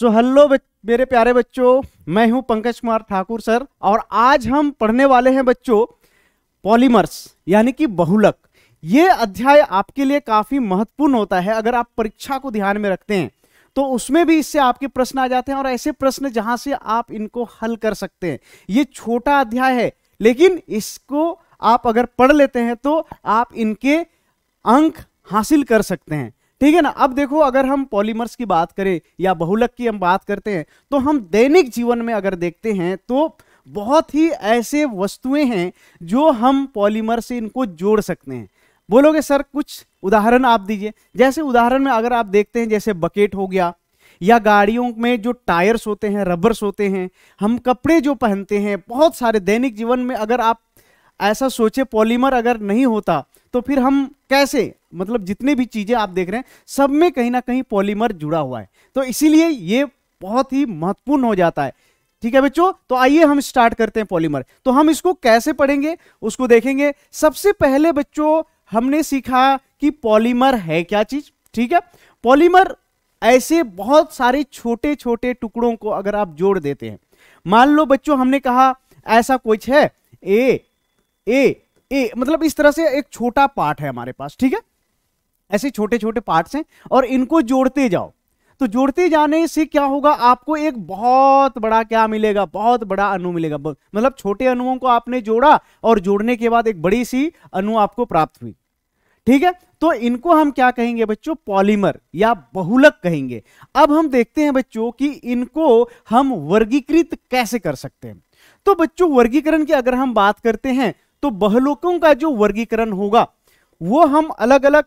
So hello मेरे प्यारे बच्चों मैं हूं पंकज कुमार ठाकुर सर और आज हम पढ़ने वाले हैं बच्चों पॉलीमर्स यानी कि बहुलक ये अध्याय आपके लिए काफी महत्वपूर्ण होता है अगर आप परीक्षा को ध्यान में रखते हैं तो उसमें भी इससे आपके प्रश्न आ जाते हैं और ऐसे प्रश्न जहां से आप इनको हल कर सकते हैं ये छोटा अध्याय है लेकिन इसको आप अगर पढ़ लेते हैं तो आप इनके अंक हासिल कर सकते हैं ठीक है ना अब देखो अगर हम पॉलीमर्स की बात करें या बहुलक की हम बात करते हैं तो हम दैनिक जीवन में अगर देखते हैं तो बहुत ही ऐसे वस्तुएं हैं जो हम पॉलीमर से इनको जोड़ सकते हैं बोलोगे सर कुछ उदाहरण आप दीजिए जैसे उदाहरण में अगर आप देखते हैं जैसे बकेट हो गया या गाड़ियों में जो टायर्स होते हैं रबर्स होते हैं हम कपड़े जो पहनते हैं बहुत सारे दैनिक जीवन में अगर आप ऐसा सोचे पॉलीमर अगर नहीं होता तो फिर हम कैसे मतलब जितने भी चीज़ें आप देख रहे हैं सब में कहीं ना कहीं पॉलीमर जुड़ा हुआ है तो इसीलिए ये बहुत ही महत्वपूर्ण हो जाता है ठीक है बच्चों तो आइए हम स्टार्ट करते हैं पॉलीमर तो हम इसको कैसे पढ़ेंगे उसको देखेंगे सबसे पहले बच्चों हमने सीखा कि पॉलीमर है क्या चीज ठीक है पॉलीमर ऐसे बहुत सारे छोटे छोटे टुकड़ों को अगर आप जोड़ देते हैं मान लो बच्चों हमने कहा ऐसा कुछ है ए ए ए मतलब इस तरह से एक छोटा पार्ट है हमारे पास ठीक है ऐसे छोटे छोटे पार्ट्स हैं और इनको जोड़ते जाओ तो जोड़ते जाने से क्या होगा आपको एक बहुत बड़ा क्या मिलेगा बहुत बड़ा अनु मिलेगा मतलब छोटे अनुओं को आपने जोड़ा और जोड़ने के बाद एक बड़ी सी अनु आपको प्राप्त हुई ठीक है तो इनको हम क्या कहेंगे बच्चों पॉलीमर या बहुलक कहेंगे अब हम देखते हैं बच्चों कि इनको हम वर्गीकृत कैसे कर सकते हैं तो बच्चों वर्गीकरण की अगर हम बात करते हैं तो बहलोकों का जो वर्गीकरण होगा वो हम अलग अलग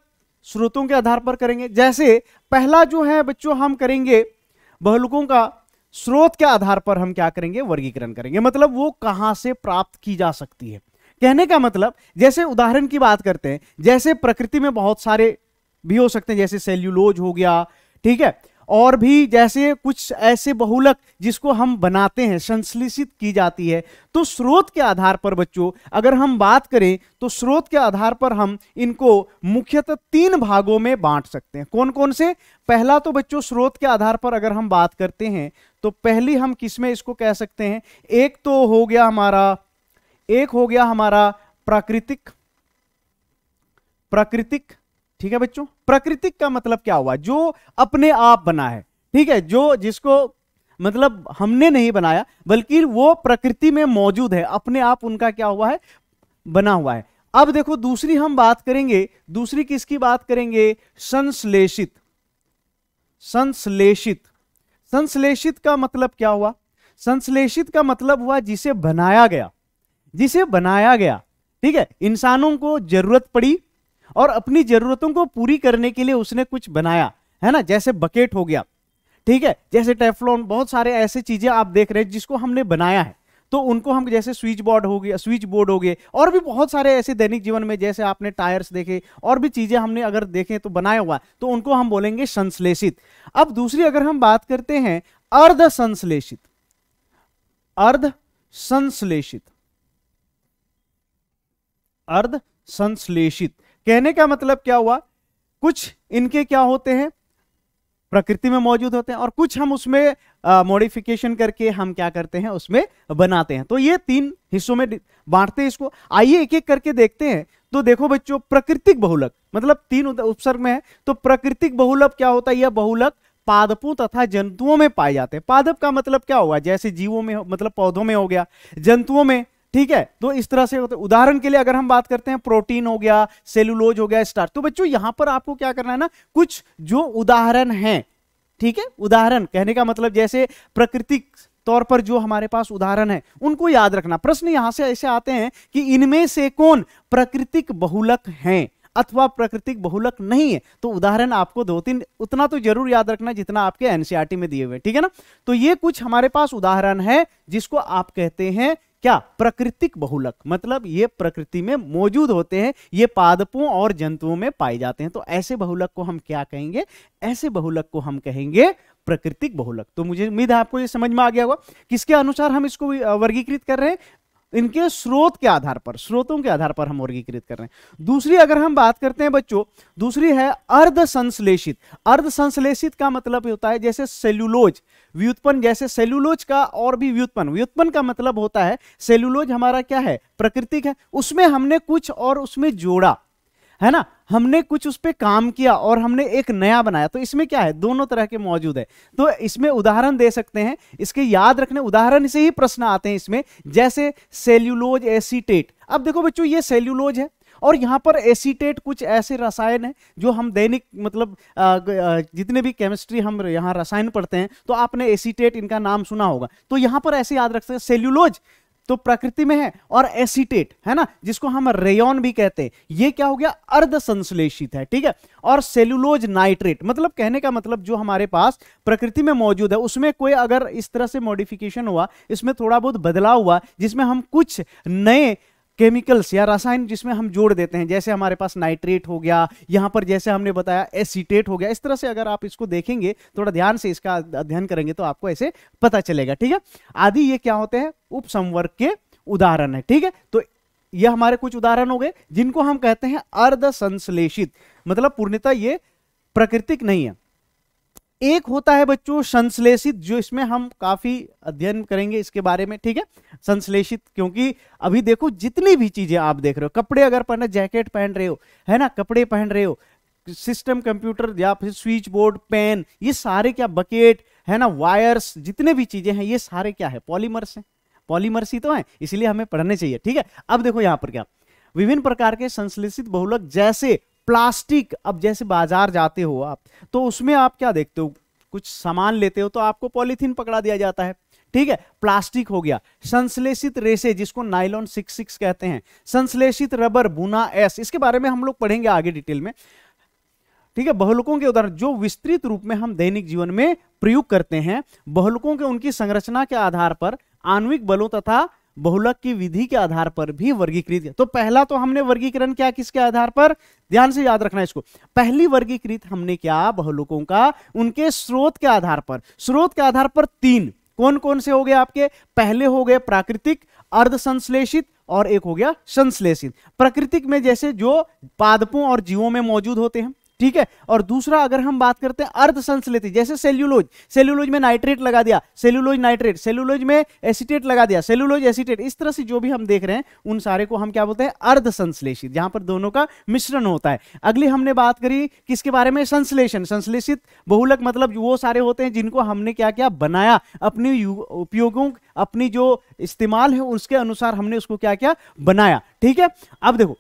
स्रोतों के आधार पर करेंगे जैसे पहला जो है बच्चों हम करेंगे बहुलकों का स्रोत के आधार पर हम क्या करेंगे वर्गीकरण करेंगे मतलब वो कहां से प्राप्त की जा सकती है कहने का मतलब जैसे उदाहरण की बात करते हैं जैसे प्रकृति में बहुत सारे भी हो सकते हैं जैसे सेल्यूलोज हो गया ठीक है और भी जैसे कुछ ऐसे बहुलक जिसको हम बनाते हैं संश्लेषित की जाती है तो स्रोत के आधार पर बच्चों अगर हम बात करें तो स्रोत के आधार पर हम इनको मुख्यतः तीन भागों में बांट सकते हैं कौन कौन से पहला तो बच्चों स्रोत के आधार पर अगर हम बात करते हैं तो पहली हम किसमें इसको कह सकते हैं एक तो हो गया हमारा एक हो गया हमारा प्राकृतिक प्राकृतिक ठीक है बच्चों प्राकृतिक का मतलब क्या हुआ जो अपने आप बना है ठीक है जो जिसको मतलब हमने नहीं बनाया बल्कि वो प्रकृति में मौजूद है अपने आप उनका क्या हुआ है बना हुआ है अब देखो दूसरी हम बात करेंगे दूसरी किसकी बात करेंगे संश्लेषित संश्लेषित संश्लेषित का मतलब क्या हुआ संश्लेषित का मतलब हुआ जिसे बनाया गया जिसे बनाया गया ठीक है इंसानों को जरूरत पड़ी और अपनी जरूरतों को पूरी करने के लिए उसने कुछ बनाया है ना जैसे बकेट हो गया ठीक है जैसे टेफलॉन बहुत सारे ऐसे चीजें आप देख रहे हैं जिसको हमने बनाया है तो उनको हम जैसे स्विच बोर्ड हो गया स्विच बोर्ड हो गए और भी बहुत सारे ऐसे दैनिक जीवन में जैसे आपने टायर्स देखे और भी चीजें हमने अगर देखें तो बनाया हुआ तो उनको हम बोलेंगे संश्लेषित अब दूसरी अगर हम बात करते हैं अर्ध संश्लेषित अर्ध संश्लेषित अर्ध संश्लेषित कहने का मतलब क्या हुआ कुछ इनके क्या होते हैं प्रकृति में मौजूद होते हैं और कुछ हम उसमें मॉडिफिकेशन करके हम क्या करते हैं उसमें बनाते हैं तो ये तीन हिस्सों में बांटते हैं इसको आइए एक एक करके देखते हैं तो देखो बच्चों प्राकृतिक बहुलक मतलब तीन उपसर्ग में है तो प्राकृतिक बहुलक क्या होता है यह बहुलक पादपों तथा जंतुओं में पाए जाते हैं पादप का मतलब क्या होगा जैसे जीवों में मतलब पौधों में हो गया जंतुओं में ठीक है तो इस तरह से होते उदाहरण के लिए अगर हम बात करते हैं प्रोटीन हो गया सेलुलोज हो गया स्टार्च तो बच्चों यहां पर आपको क्या करना है ना कुछ जो उदाहरण है ठीक है उदाहरण कहने का मतलब जैसे प्रकृतिक तौर पर जो हमारे पास उदाहरण है उनको याद रखना प्रश्न यहां से ऐसे आते हैं कि इनमें से कौन प्राकृतिक बहुलक हैं अथवा प्राकृतिक बहुलक नहीं है तो उदाहरण आपको दो तीन उतना तो जरूर याद रखना जितना आपके एनसीआरटी e में दिए हुए ठीक है ना तो ये कुछ हमारे पास उदाहरण है जिसको आप कहते हैं क्या प्रकृतिक बहुलक मतलब ये प्रकृति में मौजूद होते हैं ये पादपों और जंतुओं में पाए जाते हैं तो ऐसे बहुलक को हम क्या कहेंगे ऐसे बहुलक को हम कहेंगे प्राकृतिक बहुलक तो मुझे उम्मीद है आपको ये समझ में आ गया होगा किसके अनुसार हम इसको वर्गीकृत कर रहे हैं इनके स्रोत के आधार पर स्रोतों के आधार पर हम वर्गीकृत कर रहे हैं दूसरी अगर हम बात करते हैं बच्चों दूसरी है अर्ध संश्लेषित अर्ध संश्लेषित का मतलब होता है जैसे सेल्यूलोज व्युत्पन्न जैसे सेल्यूलोज का और भी व्युत्पन्न व्युत्पन्न का मतलब होता है सेल्यूलोज हमारा क्या है प्रकृतिक है उसमें हमने कुछ और उसमें जोड़ा है ना हमने कुछ उस पर काम किया और हमने एक नया बनाया तो इसमें क्या है दोनों तरह के मौजूद है तो इसमें उदाहरण दे सकते हैं इसके याद रखने उदाहरण से ही प्रश्न आते हैं इसमें जैसे सेल्यूलोज एसीटेट अब देखो बच्चों ये सेल्यूलोज है और यहाँ पर एसीटेट कुछ ऐसे रसायन है जो हम दैनिक मतलब जितने भी केमिस्ट्री हम यहाँ रसायन पढ़ते हैं तो आपने एसीटेट इनका नाम सुना होगा तो यहाँ पर ऐसे याद रख सकते सेल्यूलोज तो प्रकृति में है और एसिटेट है ना जिसको हम रेयन भी कहते हैं ये क्या हो गया अर्ध संश्लेषित है ठीक है और सेलुलोज नाइट्रेट मतलब कहने का मतलब जो हमारे पास प्रकृति में मौजूद है उसमें कोई अगर इस तरह से मॉडिफिकेशन हुआ इसमें थोड़ा बहुत बदलाव हुआ जिसमें हम कुछ नए केमिकल्स या रसायन जिसमें हम जोड़ देते हैं जैसे हमारे पास नाइट्रेट हो गया यहाँ पर जैसे हमने बताया एसीटेट हो गया इस तरह से अगर आप इसको देखेंगे थोड़ा ध्यान से इसका अध्ययन करेंगे तो आपको ऐसे पता चलेगा ठीक है आदि ये क्या होते हैं उपसंवर्ग के उदाहरण है ठीक है तो ये हमारे कुछ उदाहरण हो गए जिनको हम कहते हैं अर्ध संश्लेषित मतलब पूर्णतः ये प्राकृतिक नहीं है एक होता है बच्चों संश्लेषित जो इसमें हम काफी अध्ययन करेंगे इसके बारे में ठीक है संश्लेषित क्योंकि अभी देखो जितनी भी चीजें आप देख रहे हो कपड़े अगर पहने जैकेट पहन रहे हो है ना कपड़े पहन रहे हो सिस्टम कंप्यूटर या फिर स्विच बोर्ड पेन ये सारे क्या बकेट है ना वायर्स जितने भी चीजें हैं ये सारे क्या है पॉलीमर्स हैं पॉलीमर्स ही तो हैं इसलिए हमें पढ़ने चाहिए ठीक है अब देखो यहाँ पर क्या विभिन्न प्रकार के संश्लेषित बहुलक जैसे प्लास्टिक अब जैसे बाजार जाते हो आप तो उसमें आप क्या देखते हो कुछ सामान लेते हो तो आपको पॉलीथीन पकड़ा दिया जाता है ठीक है प्लास्टिक हो गया संश्लेषित रेसे जिसको नाइलॉन सिक्स सिक्स कहते हैं संश्लेषित रबर बुना एस इसके बारे में हम लोग पढ़ेंगे आगे डिटेल में ठीक है बहुलकों के उदाहरण जो विस्तृत रूप में हम दैनिक जीवन में प्रयोग करते हैं बहुलकों के उनकी संरचना के आधार पर आणविक बलों तथा बहुलक की विधि के आधार पर भी वर्गीकृत किया तो पहला तो हमने वर्गीकरण क्या किसके आधार पर ध्यान से याद रखना इसको पहली वर्गीकृत हमने क्या बहुलकों का उनके स्रोत के आधार पर स्रोत के आधार पर तीन कौन कौन से हो गए आपके पहले हो गए प्राकृतिक अर्ध संश्लेषित और एक हो गया संश्लेषित प्राकृतिक में जैसे जो पादपों और जीवों में मौजूद होते हैं ठीक है और दूसरा अगर हम बात करते हैं अर्ध संश्लेषित जैसे सेल्यूलोज सेल्यूलोज में नाइट्रेट लगा दिया सेल्यूलोज नाइट्रेट सेल्यूलोज में एसिटेट लगा दिया सेल्यूलोज एसिटेट इस तरह से जो भी हम देख रहे हैं उन सारे को हम क्या बोलते हैं अर्ध संश्लेषित जहां पर दोनों का मिश्रण होता है अगली हमने बात करी किसके बारे में संश्लेषण संश्लेषित बहुलक मतलब वो सारे होते हैं जिनको हमने क्या क्या बनाया अपने उपयोगों अपनी जो इस्तेमाल है उसके अनुसार हमने उसको क्या क्या बनाया ठीक है अब देखो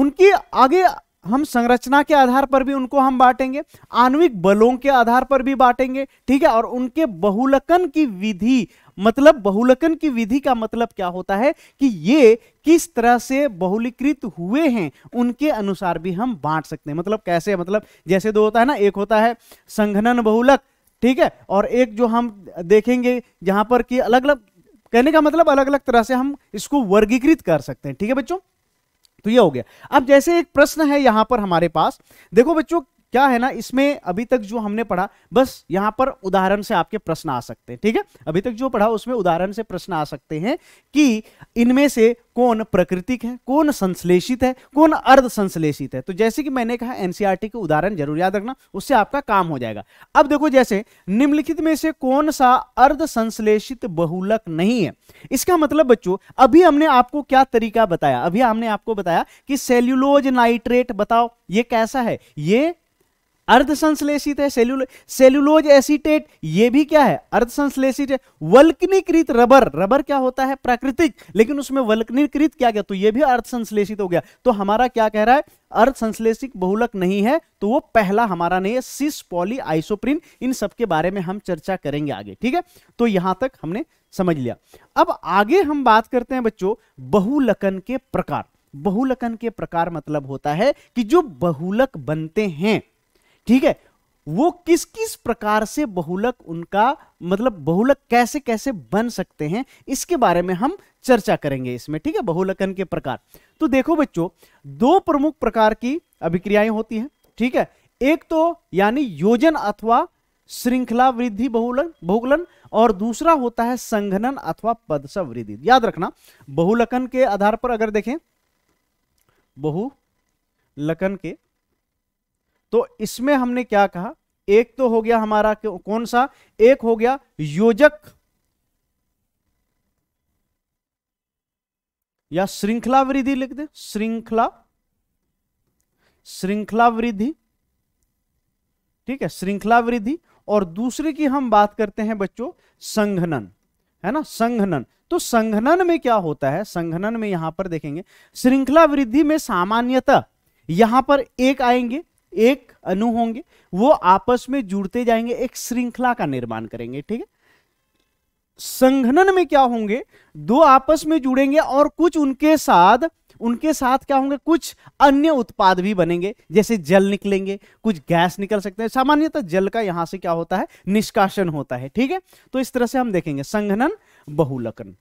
उनकी आगे हम संरचना के आधार पर भी उनको हम बांटेंगे आणविक बलों के आधार पर भी बांटेंगे ठीक है और उनके बहुलकन की विधि मतलब बहुलकन की विधि का मतलब क्या होता है कि ये किस तरह से बहुलीकृत हुए हैं उनके अनुसार भी हम बांट सकते हैं मतलब कैसे मतलब जैसे दो होता है ना एक होता है संघनन बहुलक ठीक है और एक जो हम देखेंगे जहां पर कि अलग अलग कहने का मतलब अलग अलग तरह से हम इसको वर्गीकृत कर सकते हैं ठीक है बच्चों तो ये हो गया अब जैसे एक प्रश्न है यहां पर हमारे पास देखो बच्चों क्या है ना इसमें अभी तक जो हमने पढ़ा बस यहाँ पर उदाहरण से आपके प्रश्न आ सकते हैं ठीक है अभी तक जो पढ़ा उसमें उदाहरण से प्रश्न आ सकते हैं कि इनमें से कौन प्राकृतिक है कौन संश्लेषित है कौन अर्ध संश्लेषित है तो जैसे कि मैंने कहा एनसीआरटी e के उदाहरण जरूर याद रखना उससे आपका काम हो जाएगा अब देखो जैसे निम्नलिखित में से कौन सा अर्ध संश्लेषित बहुलक नहीं है इसका मतलब बच्चों अभी हमने आपको क्या तरीका बताया अभी हमने आपको बताया कि सेल्यूलोज नाइट्रेट बताओ ये कैसा है ये अर्धसंश्लेषित है सेल्यूलो सेल्यूलोज एसिटेट ये भी क्या है अर्धसंश्लेषित है वल्कनीकृत रबर रबर क्या होता है प्राकृतिक लेकिन उसमें वल्कनीकृत क्या गया तो ये भी अर्धसंश्लेषित हो गया तो हमारा क्या कह रहा है अर्धसंश्लेषित बहुलक नहीं है तो वो पहला हमारा नहीं है सिस पॉली आइसोप्रिन इन सब के बारे में हम चर्चा करेंगे आगे ठीक है तो यहां तक हमने समझ लिया अब आगे हम बात करते हैं बच्चों बहुलकन के प्रकार बहुलकन के प्रकार मतलब होता है कि जो बहुलक बनते हैं ठीक है वो किस किस प्रकार से बहुलक उनका मतलब बहुलक कैसे कैसे बन सकते हैं इसके बारे में हम चर्चा करेंगे इसमें ठीक है बहुलकन के प्रकार तो देखो बच्चों दो प्रमुख प्रकार की अभिक्रियाएं होती हैं ठीक है एक तो यानी योजन अथवा श्रृंखला वृद्धि बहुलन बहुलन और दूसरा होता है संघनन अथवा पद वृद्धि याद रखना बहुलकन के आधार पर अगर देखें बहुलकन के तो इसमें हमने क्या कहा एक तो हो गया हमारा कौन सा एक हो गया योजक या श्रृंखला वृद्धि लिख दे श्रृंखला श्रृंखला वृद्धि ठीक है श्रृंखला वृद्धि और दूसरी की हम बात करते हैं बच्चों संघनन है ना संघनन तो संघनन में क्या होता है संघनन में यहां पर देखेंगे श्रृंखला वृद्धि में सामान्यतः यहां पर एक आएंगे एक अणु होंगे वो आपस में जुड़ते जाएंगे एक श्रृंखला का निर्माण करेंगे ठीक है संघनन में क्या होंगे दो आपस में जुड़ेंगे और कुछ उनके साथ उनके साथ क्या होंगे कुछ अन्य उत्पाद भी बनेंगे जैसे जल निकलेंगे कुछ गैस निकल सकते हैं सामान्यतः जल का यहां से क्या होता है निष्कासन होता है ठीक है तो इस तरह से हम देखेंगे संघनन बहुलकन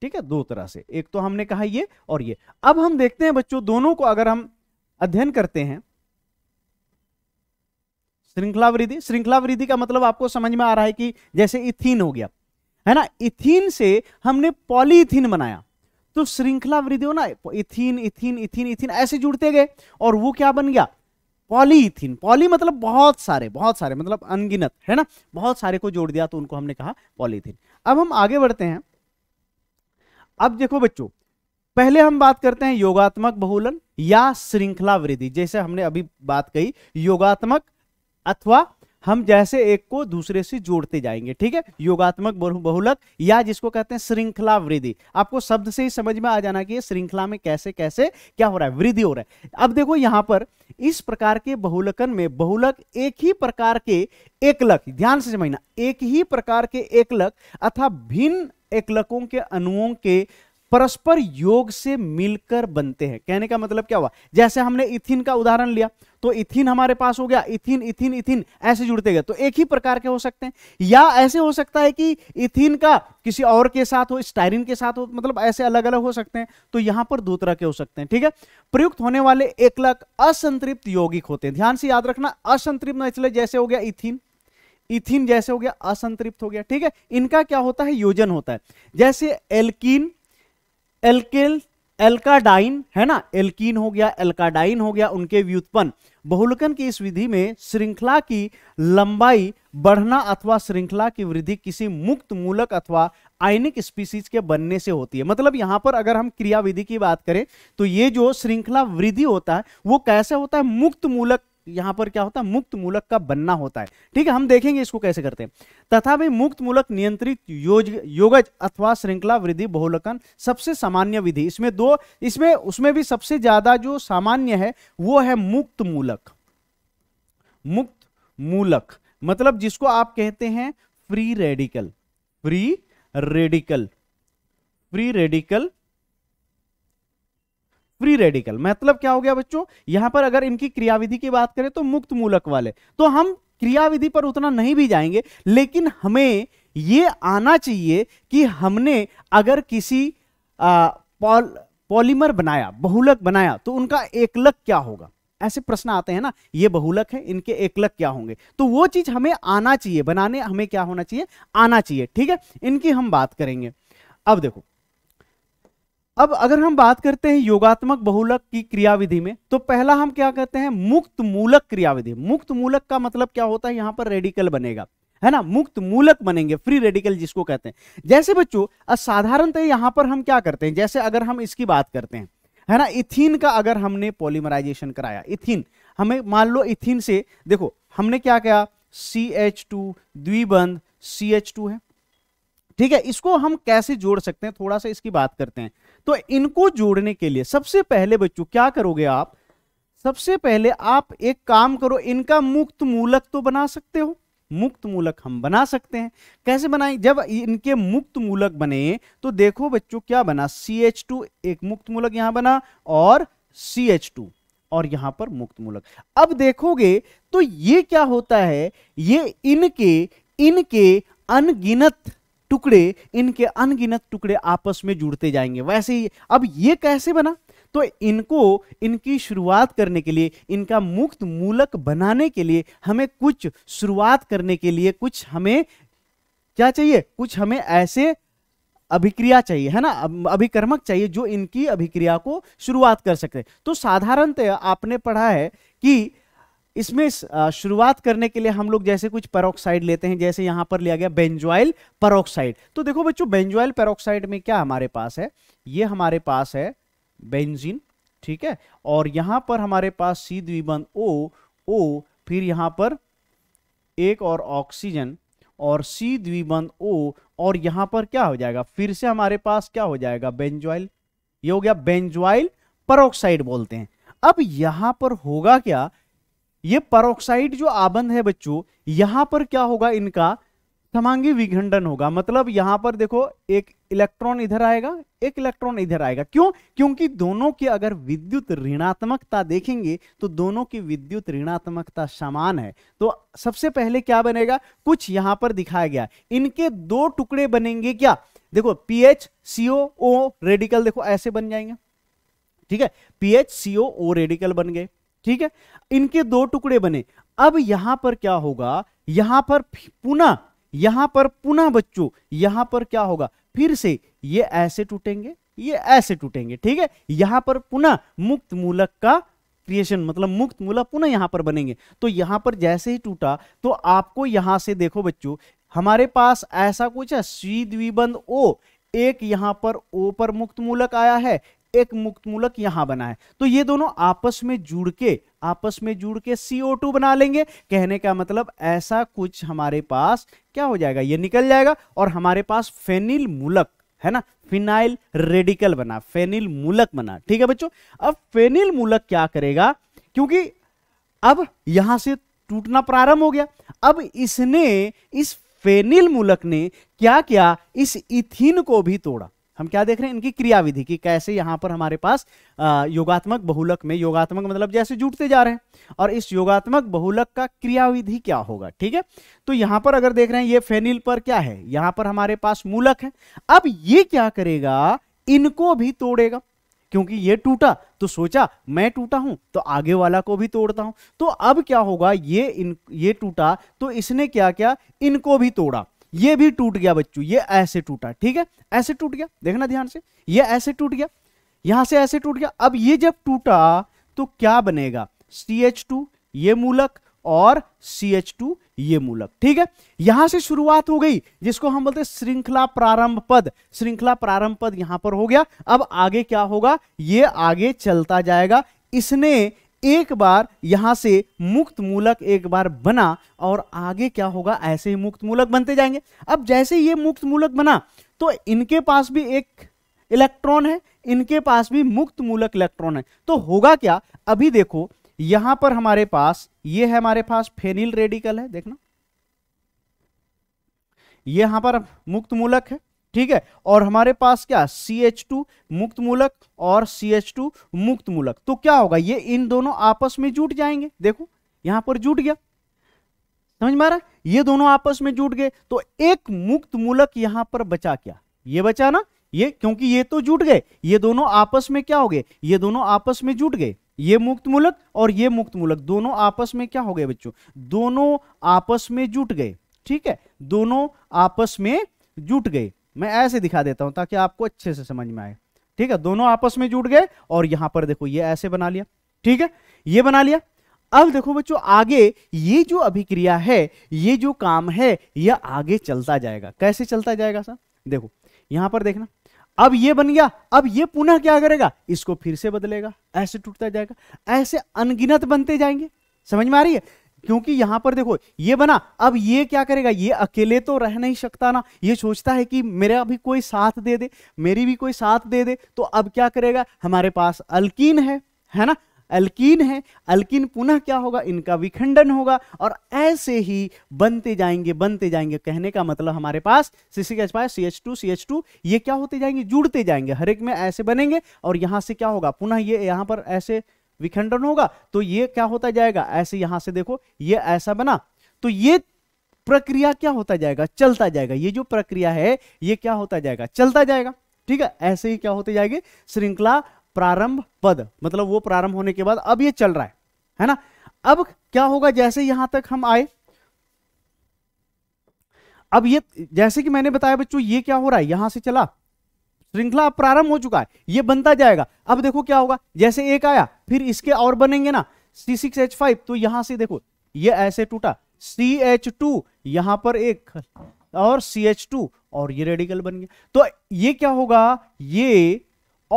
ठीक है दो तरह से एक तो हमने कहा ये और ये अब हम देखते हैं बच्चों दोनों को अगर हम अध्ययन करते हैं श्रृंखला वृद्धि श्रृंखला वृद्धि का मतलब आपको समझ में आ रहा है कि जैसे इथिन हो गया है ना इथिन से हमने पॉलीथिन बनाया तो श्रृंखला वृद्धि हो ना इथिन इथिन इथिन इथिन ऐसे जुड़ते गए और वो क्या बन गया पॉलीथिन पॉली मतलब बहुत सारे बहुत सारे मतलब अनगिनत है ना बहुत सारे को जोड़ दिया तो उनको हमने कहा पॉलीथिन अब हम आगे बढ़ते हैं अब देखो बच्चों पहले हम बात करते हैं योगात्मक बहुलन या श्रृंखला वृद्धि जैसे हमने अभी बात कही योगात्मक अथवा हम जैसे एक को दूसरे से जोड़ते जाएंगे ठीक है योगात्मक बहुलक या जिसको कहते हैं श्रृंखला वृद्धि आपको शब्द से ही समझ में आ जाना कि श्रृंखला में कैसे कैसे क्या हो रहा है वृद्धि हो रहा है अब देखो यहां पर इस प्रकार के बहुलकन में बहुलक एक ही प्रकार के एकलक ध्यान से समझना एक ही प्रकार के एकलक अथवा भिन्न एकलकों के अणुओं के परस्पर योग से मिलकर बनते हैं कहने का मतलब क्या हुआ जैसे हमने इथिन का उदाहरण लिया तो इथिन हमारे पास हो गया इथिन इथिन इथिन ऐसे जुड़ते गए तो एक ही प्रकार के हो सकते हैं या ऐसे हो सकता है कि इथिन का किसी और के साथ हो स्टाइरिन के साथ हो मतलब ऐसे अलग अलग हो सकते हैं तो यहां पर दो तरह के हो सकते हैं ठीक है प्रयुक्त होने वाले एकलक असंतृप्त यौगिक होते हैं ध्यान से याद रखना असंतृप्त इसलिए जैसे हो गया इथिन इथिन जैसे हो गया असंतृप्त हो गया ठीक है इनका क्या होता है योजन होता है जैसे एल्कीन एल्किल एल्काडाइन है ना एल्कीन हो गया एल्काडाइन हो गया उनके व्युत्पन्न बहुलकन की इस विधि में श्रृंखला की लंबाई बढ़ना अथवा श्रृंखला की वृद्धि किसी मुक्त मूलक अथवा आयनिक स्पीसीज के बनने से होती है मतलब यहां पर अगर हम क्रियाविधि की बात करें तो ये जो श्रृंखला वृद्धि होता है वो कैसे होता है मुक्त मूलक यहां पर क्या होता है मुक्त मूलक का बनना होता है ठीक है हम देखेंगे इसको कैसे करते हैं तथा भी मुक्त मूलक नियंत्रित योज योगज अथवा श्रृंखला वृद्धि बहुलकन सबसे सामान्य विधि इसमें दो इसमें उसमें भी सबसे ज्यादा जो सामान्य है वो है मुक्त मूलक मुक्त मूलक मतलब जिसको आप कहते हैं free radical free radical free radical free radical मतलब क्या हो गया बच्चों यहां पर अगर इनकी क्रियाविधि की बात करें तो मुक्त मूलक वाले तो हम क्रियाविधि पर उतना नहीं भी जाएंगे लेकिन हमें ये आना चाहिए कि हमने अगर किसी पॉल पॉलीमर बनाया बहुलक बनाया तो उनका एकलक क्या होगा ऐसे प्रश्न आते हैं ना ये बहुलक है इनके एकलक क्या होंगे तो वो चीज हमें आना चाहिए बनाने हमें क्या होना चाहिए आना चाहिए ठीक है इनकी हम बात करेंगे अब देखो अब अगर हम बात करते हैं योगात्मक बहुलक की क्रियाविधि में तो पहला हम क्या कहते हैं मुक्त मूलक क्रियाविधि मुक्त मूलक का मतलब क्या होता है यहां पर रेडिकल बनेगा है ना मुक्त मूलक बनेंगे फ्री रेडिकल जिसको कहते हैं जैसे बच्चों असाधारणतः यहां पर हम क्या करते हैं जैसे अगर हम इसकी बात करते हैं है ना इथिन का अगर हमने पॉलीमराइजेशन कराया इथिन हमें मान लो इथिन से देखो हमने क्या किया सी एच टू द्विबंध सी एच टू है ठीक है इसको हम कैसे जोड़ सकते हैं थोड़ा सा इसकी बात करते हैं तो इनको जोड़ने के लिए सबसे पहले बच्चों क्या करोगे आप सबसे पहले आप एक काम करो इनका मुक्त मूलक तो बना सकते हो मुक्त मूलक हम बना सकते हैं कैसे बनाए जब इनके मुक्त मूलक बने तो देखो बच्चों क्या बना सी एच टू एक मुक्त मूलक यहां बना और सी एच टू और यहां पर मुक्त मूलक अब देखोगे तो ये क्या होता है ये इनके इनके अनगिनत टुकड़े इनके अनगिनत टुकड़े आपस में जुड़ते जाएंगे वैसे ही अब ये कैसे बना तो इनको इनकी शुरुआत करने के लिए इनका मुक्त मूलक बनाने के लिए हमें कुछ शुरुआत करने के लिए कुछ हमें क्या चाहिए कुछ हमें ऐसे अभिक्रिया चाहिए है ना अभिकर्मक चाहिए जो इनकी अभिक्रिया को शुरुआत कर सके तो साधारणतः आपने पढ़ा है कि इसमें शुरुआत करने के लिए हम लोग जैसे कुछ पेरोक्साइड लेते हैं जैसे यहां पर लिया गया बेंजोइल पेरोक्साइड तो देखो बच्चों बेंजोइल पेरोक्साइड में क्या हमारे पास है ये हमारे पास है बेंजीन ठीक है और यहां पर हमारे पास सी द्विबंध ओ ओ फिर यहां पर एक और ऑक्सीजन और सी द्विबंध ओ और यहां पर क्या हो जाएगा फिर से हमारे पास क्या हो जाएगा बेंजोइल ये हो गया बेंजोइल परोक्साइड बोलते हैं अब यहां पर होगा क्या ये परोक्साइड जो आबंध है बच्चों यहां पर क्या होगा इनका समांगी विघंडन होगा मतलब यहां पर देखो एक इलेक्ट्रॉन इधर आएगा एक इलेक्ट्रॉन इधर आएगा क्यों क्योंकि दोनों की अगर विद्युत ऋणात्मकता देखेंगे तो दोनों की विद्युत ऋणात्मकता समान है तो सबसे पहले क्या बनेगा कुछ यहां पर दिखाया गया इनके दो टुकड़े बनेंगे क्या देखो पीएच सीओ रेडिकल देखो ऐसे बन जाएंगे ठीक है पीएच सीओ ओ रेडिकल बन गए ठीक है इनके दो टुकड़े बने अब यहां पर क्या होगा यहां पर पुनः यहां पर पुनः बच्चों यहां पर क्या होगा फिर से ये ऐसे टूटेंगे ये ऐसे टूटेंगे ठीक है यहां पर पुनः मुक्त मूलक का क्रिएशन मतलब मुक्त मूलक पुनः यहां पर बनेंगे तो यहां पर जैसे ही टूटा तो आपको यहां से देखो बच्चों हमारे पास ऐसा कुछ है द्विबंध ओ एक यहां पर ओ पर मुक्त मूलक आया है एक मुक्त मूलक यहां बना है तो ये दोनों आपस में जुड़ के आपस में जुड़ के CO2 बना लेंगे कहने का मतलब ऐसा कुछ हमारे पास क्या हो जाएगा ये निकल जाएगा और हमारे पास फेनिल मूलक है ना फिनाइल रेडिकल बना फेनिल मूलक बना ठीक है बच्चों अब फेनिल मूलक क्या करेगा क्योंकि अब यहां से टूटना प्रारंभ हो गया अब इसने इस फेनिल मूलक ने क्या क्या इस इथिन को भी तोड़ा हम क्या देख रहे हैं इनकी क्रियाविधि की कैसे यहां पर हमारे पास योगात्मक बहुलक में योगात्मक मतलब जैसे जुटते जा रहे हैं और इस योगात्मक बहुलक का क्रियाविधि क्या होगा ठीक है तो यहां पर अगर देख रहे हैं ये फेनिल पर क्या है यहां पर हमारे पास मूलक है अब ये क्या करेगा इनको भी तोड़ेगा क्योंकि ये टूटा तो सोचा मैं टूटा हूं तो आगे वाला को भी तोड़ता हूं तो अब क्या होगा ये इन ये टूटा तो इसने क्या क्या इनको भी तोड़ा ये भी टूट गया बच्चों ये ऐसे टूटा ठीक है ऐसे टूट गया देखना ध्यान से ये ऐसे टूट गया यहां से ऐसे टूट गया अब ये जब टूटा तो क्या बनेगा सी एच टू ये मूलक और सी एच टू ये मूलक ठीक है यहां से शुरुआत हो गई जिसको हम बोलते हैं श्रृंखला प्रारंभ पद श्रृंखला प्रारंभ पद यहां पर हो गया अब आगे क्या होगा ये आगे चलता जाएगा इसने एक बार यहां से मुक्त मूलक एक बार बना और आगे क्या होगा ऐसे ही मुक्त मूलक बनते जाएंगे अब जैसे ये मुक्त मूलक बना तो इनके पास भी एक इलेक्ट्रॉन है इनके पास भी मुक्त मूलक इलेक्ट्रॉन है तो होगा क्या अभी देखो यहां पर हमारे पास ये है हमारे पास फेनिल रेडिकल है देखना यहां पर मुक्त मूलक है ठीक है और हमारे पास क्या सी एच टू मुक्त मूलक और सी एच टू मुक्त मूलक तो क्या होगा ये इन दोनों आपस में जुट जाएंगे देखो यहां पर जुट गया समझ में आ रहा ये दोनों आपस में जुट गए तो एक मुक्त मूलक यहां पर बचा क्या ये बचा ना ये क्योंकि ये तो जुट गए ये दोनों आपस में क्या हो गए ये दोनों आपस में जुट गए ये मुक्त मूलक और ये मुक्त मूलक दोनों आपस में क्या हो गए बच्चों दोनों आपस में जुट गए ठीक है दोनों आपस में जुट गए मैं ऐसे दिखा देता हूं ताकि आपको अच्छे से समझ में आए ठीक है दोनों आपस में जुड़ गए और यहां पर देखो ये ऐसे बना लिया ठीक है ये बना लिया अब देखो बच्चों आगे ये जो अभिक्रिया है ये जो काम है यह आगे चलता जाएगा कैसे चलता जाएगा सर देखो यहां पर देखना अब ये बन गया अब ये पुनः क्या करेगा इसको फिर से बदलेगा ऐसे टूटता जाएगा ऐसे अनगिनत बनते जाएंगे समझ में आ रही है क्योंकि यहां पर देखो ये बना अब ये क्या करेगा ये अकेले तो रह नहीं सकता ना ये सोचता है कि मेरा भी कोई साथ दे दे मेरी भी कोई साथ दे दे तो अब क्या करेगा हमारे पास अल्किन है है ना अल्किन है अल्किन पुनः क्या होगा इनका विखंडन होगा और ऐसे ही बनते जाएंगे बनते जाएंगे कहने का मतलब हमारे पास सीसी के C H two C H two ये क्या होते जाएंगे जुड़ते जाएंगे हर एक में ऐसे बनेंगे और यहाँ से क्या होगा पुनः ये यहाँ पर ऐसे विखंडन होगा तो ये क्या होता जाएगा ऐसे यहां से देखो ये ऐसा बना तो ये प्रक्रिया क्या होता जाएगा चलता जाएगा ये जो प्रक्रिया है ये क्या होता जाएगा चलता जाएगा ठीक है ऐसे ही क्या होते जाएगी श्रृंखला प्रारंभ पद मतलब वो प्रारंभ होने के बाद अब ये चल रहा है है ना अब क्या होगा जैसे यहां तक हम आए अब ये जैसे कि मैंने बताया बच्चों ये क्या हो रहा है यहां से चला श्रृंखला प्रारंभ हो चुका है ये बनता जाएगा अब देखो क्या होगा जैसे एक आया फिर इसके और बनेंगे ना सी सिक्स एच फाइव तो यहां से देखो ये ऐसे टूटा सी एच टू यहां पर एक और सी एच टू और ये रेडिकल बन गया तो ये क्या होगा ये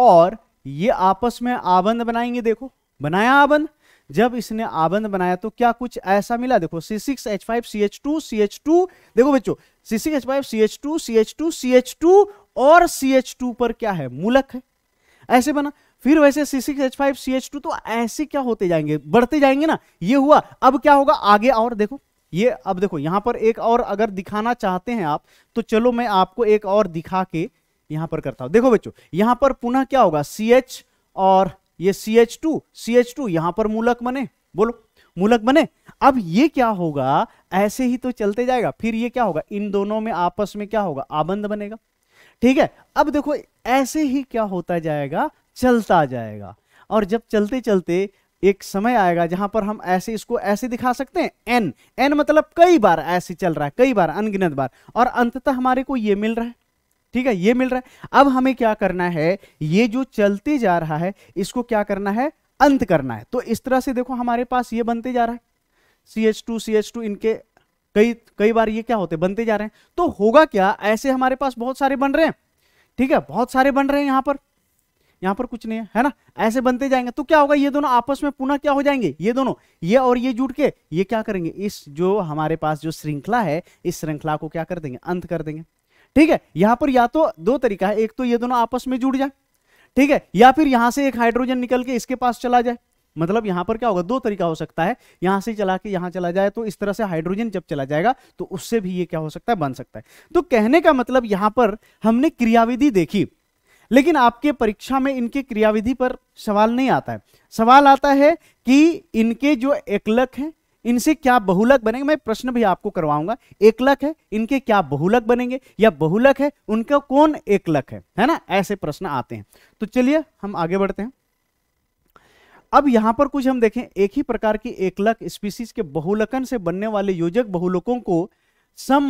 और ये आपस में आबंध बनाएंगे देखो बनाया आबंध जब इसने आबंद बनाया तो क्या कुछ ऐसा मिला देखो C six H five C H two C H two देखो बच्चों C six H five C H two C H two C H two और सी एच टू पर क्या है मूलक है ऐसे बना फिर वैसे C six H five C H two तो ऐसे क्या होते जाएंगे बढ़ते जाएंगे ना ये हुआ अब क्या होगा आगे और देखो ये अब देखो यहां पर एक और अगर दिखाना चाहते हैं आप तो चलो मैं आपको एक और दिखा के यहां पर करता हूं देखो बच्चों यहां पर पुनः क्या होगा सी एच और ये C H two C H two यहां पर मूलक बने बोलो मूलक बने अब ये क्या होगा ऐसे ही तो चलते जाएगा फिर ये क्या होगा इन दोनों में आपस में क्या होगा आबंध बनेगा ठीक है अब देखो ऐसे ही क्या होता जाएगा चलता जाएगा और जब चलते चलते एक समय आएगा जहां पर हम ऐसे इसको ऐसे दिखा सकते हैं एन एन मतलब कई बार ऐसे चल रहा है कई बार अनगिनत बार और अंततः हमारे को ये मिल रहा है ठीक है ये मिल रहा है अब हमें क्या करना है ये जो चलते जा रहा है इसको क्या करना है अंत करना है तो इस तरह से देखो हमारे पास ये बनते जा रहा है C H two C H two इनके कई कई बार ये क्या होते बनते जा रहे हैं तो होगा क्या ऐसे हमारे पास बहुत सारे बन रहे हैं ठीक है बहुत सारे बन रहे हैं यहां पर यहां पर कुछ नहीं है है ना ऐसे बनते जाएंगे तो क्या होगा ये दोनों आपस में पुनः क्या हो जाएंगे ये दोनों ये और ये जुट के ये क्या करेंगे इस जो हमारे पास जो श्रृंखला है इस श्रृंखला को क्या कर देंगे अंत कर देंगे ठीक है यहां पर या तो दो तरीका है एक तो ये दोनों आपस में जुड़ जाए ठीक है या फिर यहां से एक हाइड्रोजन निकल के इसके पास चला जाए मतलब यहां पर क्या होगा दो तरीका हो सकता है यहां से चला के यहां चला जाए तो इस तरह से हाइड्रोजन जब चला जाएगा तो उससे भी ये क्या हो सकता है बन सकता है तो कहने का मतलब यहां पर हमने क्रियाविधि देखी लेकिन आपके परीक्षा में इनके क्रियाविधि पर सवाल नहीं आता है सवाल आता है कि इनके जो एकलक हैं इनसे क्या बहुलक बनेंगे मैं प्रश्न भी आपको करवाऊंगा एकलक है इनके क्या बहुलक बनेंगे या बहुलक है उनका कौन एकलक है है ना ऐसे प्रश्न आते हैं तो चलिए हम आगे बढ़ते हैं अब यहां पर कुछ हम देखें एक ही प्रकार की एकलक स्पीसीज के बहुलकन से बनने वाले योजक बहुलकों को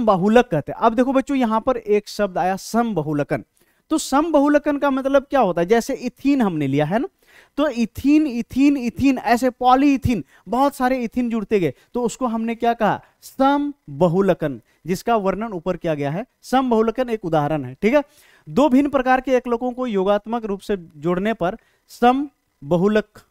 बहुलक कहते हैं अब देखो बच्चों यहां पर एक शब्द आया बहुलकन तो सम बहुलकन का मतलब क्या होता है जैसे इथिन हमने लिया है ना तो इथिन इथिन इथिन ऐसे पॉली इथिन बहुत सारे इथिन जुड़ते गए तो उसको हमने क्या कहा सम बहुलकन जिसका वर्णन ऊपर किया गया है सम बहुलकन एक उदाहरण है ठीक है दो भिन्न प्रकार के एकलकों को योगात्मक रूप से जोड़ने पर सम बहुलक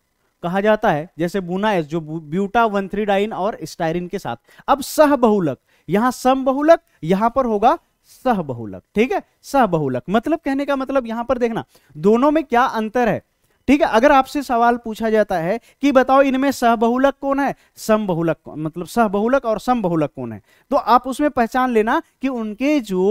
कहा जाता है जैसे बुना जो ब्यूटा वन थ्री डाइन और स्टाइरिन के साथ अब सह बहुलक यहां सम बहुलक यहां पर होगा सह बहुलक ठीक है सह बहुलक मतलब कहने का मतलब यहां पर देखना दोनों में क्या अंतर है ठीक है अगर आपसे सवाल पूछा जाता है कि बताओ इनमें सहबहुलक कौन है समबहुलक मतलब सहबहुलक और समबहुलक कौन है तो आप उसमें पहचान लेना कि उनके जो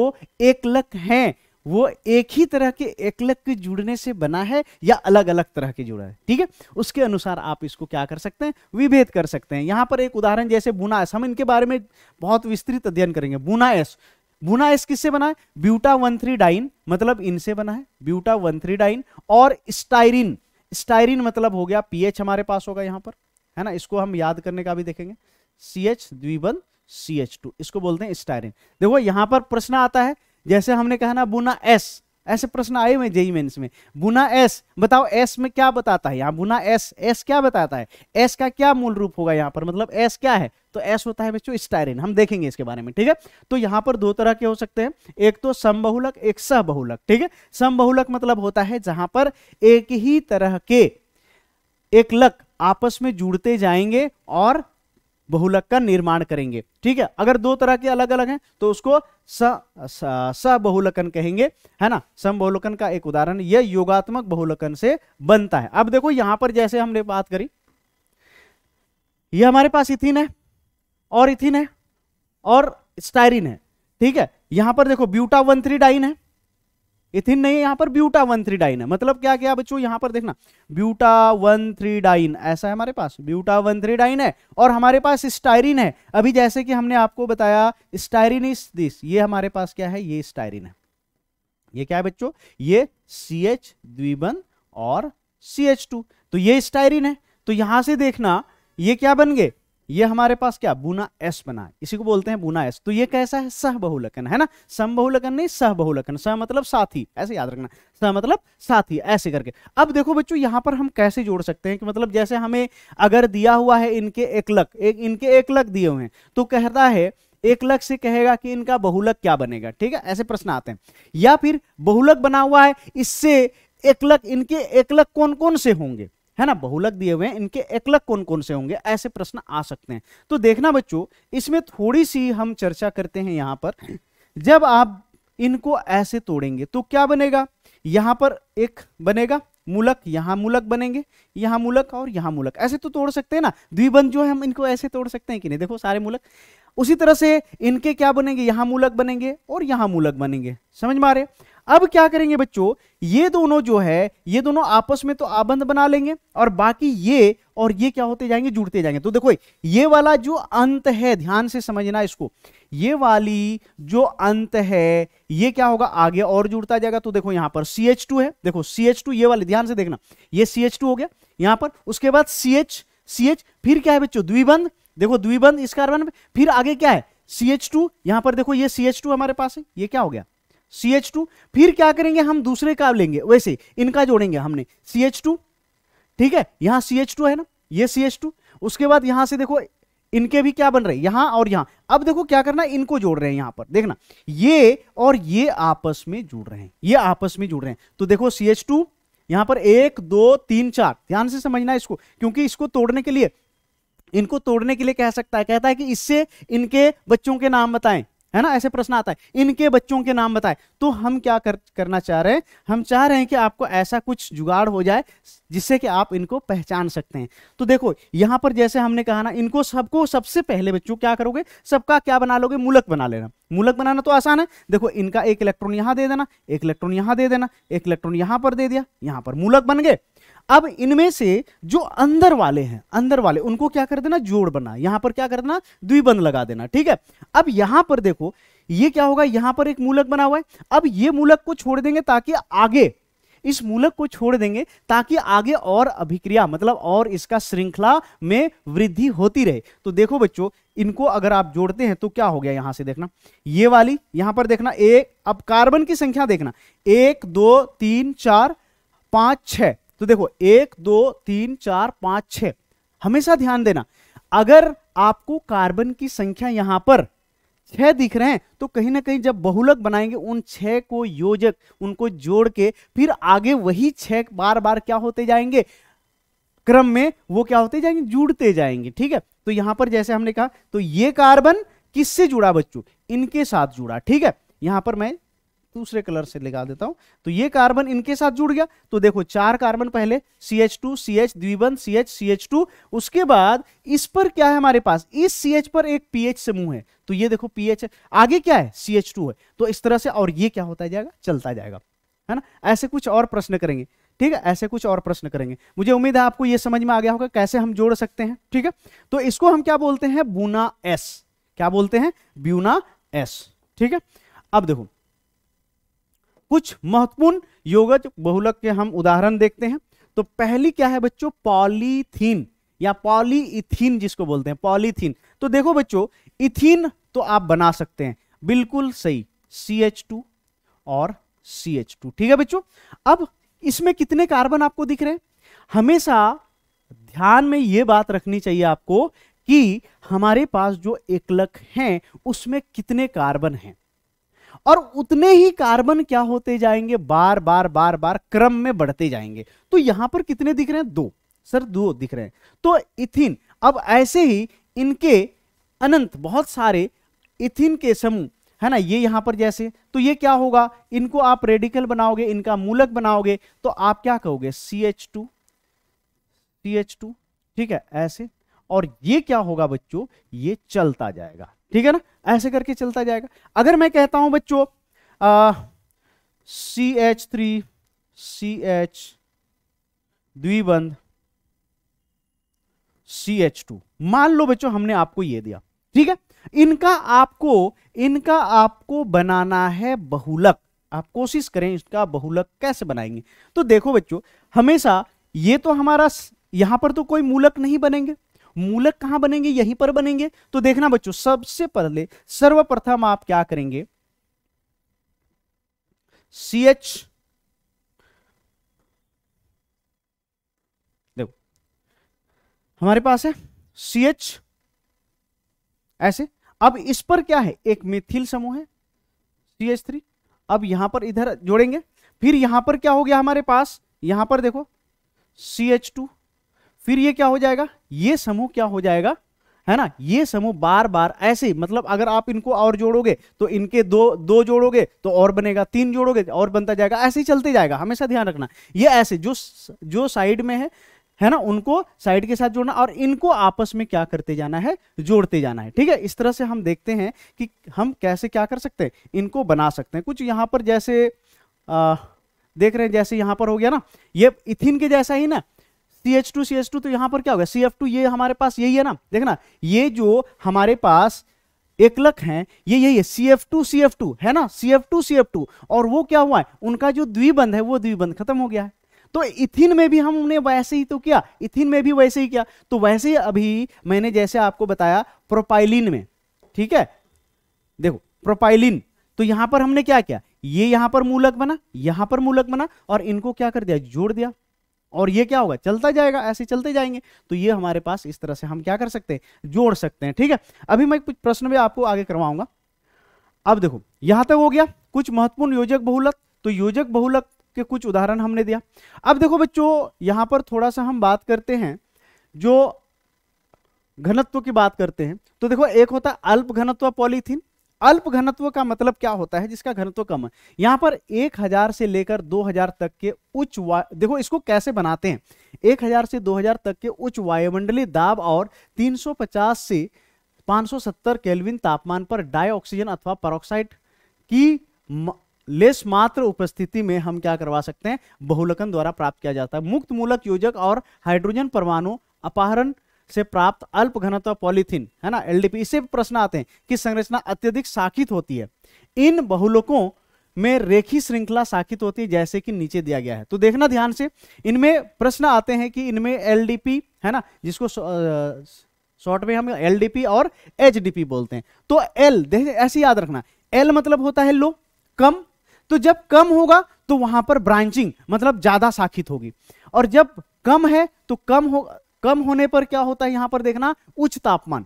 एकलक हैं वो एक ही तरह के एकलक के जुड़ने से बना है या अलग अलग तरह के जुड़ा है ठीक है उसके अनुसार आप इसको क्या कर सकते हैं विभेद कर सकते हैं यहां पर एक उदाहरण जैसे बुनायस हम इनके बारे में बहुत विस्तृत अध्ययन करेंगे बुनायस बुना एस किससे बना है ब्यूटा वन थ्री डाइन मतलब इनसे बना है ब्यूटा वन थ्री डाइन और स्टाइरिन स्टाइरिन मतलब हो गया पीएच हमारे पास होगा यहां पर है ना इसको हम याद करने का भी देखेंगे सी एच द्विबल सी एच टू इसको बोलते हैं स्टाइरिन देखो यहां पर प्रश्न आता है जैसे हमने कहा ना बुना एस ऐसे प्रश्न आए हुए जेई मेन्स में बुना एस बताओ एस में क्या बताता है यहाँ बुना एस एस क्या बताता है एस का क्या मूल रूप होगा यहाँ पर मतलब एस क्या है तो एस होता है बच्चों स्टायरिन हम देखेंगे इसके बारे में ठीक है तो यहाँ पर दो तरह के हो सकते हैं एक तो समबहुलक एक सहबहुलक ठीक है समबहुलक मतलब होता है जहां पर एक ही तरह के एक लक आपस में जुड़ते जाएंगे और बहुलक का निर्माण करेंगे ठीक है अगर दो तरह के अलग अलग हैं तो उसको सबहुलकन कहेंगे है ना समबहुलकन का एक उदाहरण यह योगात्मक बहुलकन से बनता है अब देखो यहां पर जैसे हमने बात करी यह हमारे पास इथिन है और इथिन है और स्टाइरिन है ठीक है यहां पर देखो ब्यूटा वन थ्री डाइन है इथिन नहीं है यहाँ पर ब्यूटा वन थ्री डाइन है मतलब क्या क्या बच्चों यहाँ पर देखना ब्यूटा वन थ्री डाइन ऐसा है हमारे पास ब्यूटा वन थ्री डाइन है और हमारे पास स्टायरिन है अभी जैसे कि हमने आपको बताया स्टायरिन इज दिस ये हमारे पास क्या है ये स्टायरिन है ये क्या है बच्चों ये सी एच द्विबन और सी एच टू तो ये स्टायरिन है तो यहां से देखना ये क्या बन गए ये हमारे पास क्या बुना एस बना है इसी को बोलते हैं बुना एस तो ये कैसा है सह बहुलकन है ना सम बहुलकन नहीं सह बहुलकन सह मतलब साथी ऐसे याद रखना सह मतलब साथी ऐसे करके अब देखो बच्चों यहां पर हम कैसे जोड़ सकते हैं कि मतलब जैसे हमें अगर दिया हुआ है इनके एक लक एक इनके एक लक दिए हुए हैं तो कहता है एक लक से कहेगा कि इनका बहुलक क्या बनेगा ठीक है ऐसे प्रश्न आते हैं या फिर बहुलक बना हुआ है इससे एक लक इनके एक लक कौन कौन से होंगे है ना बहुलक दिए हुए हैं इनके एकलक कौन कौन से होंगे ऐसे प्रश्न आ सकते हैं तो देखना बच्चों इसमें थोड़ी सी हम चर्चा करते हैं यहां पर जब आप इनको ऐसे तोड़ेंगे तो क्या बनेगा यहां पर एक बनेगा मूलक यहां मूलक बनेंगे यहां मूलक और यहां मूलक ऐसे तो तोड़ सकते हैं ना द्विबंध जो है हम इनको ऐसे तोड़ सकते हैं कि नहीं देखो सारे मूलक उसी तरह से इनके क्या बनेंगे यहां मूलक बनेंगे और यहां मूलक बनेंगे समझ में आ रहे अब क्या करेंगे बच्चों ये दोनों जो है ये दोनों आपस में तो आबंध बना लेंगे और बाकी ये और ये क्या होते जाएंगे जुड़ते जाएंगे तो देखो ये वाला जो अंत है ध्यान से समझना इसको ये वाली जो अंत है ये क्या होगा आगे और जुड़ता जाएगा तो देखो यहां पर सी एच टू है देखो सी एच टू ये वाली ध्यान से देखना ये सी एच टू हो गया यहां पर उसके बाद सी एच सी एच फिर क्या है बच्चों द्विबंध देखो द्विबंध इस कार्बन में फिर आगे क्या है सी एच टू यहां पर देखो ये सी एच टू हमारे पास है ये क्या हो गया सी एच टू फिर क्या करेंगे हम दूसरे का लेंगे वैसे इनका जोड़ेंगे हमने सी एच टू ठीक है यहां सी एच टू है ना ये सी एच टू उसके बाद यहां से देखो इनके भी क्या बन रहे हैं यहां और यहां अब देखो क्या करना इनको जोड़ रहे हैं यहां पर देखना ये और ये आपस में जुड़ रहे हैं ये आपस में जुड़ रहे हैं तो देखो सी एच टू यहां पर एक दो तीन चार ध्यान से समझना इसको क्योंकि इसको तोड़ने के लिए इनको तोड़ने के लिए कह सकता है कहता है कि इससे इनके बच्चों के नाम बताएं है ना ऐसे प्रश्न आता है इनके बच्चों के नाम बताएं तो हम क्या कर, करना चाह रहे हैं हम चाह रहे हैं कि आपको ऐसा कुछ जुगाड़ हो जाए जिससे कि आप इनको पहचान सकते हैं तो देखो यहाँ पर जैसे हमने कहा ना इनको सबको सबसे पहले बच्चों क्या करोगे सबका क्या बना लोगे मूलक बना लेना मूलक बनाना तो आसान है देखो इनका एक इलेक्ट्रॉन यहाँ दे देना एक इलेक्ट्रॉन यहाँ दे देना एक इलेक्ट्रॉन यहाँ पर दे दिया यहाँ पर मूलक बन गए अब इनमें से जो अंदर वाले हैं अंदर वाले उनको क्या कर देना जोड़ बना यहां पर क्या कर देना द्विबंध लगा देना ठीक है अब यहां पर देखो ये क्या होगा यहां पर एक मूलक बना हुआ है अब ये मूलक को छोड़ देंगे ताकि आगे इस मूलक को छोड़ देंगे ताकि आगे और अभिक्रिया मतलब और इसका श्रृंखला में वृद्धि होती रहे तो देखो बच्चों इनको अगर आप जोड़ते हैं तो क्या हो गया यहां से देखना ये वाली यहां पर देखना एक अब कार्बन की संख्या देखना एक दो तीन चार पांच छह तो देखो एक दो तीन चार पांच छ हमेशा ध्यान देना अगर आपको कार्बन की संख्या यहां पर छह दिख रहे हैं तो कहीं ना कहीं जब बहुलक बनाएंगे उन छह को योजक उनको जोड़ के फिर आगे वही छह बार बार क्या होते जाएंगे क्रम में वो क्या होते जाएंगे जुड़ते जाएंगे ठीक है तो यहां पर जैसे हमने कहा तो ये कार्बन किससे जुड़ा बच्चों इनके साथ जुड़ा ठीक है यहां पर मैं दूसरे कलर से लगा देता हूं तो ये कार्बन इनके साथ जुड़ गया तो देखो चार कार्बन पहले C H two C H द्विबंध C H C H two उसके बाद इस पर क्या है हमारे पास इस सी एच पर एक पीएच समूह है तो ये देखो पीएच है आगे क्या है सी एच टू है तो इस तरह से और ये क्या होता जाएगा चलता जाएगा है ना ऐसे कुछ और प्रश्न करेंगे ठीक है ऐसे कुछ और प्रश्न करेंगे मुझे उम्मीद है आपको यह समझ में आ गया होगा कैसे हम जोड़ सकते हैं ठीक है तो इसको हम क्या बोलते हैं बुना एस क्या बोलते हैं ब्यूना एस ठीक है अब देखो कुछ महत्वपूर्ण योगज बहुलक के हम उदाहरण देखते हैं तो पहली क्या है बच्चों पॉलीथीन या पॉलीइथीन जिसको बोलते हैं पॉलीथीन तो देखो बच्चों इथीन तो आप बना सकते हैं बिल्कुल सही सी एच टू और सी एच टू ठीक है बच्चों अब इसमें कितने कार्बन आपको दिख रहे हैं हमेशा ध्यान में ये बात रखनी चाहिए आपको कि हमारे पास जो एकलक हैं उसमें कितने कार्बन हैं और उतने ही कार्बन क्या होते जाएंगे बार बार बार बार क्रम में बढ़ते जाएंगे तो यहां पर कितने दिख रहे हैं दो सर दो दिख रहे हैं तो इथिन अब ऐसे ही इनके अनंत बहुत सारे इथिन के समूह है ना ये यहां पर जैसे तो ये क्या होगा इनको आप रेडिकल बनाओगे इनका मूलक बनाओगे तो आप क्या कहोगे C H two C H two ठीक है ऐसे और ये क्या होगा बच्चों ये चलता जाएगा ठीक है ना ऐसे करके चलता जाएगा अगर मैं कहता हूं बच्चों C H three C H द्विबंध सी एच टू मान लो बच्चों हमने आपको ये दिया ठीक है इनका आपको इनका आपको बनाना है बहुलक आप कोशिश करें इसका बहुलक कैसे बनाएंगे तो देखो बच्चों हमेशा ये तो हमारा यहां पर तो कोई मूलक नहीं बनेंगे मूलक कहां बनेंगे यहीं पर बनेंगे तो देखना बच्चों सबसे पहले सर्वप्रथम आप क्या करेंगे सी एच देखो हमारे पास है सी एच ऐसे अब इस पर क्या है एक मिथिल समूह है सी एच थ्री अब यहां पर इधर जोड़ेंगे फिर यहां पर क्या हो गया हमारे पास यहां पर देखो सी एच टू फिर ये क्या हो जाएगा ये समूह क्या हो जाएगा है ना ये समूह बार बार ऐसे मतलब अगर आप इनको और जोड़ोगे तो इनके दो दो जोड़ोगे तो और बनेगा तीन जोड़ोगे और बनता जाएगा ऐसे ही चलते जाएगा हमेशा ध्यान रखना ये ऐसे जो जो साइड में है है ना उनको साइड के साथ जोड़ना और इनको आपस में क्या करते जाना है जोड़ते जाना है ठीक है इस तरह से हम देखते हैं कि हम कैसे क्या कर सकते हैं इनको बना सकते हैं कुछ यहाँ पर जैसे आ, देख रहे हैं जैसे यहाँ पर हो गया ना ये इथिन के जैसा ही ना C H two C H two तो यहां पर क्या होगा सी एफ टू ये हमारे पास यही है ना देखना ये जो हमारे पास एकलक हैं ये यही है C F two C F two है ना C F two C F two और वो क्या हुआ है उनका जो द्विबंध है वो द्विबंध खत्म हो गया है तो इथिन में भी हमने वैसे ही तो किया इथिन में भी वैसे ही किया तो वैसे ही अभी मैंने जैसे आपको बताया प्रोपाइलिन में ठीक है देखो प्रोपाइलिन तो यहां पर हमने क्या किया ये यहां पर मूलक बना यहां पर मूलक बना और इनको क्या कर दिया जोड़ दिया और ये क्या होगा चलता जाएगा ऐसे चलते जाएंगे तो ये हमारे पास इस तरह से हम क्या कर सकते हैं जोड़ सकते हैं ठीक है अभी मैं कुछ प्रश्न भी आपको आगे करवाऊंगा अब देखो यहां तक हो गया कुछ महत्वपूर्ण योजक बहुलक तो योजक बहुलक के कुछ उदाहरण हमने दिया अब देखो बच्चों यहां पर थोड़ा सा हम बात करते हैं जो घनत्व की बात करते हैं तो देखो एक होता है अल्प घनत्व पॉलीथीन अल्प घनत्व का मतलब क्या होता है जिसका घनत्व कम है यहां पर 1000 से लेकर 2000 तक के उच्च देखो इसको कैसे बनाते हैं 1000 से 2000 तक के उच्च वायुमंडलीय दाब और 350 से 570 केल्विन तापमान पर डाइऑक्सीजन अथवा परोक्साइड की म, लेस मात्र उपस्थिति में हम क्या करवा सकते हैं बहुलकन द्वारा प्राप्त किया जाता है मुक्त मूलक योजक और हाइड्रोजन परमाणु अपहरण से प्राप्त अल्प घनत्व पॉलीथीन है ना एलडीपी इससे भी प्रश्न आते हैं कि संरचना अत्यधिक शाखित होती है इन बहुलकों में रेखी श्रृंखला शाखित होती है जैसे कि नीचे दिया गया है तो देखना ध्यान से इनमें प्रश्न आते हैं कि इनमें एलडीपी है ना जिसको शॉर्ट में हम एलडीपी और एचडीपी बोलते हैं तो एल देखिए ऐसे याद रखना एल मतलब होता है लो कम तो जब कम होगा तो वहां पर ब्रांचिंग मतलब ज्यादा शाखित होगी और जब कम है तो कम होगा कम होने पर क्या होता है यहां पर देखना उच्च तापमान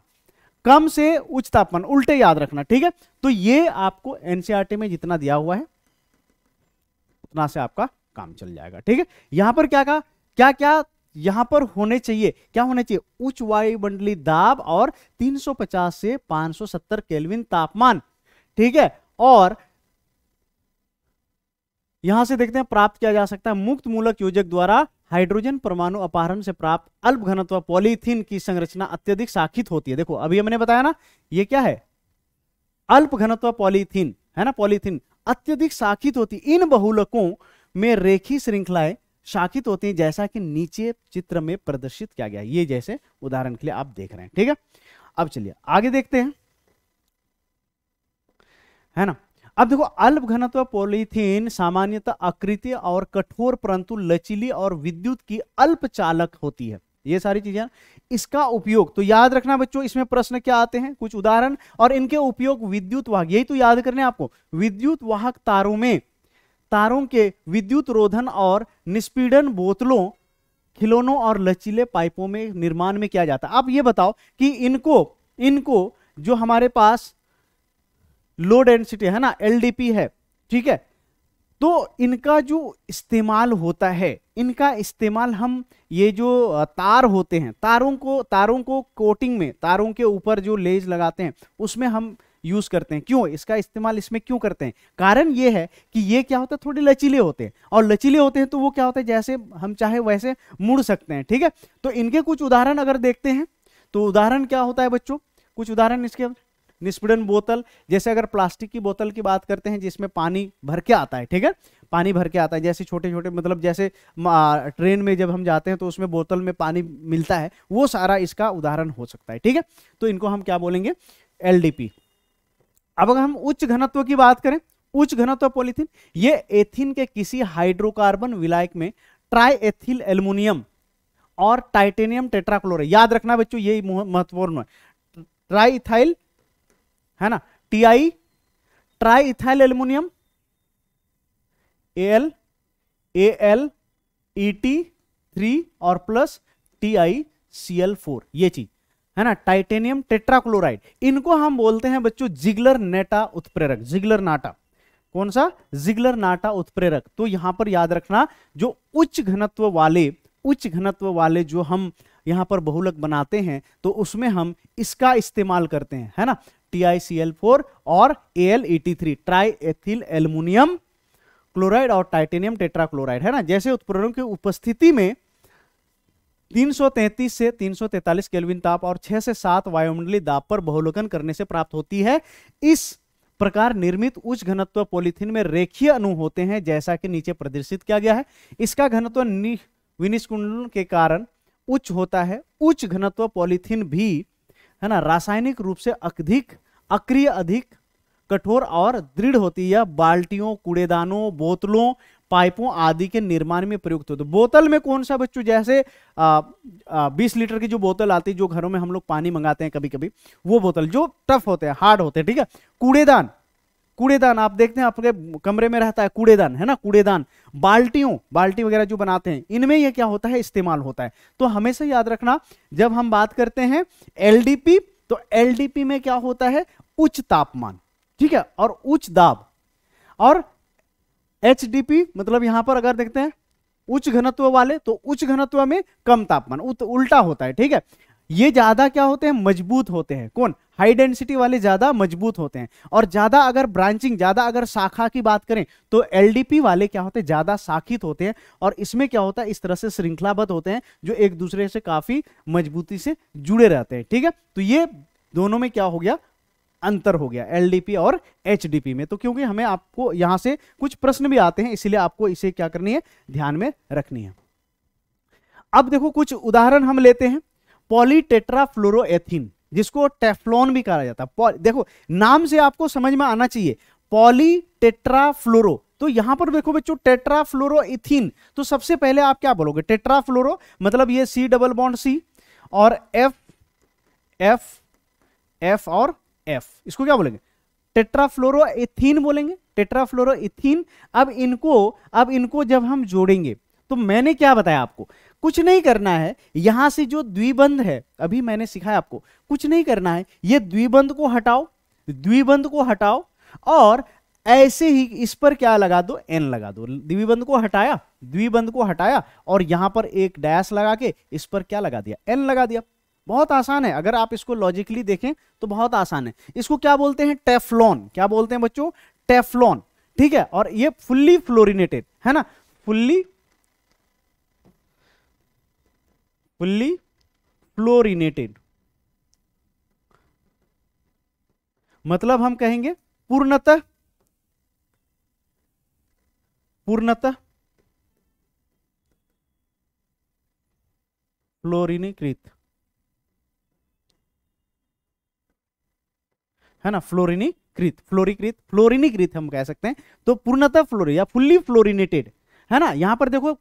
कम से उच्च तापमान उल्टे याद रखना ठीक है तो ये आपको एनसीआरटी e में जितना दिया हुआ है उतना से आपका काम चल जाएगा ठीक है यहां पर क्या कहा क्या क्या यहां पर होने चाहिए क्या होने चाहिए उच्च वायुमंडली दाब और 350 से 570 केल्विन तापमान ठीक है और यहां से देखते हैं प्राप्त किया जा सकता है मुक्त मूलक योजक द्वारा हाइड्रोजन परमाणु अपहरण से प्राप्त अल्प घनत्व पॉलीथीन की संरचना अत्यधिक शाखित होती है देखो अभी हमने बताया ना ये क्या है अल्प घनत्व पॉलीथीन है ना पॉलीथीन अत्यधिक शाखित होती इन बहुलकों में रेखी श्रृंखलाएं शाखित होती हैं जैसा कि नीचे चित्र में प्रदर्शित किया गया ये जैसे उदाहरण के लिए आप देख रहे हैं ठीक है अब चलिए आगे देखते हैं है ना अब देखो अल्प घनत्व पॉलीथीन सामान्यतः आकृति और कठोर परंतु लचीली और विद्युत की अल्प चालक होती है ये सारी चीजें इसका उपयोग तो याद रखना बच्चों इसमें प्रश्न क्या आते हैं कुछ उदाहरण और इनके उपयोग विद्युत वाहक यही तो याद करने आपको विद्युत वाहक तारों में तारों के विद्युत रोधन और निष्पीडन बोतलों खिलौनों और लचीले पाइपों में निर्माण में किया जाता है आप ये बताओ कि इनको इनको जो हमारे पास लो डेंसिटी है ना एलडीपी है ठीक है तो इनका जो इस्तेमाल होता है इनका इस्तेमाल हम ये जो तार होते हैं तारों को तारों को कोटिंग में तारों के ऊपर जो लेज लगाते हैं उसमें हम यूज करते हैं क्यों इसका इस्तेमाल इसमें क्यों करते हैं कारण ये है कि ये क्या होता है थोड़े लचीले होते हैं और लचीले होते हैं तो वो क्या होता है जैसे हम चाहे वैसे मुड़ सकते हैं ठीक है तो इनके कुछ उदाहरण अगर देखते हैं तो उदाहरण क्या होता है बच्चों कुछ उदाहरण इसके निष्पीड़न बोतल जैसे अगर प्लास्टिक की बोतल की बात करते हैं जिसमें पानी भर के आता है ठीक है पानी भर के आता है जैसे छोटे छोटे मतलब जैसे ट्रेन में जब हम जाते हैं तो उसमें बोतल में पानी मिलता है वो सारा इसका उदाहरण हो सकता है ठीक है तो इनको हम क्या बोलेंगे एल अब अगर हम उच्च घनत्व की बात करें उच्च घनत्व पोलिथिन ये एथिन के किसी हाइड्रोकार्बन विलायक में ट्राईएथिल एल्यूमिनियम और टाइटेनियम टेट्राक्लोराइड याद रखना बच्चों ये महत्वपूर्ण है ट्राईथाइल है ना T I tri ethyl aluminium L A L E T three और plus T I C L four ये चीज है ना टाइटेनियम टेट्राक्लोराइड इनको हम बोलते हैं बच्चों जिगलर नेटा उत्प्रेरक जिगलर नाटा कौन सा जिगलर नाटा उत्प्रेरक तो यहां पर याद रखना जो उच्च घनत्व वाले उच्च घनत्व वाले जो हम यहां पर बहुलक बनाते हैं तो उसमें हम इसका इस्तेमाल करते हैं है ना TiCl4 और Al83 ट्राईएथिल एल्युमिनियम क्लोराइड और टाइटेनियम टेट्राक्लोराइड है ना जैसे उत्प्रेरकों की उपस्थिति में 333 से 343 केल्विन ताप और 6 से 7 वायुमंडलीय दाब पर बहुलोकन करने से प्राप्त होती है इस प्रकार निर्मित उच्च घनत्व पॉलीथीन में रेखीय अणु होते हैं जैसा कि नीचे प्रदर्शित किया गया है इसका घनत्व विनिष्कुंडन के कारण उच्च होता है उच्च घनत्व पॉलीथीन भी है ना रासायनिक रूप से अधिक अक्रिय अधिक कठोर और दृढ़ होती है बाल्टियों कूड़ेदानों बोतलों पाइपों आदि के निर्माण में प्रयुक्त होते बोतल में कौन सा बच्चों जैसे आ, आ, 20 लीटर की जो बोतल आती है जो घरों में हम लोग पानी मंगाते हैं कभी कभी वो बोतल जो टफ होते हैं हार्ड होते हैं ठीक है कूड़ेदान कूड़ेदान आप देखते हैं आपके कमरे में रहता है कूड़ेदान है ना कूड़ेदान बाल्टियों बाल्टी वगैरह जो बनाते हैं इनमें यह क्या होता है इस्तेमाल होता है तो हमेशा याद रखना जब हम बात करते हैं एलडीपी तो एलडीपी में क्या होता है उच्च तापमान ठीक है और उच्च दाब और एच मतलब यहां पर अगर देखते हैं उच्च घनत्व वाले तो उच्च घनत्व में कम तापमान उल्टा होता है ठीक है ये ज्यादा क्या होते हैं मजबूत होते हैं कौन हाई डेंसिटी वाले ज्यादा मजबूत होते हैं और ज्यादा अगर ब्रांचिंग ज्यादा अगर शाखा की बात करें तो एलडीपी वाले क्या होते हैं ज्यादा शाखित होते हैं और इसमें क्या होता है इस तरह से श्रृंखलाबद्ध होते हैं जो एक दूसरे से काफी मजबूती से जुड़े रहते हैं ठीक है तो ये दोनों में क्या हो गया अंतर हो गया एलडीपी और एचडीपी में तो क्योंकि हमें आपको यहां से कुछ प्रश्न भी आते हैं इसलिए आपको इसे क्या करनी है ध्यान में रखनी है अब देखो कुछ उदाहरण हम लेते हैं पॉलीटेट्राफ्लोरोएथिन जिसको टेफ्लॉन भी कहा जाता है देखो नाम से आपको समझ में आना चाहिए पॉलीटेट्राफ्लोरो तो यहां पर देखो बच्चों इथिन तो सबसे पहले आप क्या बोलोगे टेट्राफ्लोरो मतलब ये सी डबल बॉन्ड सी और एफ एफ एफ और एफ इसको क्या बोलेंगे इथिन बोलेंगे इथिन अब इनको अब इनको जब हम जोड़ेंगे तो मैंने क्या बताया आपको कुछ नहीं करना है यहां से जो द्विबंध है अभी मैंने सिखाया आपको कुछ नहीं करना है ये द्विबंध को हटाओ द्विबंध को हटाओ और ऐसे ही इस पर क्या लगा दो एन लगा दो द्विबंध को हटाया द्विबंध को हटाया और यहां पर एक डैश लगा के इस पर क्या लगा दिया एन लगा दिया बहुत आसान है अगर आप इसको लॉजिकली देखें तो बहुत आसान है इसको क्या बोलते हैं टेफलॉन क्या बोलते हैं बच्चों टेफलॉन ठीक है और ये फुल्ली फ्लोरिनेटेड है ना फुल्ली fully फ्लोरिनेटेड मतलब हम कहेंगे पूर्णतः पूर्णतः फ्लोरिनीकृत है ना फ्लोरिनीकृत फ्लोरीकृत फ्लोरिनीकृत हम कह सकते हैं तो पूर्णतः फ्लोरी या फुल्ली फ्लोरिनेटेड है ना यहां पर देखो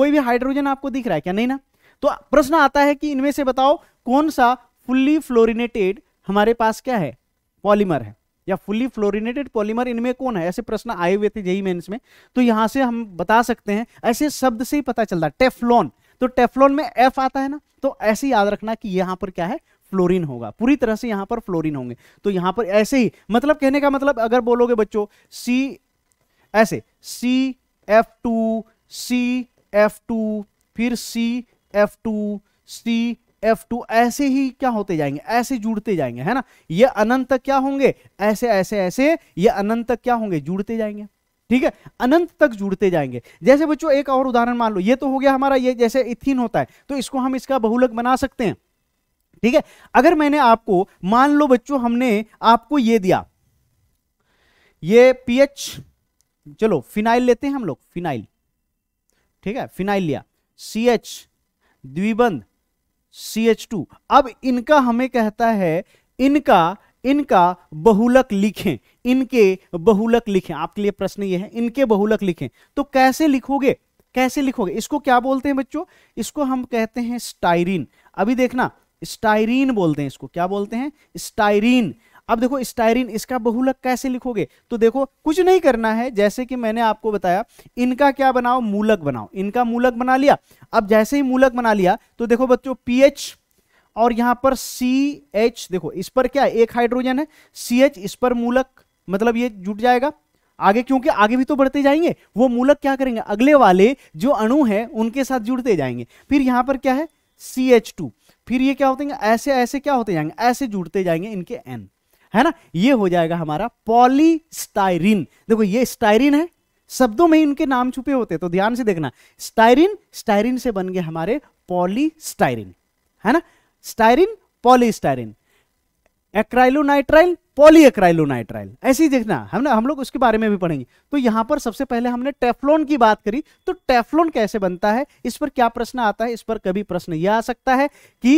कोई भी हाइड्रोजन आपको दिख रहा है क्या नहीं ना तो प्रश्न आता है कि इनमें से बताओ कौन सा फुल्ली फ्लोरिनेटेड हमारे पास क्या है पॉलीमर है या फुल्ली फ्लोरिनेटेड पॉलीमर इनमें कौन है ऐसे प्रश्न आए हुए थे जेई मेन्स में तो यहां से हम बता सकते हैं ऐसे शब्द से ही पता चलता है टेफलॉन तो टेफलॉन में एफ आता है ना तो ऐसे याद रखना कि यहां पर क्या है फ्लोरीन होगा पूरी तरह से यहां पर फ्लोरीन होंगे तो यहां पर ऐसे ही मतलब कहने का मतलब अगर बोलोगे बच्चों सी ऐसे C F two C F two फिर C F two C F two ऐसे ही क्या होते जाएंगे ऐसे जुड़ते जाएंगे है ना ये अनंत तक क्या होंगे ऐसे ऐसे ऐसे ये अनंत तक क्या होंगे जुड़ते जाएंगे ठीक है अनंत तक जुड़ते जाएंगे जैसे बच्चों एक और उदाहरण मान लो ये तो हो गया हमारा ये जैसे इथिन होता है तो इसको हम इसका बहुलक बना सकते हैं ठीक है अगर मैंने आपको मान लो बच्चों हमने आपको ये दिया ये पीएच चलो फिनाइल लेते हैं हम लोग फिनाइल ठीक है फिनाइल लिया सी एच द्विबंध सी एच टू अब इनका हमें कहता है इनका इनका बहुलक लिखें इनके बहुलक लिखें आपके लिए प्रश्न ये है इनके बहुलक लिखें तो कैसे लिखोगे कैसे लिखोगे इसको क्या बोलते हैं बच्चों इसको हम कहते हैं स्टाइरीन अभी देखना स्टाइरीन बोलते हैं इसको क्या बोलते हैं स्टाइरीन अब देखो स्टायरिन इसका बहुलक कैसे लिखोगे तो देखो कुछ नहीं करना है जैसे कि मैंने आपको बताया इनका क्या बनाओ मूलक बनाओ इनका मूलक बना लिया अब जैसे ही मूलक बना लिया तो देखो बच्चों पीएच और यहां पर सी एच देखो इस पर क्या एक हाइड्रोजन है सी एच इस पर मूलक मतलब ये जुट जाएगा आगे क्योंकि आगे भी तो बढ़ते जाएंगे वो मूलक क्या करेंगे अगले वाले जो अणु है उनके साथ जुड़ते जाएंगे फिर यहां पर क्या है सी एच टू फिर ये क्या होते हैं ऐसे ऐसे क्या होते जाएंगे ऐसे जुड़ते जाएंगे इनके एन है ना ये हो जाएगा हमारा पॉलीस्टाइरिन देखो ये स्टाइरिन है शब्दों में इनके नाम छुपे होते तो ध्यान से देखना स्टाइरिन स्टाइरिन से बन गए हमारे पॉलीस्टाइरिन है ना स्टाइरिन पॉलीस्टाइरिन एक्राइलोनाइट्राइल पॉलीएक्राइलोनाइट्राइल ऐसे ही देखना हम ना हम लोग उसके बारे में भी पढ़ेंगे तो यहां पर सबसे पहले हमने टेफ्लोन की बात करी तो टेफ्लोन कैसे बनता है इस पर क्या प्रश्न आता है इस पर कभी प्रश्न यह आ सकता है कि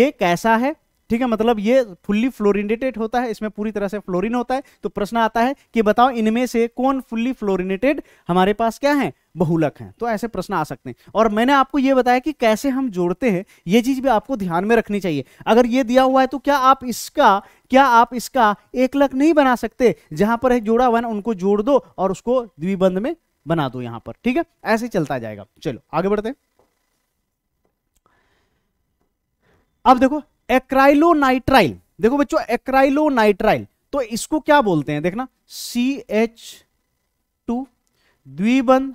यह कैसा है ठीक है मतलब ये फुल्ली फ्लोरिनेटेड होता है इसमें पूरी तरह से फ्लोरिन होता है तो प्रश्न आता है कि बताओ इनमें से कौन फुल्ली फ्लोरिनेटेड हमारे पास क्या है बहुलक हैं तो ऐसे प्रश्न आ सकते हैं और मैंने आपको ये बताया कि कैसे हम जोड़ते हैं ये चीज भी आपको ध्यान में रखनी चाहिए अगर ये दिया हुआ है तो क्या आप इसका क्या आप इसका एक लक नहीं बना सकते जहां पर है जोड़ा हुआ उनको जोड़ दो और उसको द्विबंध में बना दो यहां पर ठीक है ऐसे चलता जाएगा चलो आगे बढ़ते अब देखो एक्राइलोनाइट्राइल देखो बच्चों एक्राइलोनाइट्राइल तो इसको क्या बोलते हैं देखना सी एच टू द्विबंध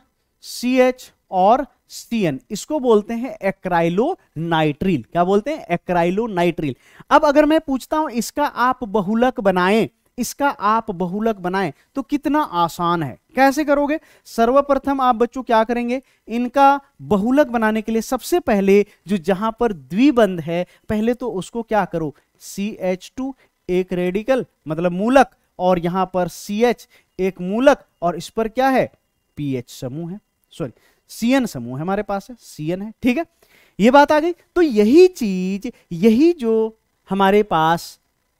सी एच और सी एन इसको बोलते हैं एक्राइलो नाइट्रिल क्या बोलते हैं एक्राइलो नाइट्रिल अब अगर मैं पूछता हूं इसका आप बहुलक बनाएं इसका आप बहुलक बनाएं तो कितना आसान है कैसे करोगे सर्वप्रथम आप बच्चों क्या करेंगे इनका बहुलक बनाने के लिए सबसे पहले जो जहां पर द्विबंध है पहले तो उसको क्या करो सी एच टू एक रेडिकल मतलब मूलक और यहां पर सी एच एक मूलक और इस पर क्या है पी एच समूह है सॉरी सी एन समूह हमारे पास है एन है ठीक है ये बात आ गई तो यही चीज यही जो हमारे पास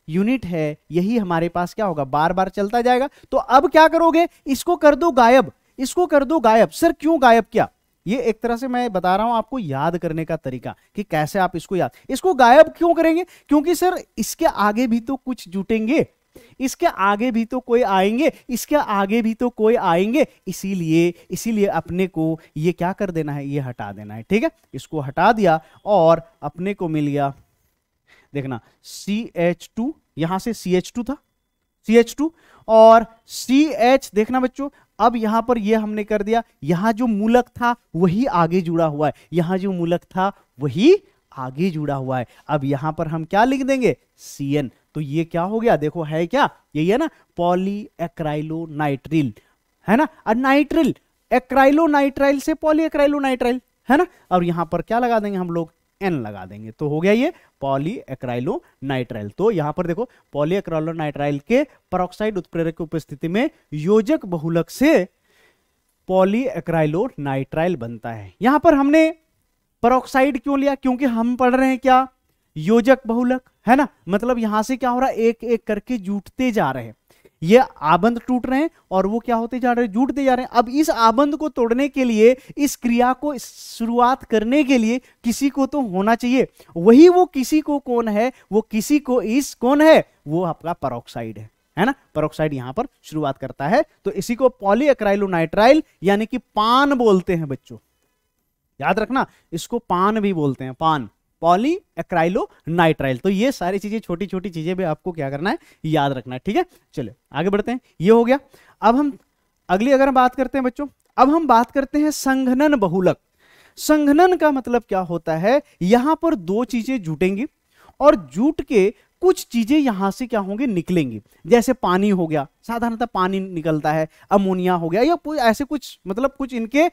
यूनिट है यही हमारे पास क्या होगा बार बार चलता जाएगा तो अब क्या करोगे इसको कर दो गायब इसको कर दो गायब सर क्यों गायब क्या ये एक तरह से मैं बता रहा हूं आपको याद करने का तरीका कि कैसे आप इसको याद इसको गायब क्यों करेंगे क्योंकि सर इसके आगे भी तो कुछ जुटेंगे इसके आगे भी तो कोई आएंगे इसके आगे भी तो कोई आएंगे इसीलिए इसीलिए अपने को ये क्या कर देना है ये हटा देना है ठीक है इसको हटा दिया और अपने को मिल गया देखना सी एच टू यहां से सी एच टू था सी एच टू और सी एच देखना बच्चों अब यहां पर यह हमने कर दिया यहां जो मूलक था वही आगे जुड़ा हुआ है यहां जो मूलक था वही आगे जुड़ा हुआ है अब यहां पर हम क्या लिख देंगे सी एन तो ये क्या हो गया देखो है क्या यही है ना पॉली एक्राइलो नाइट्रिल है ना और नाइट्रिल एक्राइलो नाइट्राइल से पॉली एक्राइलो नाइट्राइल है ना और यहां पर क्या लगा देंगे हम लोग एन लगा देंगे तो हो गया ये पॉली एक्राइलो नाइट्राइल तो यहां पर देखो पॉली एक्राइलो नाइट्राइल के परोक्साइड उत्प्रेरक की उपस्थिति में योजक बहुलक से पॉली एक्राइलो नाइट्राइल बनता है यहां पर हमने परोक्साइड क्यों लिया क्योंकि हम पढ़ रहे हैं क्या योजक बहुलक है ना मतलब यहां से क्या हो रहा है एक एक करके जुटते जा रहे हैं ये आबंध टूट रहे हैं और वो क्या होते जा रहे हैं जुटते जा रहे हैं अब इस आबंध को तोड़ने के लिए इस क्रिया को शुरुआत करने के लिए किसी को तो होना चाहिए वही वो किसी को कौन है वो किसी को इस कौन है वो आपका परोक्साइड है है ना परोक्साइड यहां पर शुरुआत करता है तो इसी को पॉलीअक्राइलोनाइट्राइल यानी कि पान बोलते हैं बच्चों याद रखना इसको पान भी बोलते हैं पान पॉली एक्राइलो नाइट्राइल तो ये सारी चीजें छोटी छोटी चीजें भी आपको क्या करना है याद रखना है ठीक है चलो आगे बढ़ते हैं ये हो गया अब हम अगली अगर हम बात करते हैं बच्चों अब हम बात करते हैं संघनन बहुलक संघनन का मतलब क्या होता है यहां पर दो चीजें जुटेंगी और जुट के कुछ चीजें यहां से क्या होंगे निकलेंगी जैसे पानी हो गया साधारणतः पानी निकलता है अमोनिया हो गया या ऐसे कुछ मतलब कुछ इनके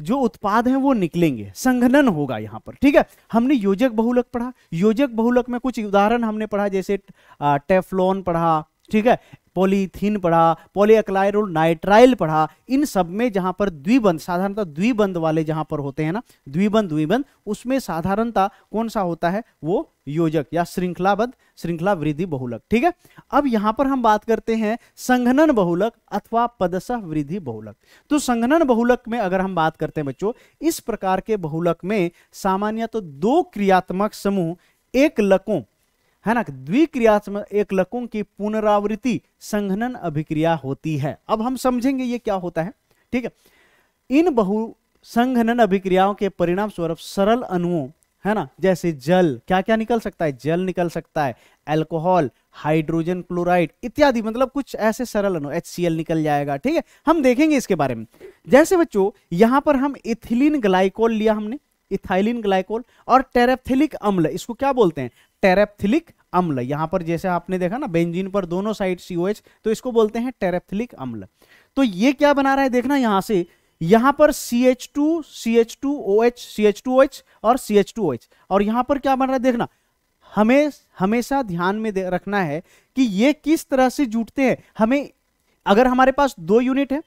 जो उत्पाद हैं वो निकलेंगे संघनन होगा यहां पर ठीक है हमने योजक बहुलक पढ़ा योजक बहुलक में कुछ उदाहरण हमने पढ़ा जैसे टेफलोन पढ़ा ठीक है पॉलीथीन पढ़ा पॉलीअक्लायरुल नाइट्राइल पढ़ा इन सब में जहां पर द्विबंध साधारणतः द्विबंध वाले जहां पर होते हैं ना द्विबंध द्विबंध उसमें साधारणता कौन सा होता है वो योजक या श्रृंखलाबद्ध श्रृंखला वृद्धि बहुलक ठीक है अब यहां पर हम बात करते हैं संघनन बहुलक अथवा पदसह वृद्धि बहुलक तो संघनन बहुलक में अगर हम बात करते हैं बच्चों इस प्रकार के बहुलक में सामान्य तो दो क्रियात्मक समूह एक लकों है ना द्विक्रियात्मक लकों की पुनरावृत्ति संघनन अभिक्रिया होती है अब हम समझेंगे ये क्या होता है ठीक है इन बहु संघनन अभिक्रियाओं के परिणाम स्वरूप सरल अणुओं है ना जैसे जल क्या क्या निकल सकता है जल निकल सकता है अल्कोहल हाइड्रोजन क्लोराइड इत्यादि मतलब कुछ ऐसे सरल अणु एच निकल जाएगा ठीक है हम देखेंगे इसके बारे में जैसे बच्चों यहां पर हम इथिलीन ग्लाइकोल लिया हमने इथाइलिन ग्लाइकोल और टेरेप्थिलिक अम्ल इसको क्या बोलते हैं टेरेप्थिलिक अम्ल यहां पर जैसे आपने देखा ना बेंजीन पर दोनों साइड सीओएच तो इसको बोलते हैं टेरेप्थिलिक अम्ल तो ये क्या बना रहा है देखना यहां से यहां पर C H two C H two O H C H two H और सी एच टू एच और यहां पर क्या बन रहा है देखना हमें हमेशा ध्यान में रखना है कि ये किस तरह से जुटते हैं हमें अगर हमारे पास दो यूनिट है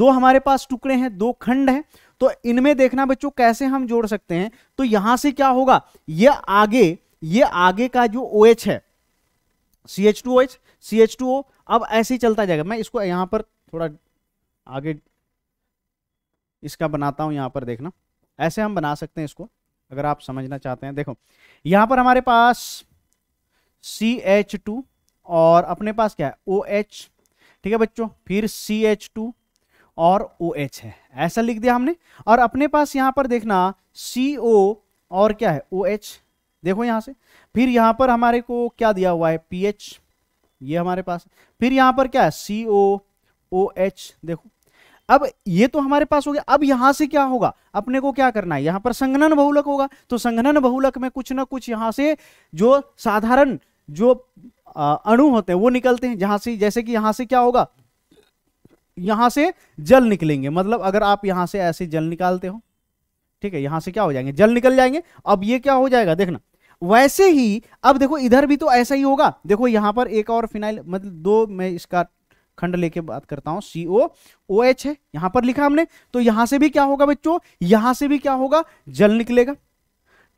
दो हमारे पास टुकड़े हैं दो खंड हैं तो इनमें देखना बच्चों कैसे हम जोड़ सकते हैं तो यहां से क्या होगा ये आगे ये आगे का जो ओ OH है C H two H C H two O अब ऐसे ही चलता जाएगा मैं इसको यहां पर थोड़ा आगे इसका बनाता हूं यहां पर देखना ऐसे हम बना सकते हैं इसको अगर आप समझना चाहते हैं देखो यहां पर हमारे पास सी एच टू और अपने पास क्या है ओ OH, एच ठीक है बच्चों फिर सी एच टू और ओ OH है ऐसा लिख दिया हमने और अपने पास यहाँ पर देखना सी ओ और क्या है ओ OH देखो यहाँ से फिर यहाँ पर हमारे को क्या दिया हुआ है पी एच ये हमारे पास फिर यहाँ पर क्या है सी ओ ओ एच देखो अब ये तो हमारे पास हो गया अब यहां से क्या होगा अपने को क्या करना है यहां पर संघनन बहुलक होगा तो संघनन बहुलक में कुछ ना कुछ यहां से जो साधारण जो अणु होते हैं वो निकलते हैं जहां से जैसे कि यहां से क्या होगा यहां से जल निकलेंगे मतलब अगर आप यहां से ऐसे जल निकालते हो ठीक है यहां से क्या हो जाएंगे जल निकल जाएंगे अब ये क्या हो जाएगा देखना वैसे ही अब देखो इधर भी तो ऐसा ही होगा देखो यहां पर एक और फिनाइल मतलब दो मैं इसका खंड लेके बात करता हूं सीओ ओ एच है यहां पर लिखा हमने तो यहां से भी क्या होगा बच्चों यहां से भी क्या होगा जल निकलेगा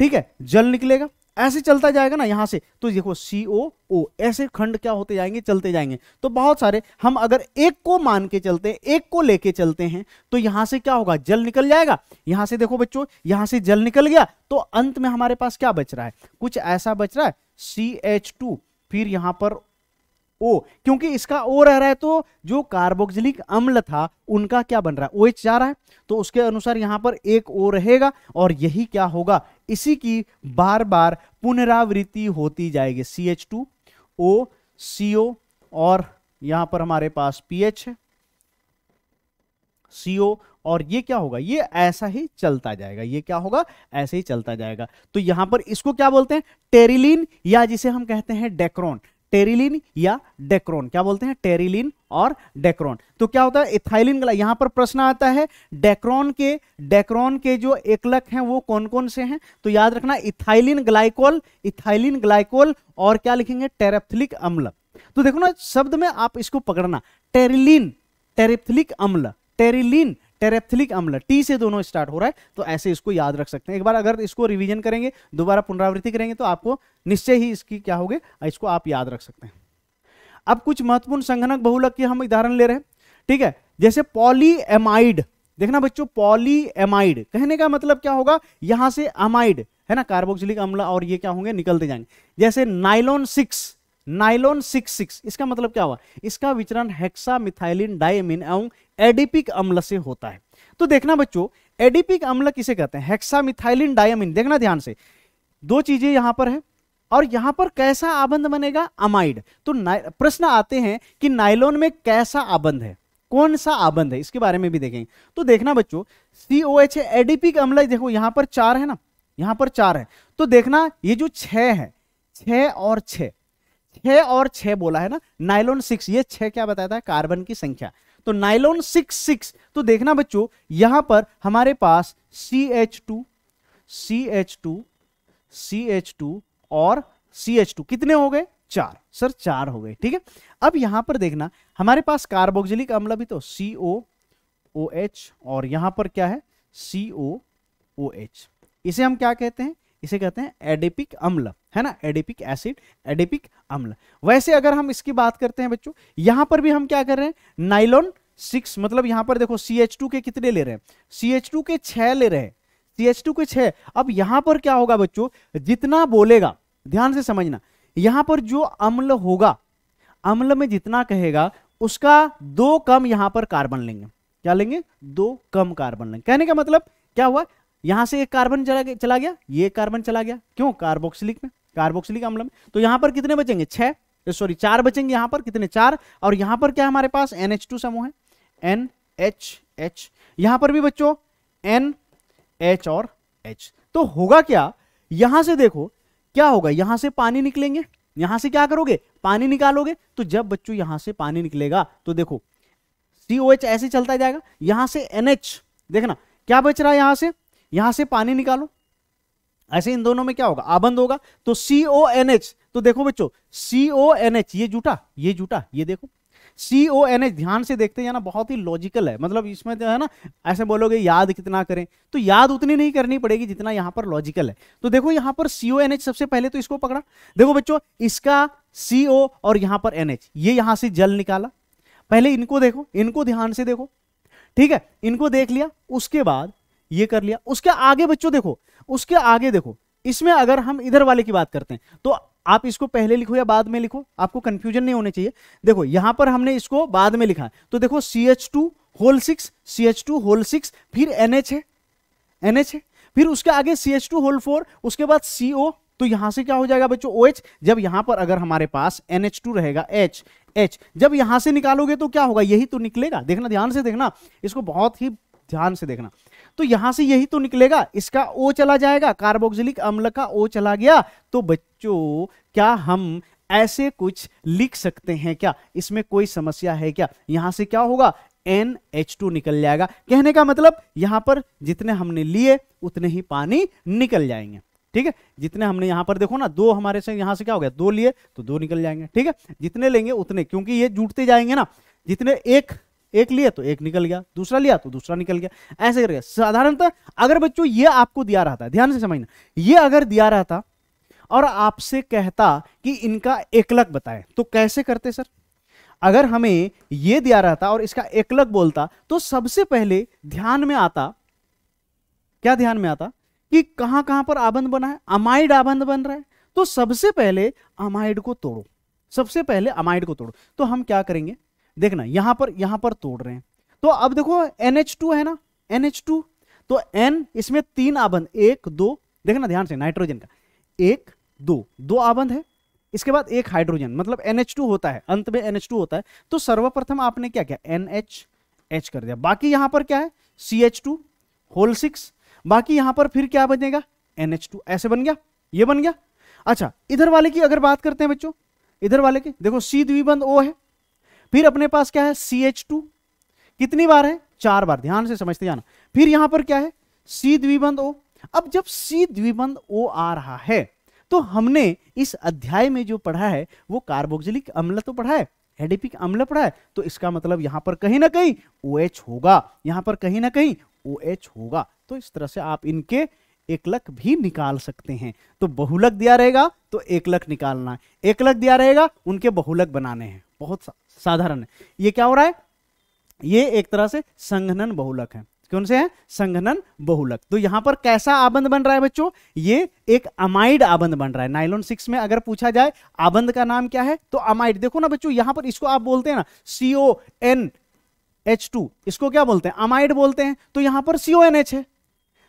ठीक है जल निकलेगा ऐसे चलता जाएगा ना यहां से तो देखो सी ओ ओ ऐसे खंड क्या होते जाएंगे चलते जाएंगे तो बहुत सारे हम अगर एक को मान के चलते हैं एक को लेके चलते हैं तो यहां से क्या होगा जल निकल जाएगा यहां से देखो बच्चों यहां से जल निकल गया तो अंत में हमारे पास क्या बच रहा है कुछ ऐसा बच रहा है सी एच टू फिर यहां पर ओ क्योंकि इसका ओ रह रहा है तो जो कार्बोक्सिलिक अम्ल था उनका क्या बन रहा है ओ एच जा रहा है तो उसके अनुसार यहां पर एक ओ रहेगा और यही क्या होगा इसी की बार बार पुनरावृत्ति होती जाएगी सी एच टू ओ सी ओ और यहां पर हमारे पास पी एच है सीओ और ये क्या होगा ये ऐसा ही चलता जाएगा ये क्या होगा ऐसे ही चलता जाएगा तो यहां पर इसको क्या बोलते हैं टेरिलीन या जिसे हम कहते हैं डेक्रोन टेरिलिन या डेक्रोन क्या बोलते हैं टेरिलिन और डेक्रोन तो क्या होता है इथाइलिन यहां पर प्रश्न आता है डेक्रोन के डेक्रोन के जो एकलक हैं वो कौन कौन से हैं तो याद रखना इथाइलिन ग्लाइकोल इथाइलिन ग्लाइकोल और क्या लिखेंगे टेरेप्थलिक अम्ल तो देखो ना शब्द में आप इसको पकड़ना टेरिलिन टेरेप्थलिक अम्ल टेरिलिन टेरेथलिक अम्ल टी से दोनों स्टार्ट हो रहा है तो ऐसे इसको याद रख सकते हैं एक बार अगर इसको रिवीजन करेंगे दोबारा पुनरावृत्ति करेंगे तो आपको निश्चय ही इसकी क्या होगी इसको आप याद रख सकते हैं अब कुछ महत्वपूर्ण संघनक बहुलक की हम उदाहरण ले रहे हैं ठीक है जैसे पॉलीएमाइड देखना बच्चों पॉलीएमाइड कहने का मतलब क्या होगा यहां से अमाइड है ना कार्बोक्सिलिक अम्ल और ये क्या होंगे निकलते जाएंगे जैसे nylon six nylon six six इसका मतलब क्या हुआ इसका विचरण हेक्सा मिथाइलिन डायमिन एवं एडिपिक अम्ल से होता है तो देखना बच्चों एडिपिक अम्ल किसे कहते हैं हेक्सामिथाइलिन डायमिन देखना ध्यान से दो चीजें यहां पर है और यहां पर कैसा आबंध बनेगा अमाइड तो प्रश्न आते हैं कि नाइलोन में कैसा आबंध है कौन सा आबंध है इसके बारे में भी देखेंगे तो देखना बच्चों सी ओ एच एडीपिक अम्ल देखो यहां पर चार है ना यहां पर चार है तो देखना ये जो छ है छ और छ छ और छ बोला है ना नाइलोन सिक्स ये छ क्या बताता है कार्बन की संख्या तो नाइलोन सिक्स सिक्स तो देखना बच्चों यहां पर हमारे पास C H two C H two C H two और सी एच टू कितने हो गए चार सर चार हो गए ठीक है अब यहां पर देखना हमारे पास कार्बोक्सिलिक अम्ल भी तो सी ओ ओ एच और यहां पर क्या है सी ओ ओ एच इसे हम क्या कहते हैं इसे कहते हैं एडेपिक अम्ल है ना एडिपिक एसिड एडिपिक अम्ल वैसे अगर हम इसकी बात करते हैं बच्चों यहां पर भी हम क्या कर रहे हैं नाइलोन सिक्स मतलब यहां पर देखो सी एच टू के कितने ले रहे हैं सी एच टू के छह ले रहे हैं सी एच टू के छह अब यहां पर क्या होगा बच्चों जितना बोलेगा ध्यान से समझना यहां पर जो अम्ल होगा अम्ल में जितना कहेगा उसका दो कम यहां पर कार्बन लेंगे क्या लेंगे दो कम कार्बन लेंगे कहने का मतलब क्या हुआ यहां से एक कार्बन चला गया ये कार्बन चला गया क्यों कार्बोक्सिलिक में कार्बोक्सिलिक अम्ल में तो यहां पर कितने बचेंगे छह सॉरी चार बचेंगे यहां पर कितने चार और यहां पर क्या हमारे पास एन एच टू समूह है एन एच एच यहाँ पर भी बच्चों एन एच और एच तो होगा क्या यहां से देखो क्या होगा यहां से पानी निकलेंगे यहां से क्या करोगे पानी निकालोगे तो जब बच्चों यहां से पानी निकलेगा तो देखो COH ऐसे चलता जाएगा यहां से NH देखना क्या बच रहा है यहां से यहां से पानी निकालो ऐसे इन दोनों में क्या होगा आबंद होगा तो सी ओ एन एच तो देखो बच्चों सी ओ एन एच ये जूटा ये जूटा ये देखो सी ओ एन एच ध्यान से देखते ना बहुत ही लॉजिकल है मतलब इसमें जो है ना ऐसे बोलोगे याद कितना करें तो याद उतनी नहीं करनी पड़ेगी जितना यहां पर लॉजिकल है तो देखो यहां पर सी ओ एन एच सबसे पहले तो इसको पकड़ा देखो बच्चों इसका सी ओ और यहां पर एन एच ये यहां से जल निकाला पहले इनको देखो इनको ध्यान से देखो ठीक है इनको देख लिया उसके बाद ये कर लिया उसके आगे बच्चों देखो उसके आगे देखो इसमें अगर हम इधर वाले की बात करते हैं तो आप इसको पहले लिखो या बाद में लिखो आपको कंफ्यूजन नहीं होने चाहिए देखो यहां पर हमने इसको बाद में लिखा है तो देखो C H two whole six C H two whole six फिर एन एच है एन एच है फिर उसके आगे C H two whole four उसके बाद सी ओ तो यहां से क्या हो जाएगा बच्चों ओ एच जब यहां पर अगर हमारे पास एन एच टू रहेगा एच एच जब यहां से निकालोगे तो क्या होगा यही तो निकलेगा देखना ध्यान से देखना इसको बहुत ही ध्यान से देखना तो यहां से यही तो निकलेगा इसका ओ चला जाएगा कार्बोक्सिलिक अम्ल का ओ चला गया तो बच्चों क्या हम ऐसे कुछ लिख सकते हैं क्या इसमें कोई समस्या है क्या यहां से क्या होगा एन एच टू निकल जाएगा कहने का मतलब यहां पर जितने हमने लिए उतने ही पानी निकल जाएंगे ठीक है जितने हमने यहां पर देखो ना दो हमारे से यहां से क्या हो गया दो लिए तो दो निकल जाएंगे ठीक है जितने लेंगे उतने क्योंकि ये जुटते जाएंगे ना जितने एक एक लिया तो एक निकल गया दूसरा लिया तो दूसरा निकल गया ऐसे करके साधारणतः अगर बच्चों ये आपको दिया रहा था ध्यान से समझना ये अगर दिया रहा था और आपसे कहता कि इनका एकलक बताएं तो कैसे करते सर अगर हमें ये दिया रहा था और इसका एकलक बोलता तो सबसे पहले ध्यान में आता क्या ध्यान में आता कि कहां कहां पर आबंध बना है अमाइड आबंध बन रहा है तो सबसे पहले अमाइड को तोड़ो सबसे पहले अमाइड को तोड़ो तो हम क्या करेंगे देखना यहां पर यहां पर तोड़ रहे हैं तो अब देखो NH2 है ना NH2 तो N इसमें तीन आबंध एक दो देखना ध्यान से नाइट्रोजन का एक दो दो आबंध है इसके बाद एक हाइड्रोजन मतलब NH2 होता है अंत में NH2 होता है तो सर्वप्रथम आपने क्या किया NH H कर दिया बाकी यहां पर क्या है C H two whole six बाकी यहां पर फिर क्या बनेगा NH2 ऐसे बन गया ये बन गया अच्छा इधर वाले की अगर बात करते हैं बच्चों इधर वाले की देखो सी द्विबंध ओ है फिर अपने पास क्या है सी एच टू कितनी बार है चार बार ध्यान से समझते जाना फिर यहां पर क्या है सी द्विबंध ओ अब जब सी द्विबंध ओ आ रहा है तो हमने इस अध्याय में जो पढ़ा है वो कार्बोक्सिलिक अम्ल तो पढ़ा है एडिपिक अम्ल पढ़ा है तो इसका मतलब यहां पर कहीं ना कहीं ओ OH होगा यहां पर कहीं ना कहीं ओ OH होगा तो इस तरह से आप इनके एकलक भी निकाल सकते हैं तो बहुलक दिया रहेगा तो एकलक निकालना है एकलक दिया रहेगा उनके बहुलक बनाने हैं बहुत सा साधारण है ये क्या हो रहा है ये एक तरह से संघनन बहुलक है कौन से है संघनन बहुलक तो यहां पर कैसा आबंध बन रहा है बच्चों ये एक अमाइड आबंध बन रहा है नाइलोन सिक्स में अगर पूछा जाए आबंध का नाम क्या है तो अमाइड देखो ना बच्चों यहां पर इसको आप बोलते हैं ना सीओ एन एच टू इसको क्या बोलते हैं अमाइड बोलते हैं तो यहां पर सीओ एन एच है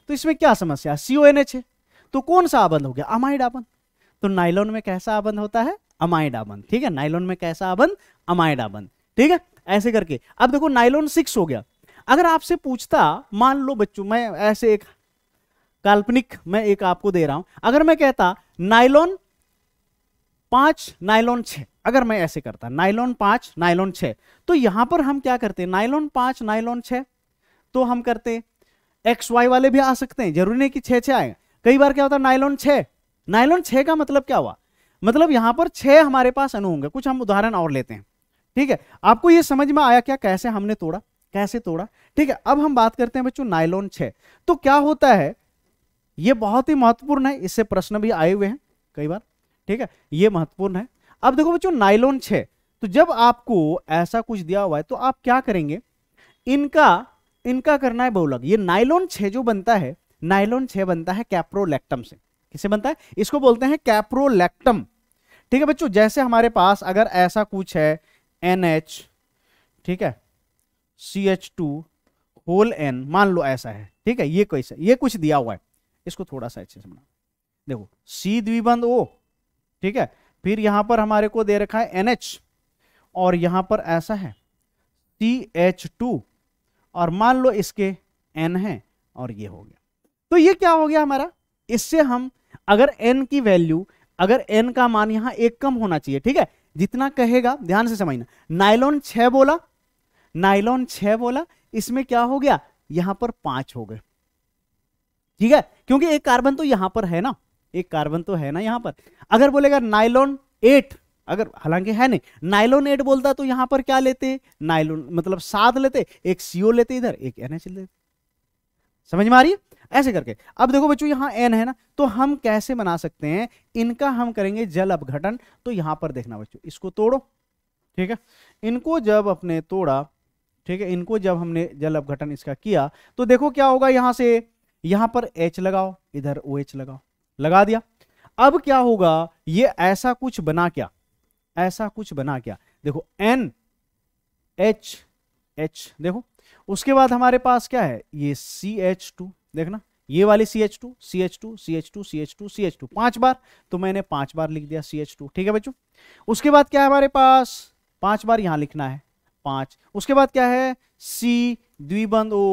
तो इसमें क्या समस्या सीओ एन एच है तो कौन सा आबंध हो गया अमाइड आबंध तो नाइलोन में कैसा आबंध होता है अमाइड आबंद ठीक है नाइलोन में कैसा आबंद अमाइड आबंद ठीक है ऐसे करके अब देखो नाइलोन सिक्स हो गया अगर आपसे पूछता मान लो बच्चों मैं ऐसे एक काल्पनिक मैं एक आपको दे रहा हूं अगर मैं कहता नाइलॉन पांच नाइलॉन छ अगर मैं ऐसे करता नाइलॉन पांच नाइलॉन छ तो यहां पर हम क्या करते नाइलॉन पांच नाइलॉन छ तो हम करते एक्स वाई वाले भी आ सकते हैं जरूरी नहीं कि छे छे आए कई बार क्या होता है नाइलॉन छ नाइलॉन छ का मतलब क्या हुआ मतलब यहां पर छह हमारे पास अनु होंगे कुछ हम उदाहरण और लेते हैं ठीक है आपको यह समझ में आया क्या कैसे हमने तोड़ा कैसे तोड़ा ठीक है अब हम बात करते हैं बच्चों नाइलोन छे तो क्या होता है यह बहुत ही महत्वपूर्ण है इससे प्रश्न भी आए हुए हैं कई बार ठीक है यह महत्वपूर्ण है अब देखो बच्चों नाइलोन छे तो जब आपको ऐसा कुछ दिया हुआ है तो आप क्या करेंगे इनका इनका करना है बहुलक ये नाइलोन छे जो बनता है नाइलोन छे बनता है कैप्रोलैक्टम से किसे बनता है इसको बोलते हैं कैप्रोलैक्टम ठीक है बच्चों जैसे हमारे पास अगर ऐसा कुछ है एन एच ठीक है C H two whole N मान लो ऐसा है ठीक है ये कैसे ये कुछ दिया हुआ है इसको थोड़ा सा अच्छे से बना देखो सी द्विबंध ओ ठीक है फिर यहां पर हमारे को दे रखा है एनएच और यहां पर ऐसा है सी एच टू और मान लो इसके एन है और ये हो गया तो ये क्या हो गया हमारा इससे हम अगर एन की वैल्यू अगर एन का मान यहां एक कम होना चाहिए ठीक है जितना कहेगा ध्यान से समझना नाइलॉन छह बोला नाइलॉन छह बोला इसमें क्या हो गया यहां पर पांच हो गए ठीक है क्योंकि एक कार्बन तो यहां पर है ना एक कार्बन तो है ना यहां पर अगर बोलेगा नाइलॉन एट अगर हालांकि है नहीं नाइलोन एट बोलता तो यहां पर क्या लेते नाइलोन मतलब सात लेते एक सीओ लेते इधर एक एनएच लेते समझ में आ रही है ऐसे करके अब देखो बच्चों यहां एन है ना तो हम कैसे बना सकते हैं इनका हम करेंगे जल अपघटन तो यहां पर देखना बच्चों इसको तोड़ो ठीक है इनको जब अपने तोड़ा ठीक है इनको जब हमने जल अपघटन इसका किया तो देखो क्या होगा यहां से यहां पर एच लगाओ इधर ओ OH लगाओ लगा दिया अब क्या होगा ये ऐसा कुछ बना क्या ऐसा कुछ बना क्या देखो एन एच एच देखो उसके बाद हमारे पास क्या है ये सी एच टू देखना ये वाली C H two C H two C H two C H two C H two पांच बार तो मैंने पांच बार लिख दिया सी एच टू ठीक है बच्चों उसके बाद क्या है हमारे पास पांच बार यहां लिखना है पांच उसके बाद क्या है सी द्विबंध ओ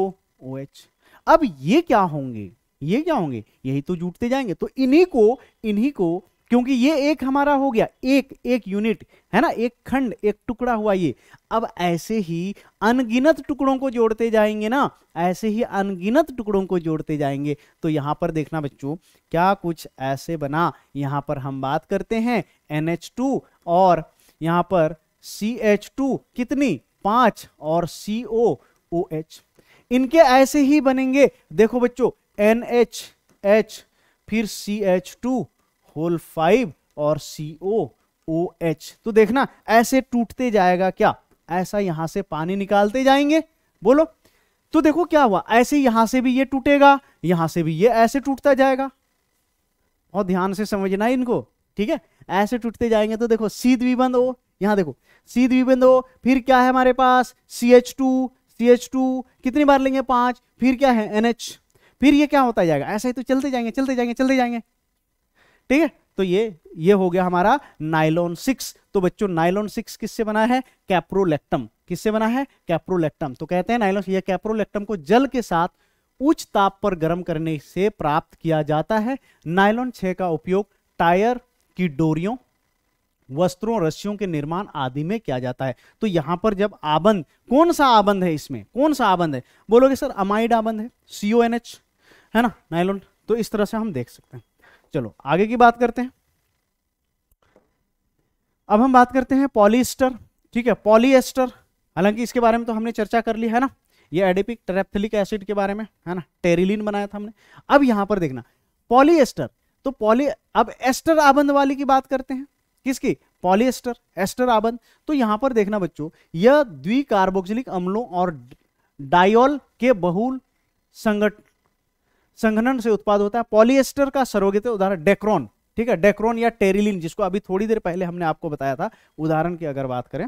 ओ एच अब ये क्या होंगे ये क्या होंगे यही तो जुटते जाएंगे तो इन्हीं को इन्हीं को क्योंकि ये एक हमारा हो गया एक एक यूनिट है ना एक खंड एक टुकड़ा हुआ ये अब ऐसे ही अनगिनत टुकड़ों को जोड़ते जाएंगे ना ऐसे ही अनगिनत टुकड़ों को जोड़ते जाएंगे तो यहां पर देखना बच्चों क्या कुछ ऐसे बना यहां पर हम बात करते हैं एन और यहां पर सी एच टू कितनी पांच और सी ओ ओ एच इनके ऐसे ही बनेंगे देखो बच्चों एन एच एच फिर C H two whole five और सी ओ ओ एच तो देखना ऐसे टूटते जाएगा क्या ऐसा यहां से पानी निकालते जाएंगे बोलो तो देखो क्या हुआ ऐसे यहां से भी ये टूटेगा यहां से भी ये ऐसे टूटता जाएगा और ध्यान से समझना इनको ठीक है ऐसे टूटते जाएंगे तो देखो सी बंद हो यहां देखो सी बंद हो फिर क्या है हमारे पास C H two C H two कितनी बार लेंगे पांच फिर क्या है एन एच फिर ये क्या होता जाएगा ऐसे ही तो चलते जाएंगे चलते जाएंगे चलते जाएंगे ठीक है तो ये ये हो गया हमारा नाइलॉन सिक्स तो बच्चों नाइलॉन सिक्स किससे बना है कैप्रोलेक्टम किससे बना है कैप्रोलेक्टम तो कहते हैं नाइलॉन यह कैप्रोलेक्टम को जल के साथ उच्च ताप पर गर्म करने से प्राप्त किया जाता है नाइलॉन छ का उपयोग टायर की डोरियों वस्त्रों रस्सियों के निर्माण आदि में किया जाता है तो यहां पर जब आबंद कौन सा आबंद है इसमें कौन सा आबंध है बोलोगे सर अमाइड आबंद है एच है ना नाइलॉन तो इस तरह से हम देख सकते हैं चलो आगे की बात करते हैं अब हम बात करते हैं पॉलीस्टर ठीक है पॉलीएस्टर हालांकि इसके बारे में तो हमने चर्चा कर ली है ना ये एडिपिक ट्रेप्थलिक एसिड के बारे में है ना टेरिलिन बनाया था हमने अब यहां पर देखना पॉलीएस्टर तो पॉली अब एस्टर आबंद वाली की बात करते हैं किसकी पॉलिएस्टर एस्टर आबंद तो यहां पर देखना बच्चों यह द्विकार्बोक्सिलिक अम्लों और डायोल के बहुल संगठ संघनन से उत्पाद होता है पॉलिएस्टर का सरोगित उदाहरण डेक्रॉन ठीक है डेक्रॉन या टेरिलिन जिसको अभी थोड़ी देर पहले हमने आपको बताया था उदाहरण की अगर बात करें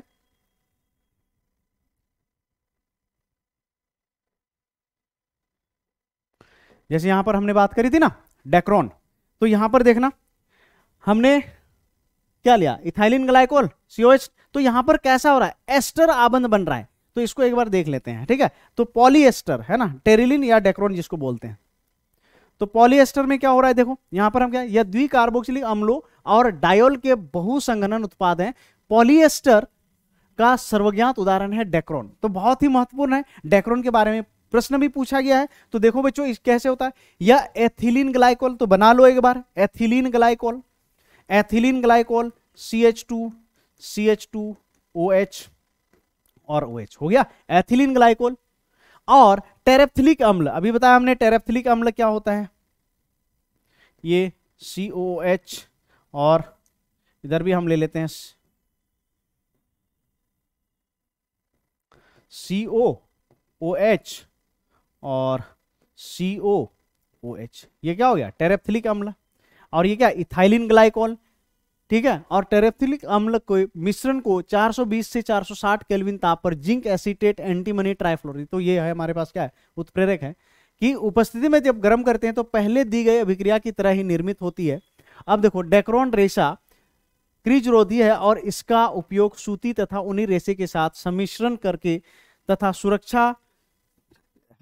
जैसे यहां पर हमने बात करी थी ना डेक्रॉन तो यहां पर देखना हमने क्या लिया इथाइलिन ग्लाइकोल सीओएच तो यहां पर कैसा हो रहा है एस्टर आबंध बन रहा है तो इसको एक बार देख लेते हैं ठीक है तो पॉलीएस्टर है ना टेरिलिन या डेक्रोन जिसको बोलते हैं तो पॉलिएस्टर में क्या हो रहा है देखो यहां पर हम क्या यह द्विकार्बोक्सिलिक अम्लो और डायोल के बहुसंघनन उत्पाद हैं पॉलिएस्टर का सर्वज्ञात उदाहरण है डेक्रोन तो बहुत ही महत्वपूर्ण है डेक्रोन के बारे में प्रश्न भी पूछा गया है तो देखो बच्चों इस कैसे होता है यह एथिलीन ग्लाइकोल तो बना लो एक बार ethylene glycol ethylene glycol C H two C H two O H और ओ एच हो गया एथिलीन ग्लाइकोल और टेरेप्थिलिक अम्ल अभी बताया हमने टेरेप्थिलिक अम्ल क्या होता है ये सी ओ एच और इधर भी हम ले लेते हैं सी ओ ओ एच और सी ओ ओ एच ये क्या हो गया टेरेप्थिलिक अम्ल और ये क्या इथाइलिन ग्लाइकोल ठीक है और टेरेथिलिक अम्ल को मिश्रण को 420 से 460 केल्विन ताप पर जिंक एसिटेट एंटीमनी ट्राइफ्लोरिन तो ये है हमारे पास क्या है उत्प्रेरक है कि उपस्थिति में जब गर्म करते हैं तो पहले दी गई अभिक्रिया की तरह ही निर्मित होती है अब देखो डेक्रोन रेशा क्रीजरोधी है और इसका उपयोग सूती तथा उन्हीं रेशे के साथ सम्मिश्रण करके तथा सुरक्षा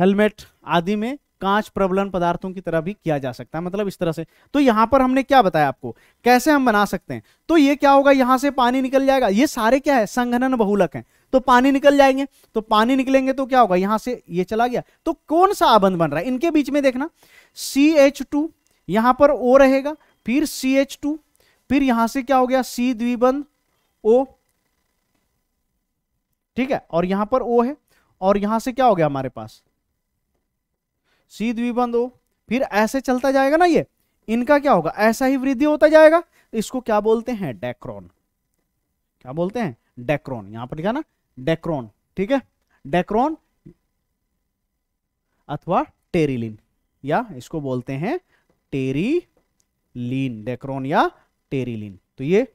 हेलमेट आदि में कांच प्रबलन पदार्थों की तरह भी किया जा सकता है मतलब इस तरह से तो यहां पर हमने क्या बताया आपको कैसे हम बना सकते हैं तो ये क्या होगा यहां से पानी निकल जाएगा ये सारे क्या है संघनन बहुलक हैं तो पानी निकल जाएंगे तो पानी निकलेंगे तो क्या होगा यहां से ये चला गया तो कौन सा आबंध बन रहा है इनके बीच में देखना सी एच टू यहां पर ओ रहेगा फिर सी एच टू फिर यहां से क्या हो गया सी द्विबंध ओ ठीक है और यहां पर ओ है और यहां से क्या हो गया हमारे पास सी द्विबंध हो फिर ऐसे चलता जाएगा ना ये इनका क्या होगा ऐसा ही वृद्धि होता जाएगा इसको क्या बोलते हैं डेक्रॉन क्या बोलते हैं डेक्रॉन यहां पर लिखा ना डेक्रोन ठीक है डेक्रॉन अथवा टेरिलिन या इसको बोलते हैं टेरिलिन डेक्रॉन या टेरिलिन तो ये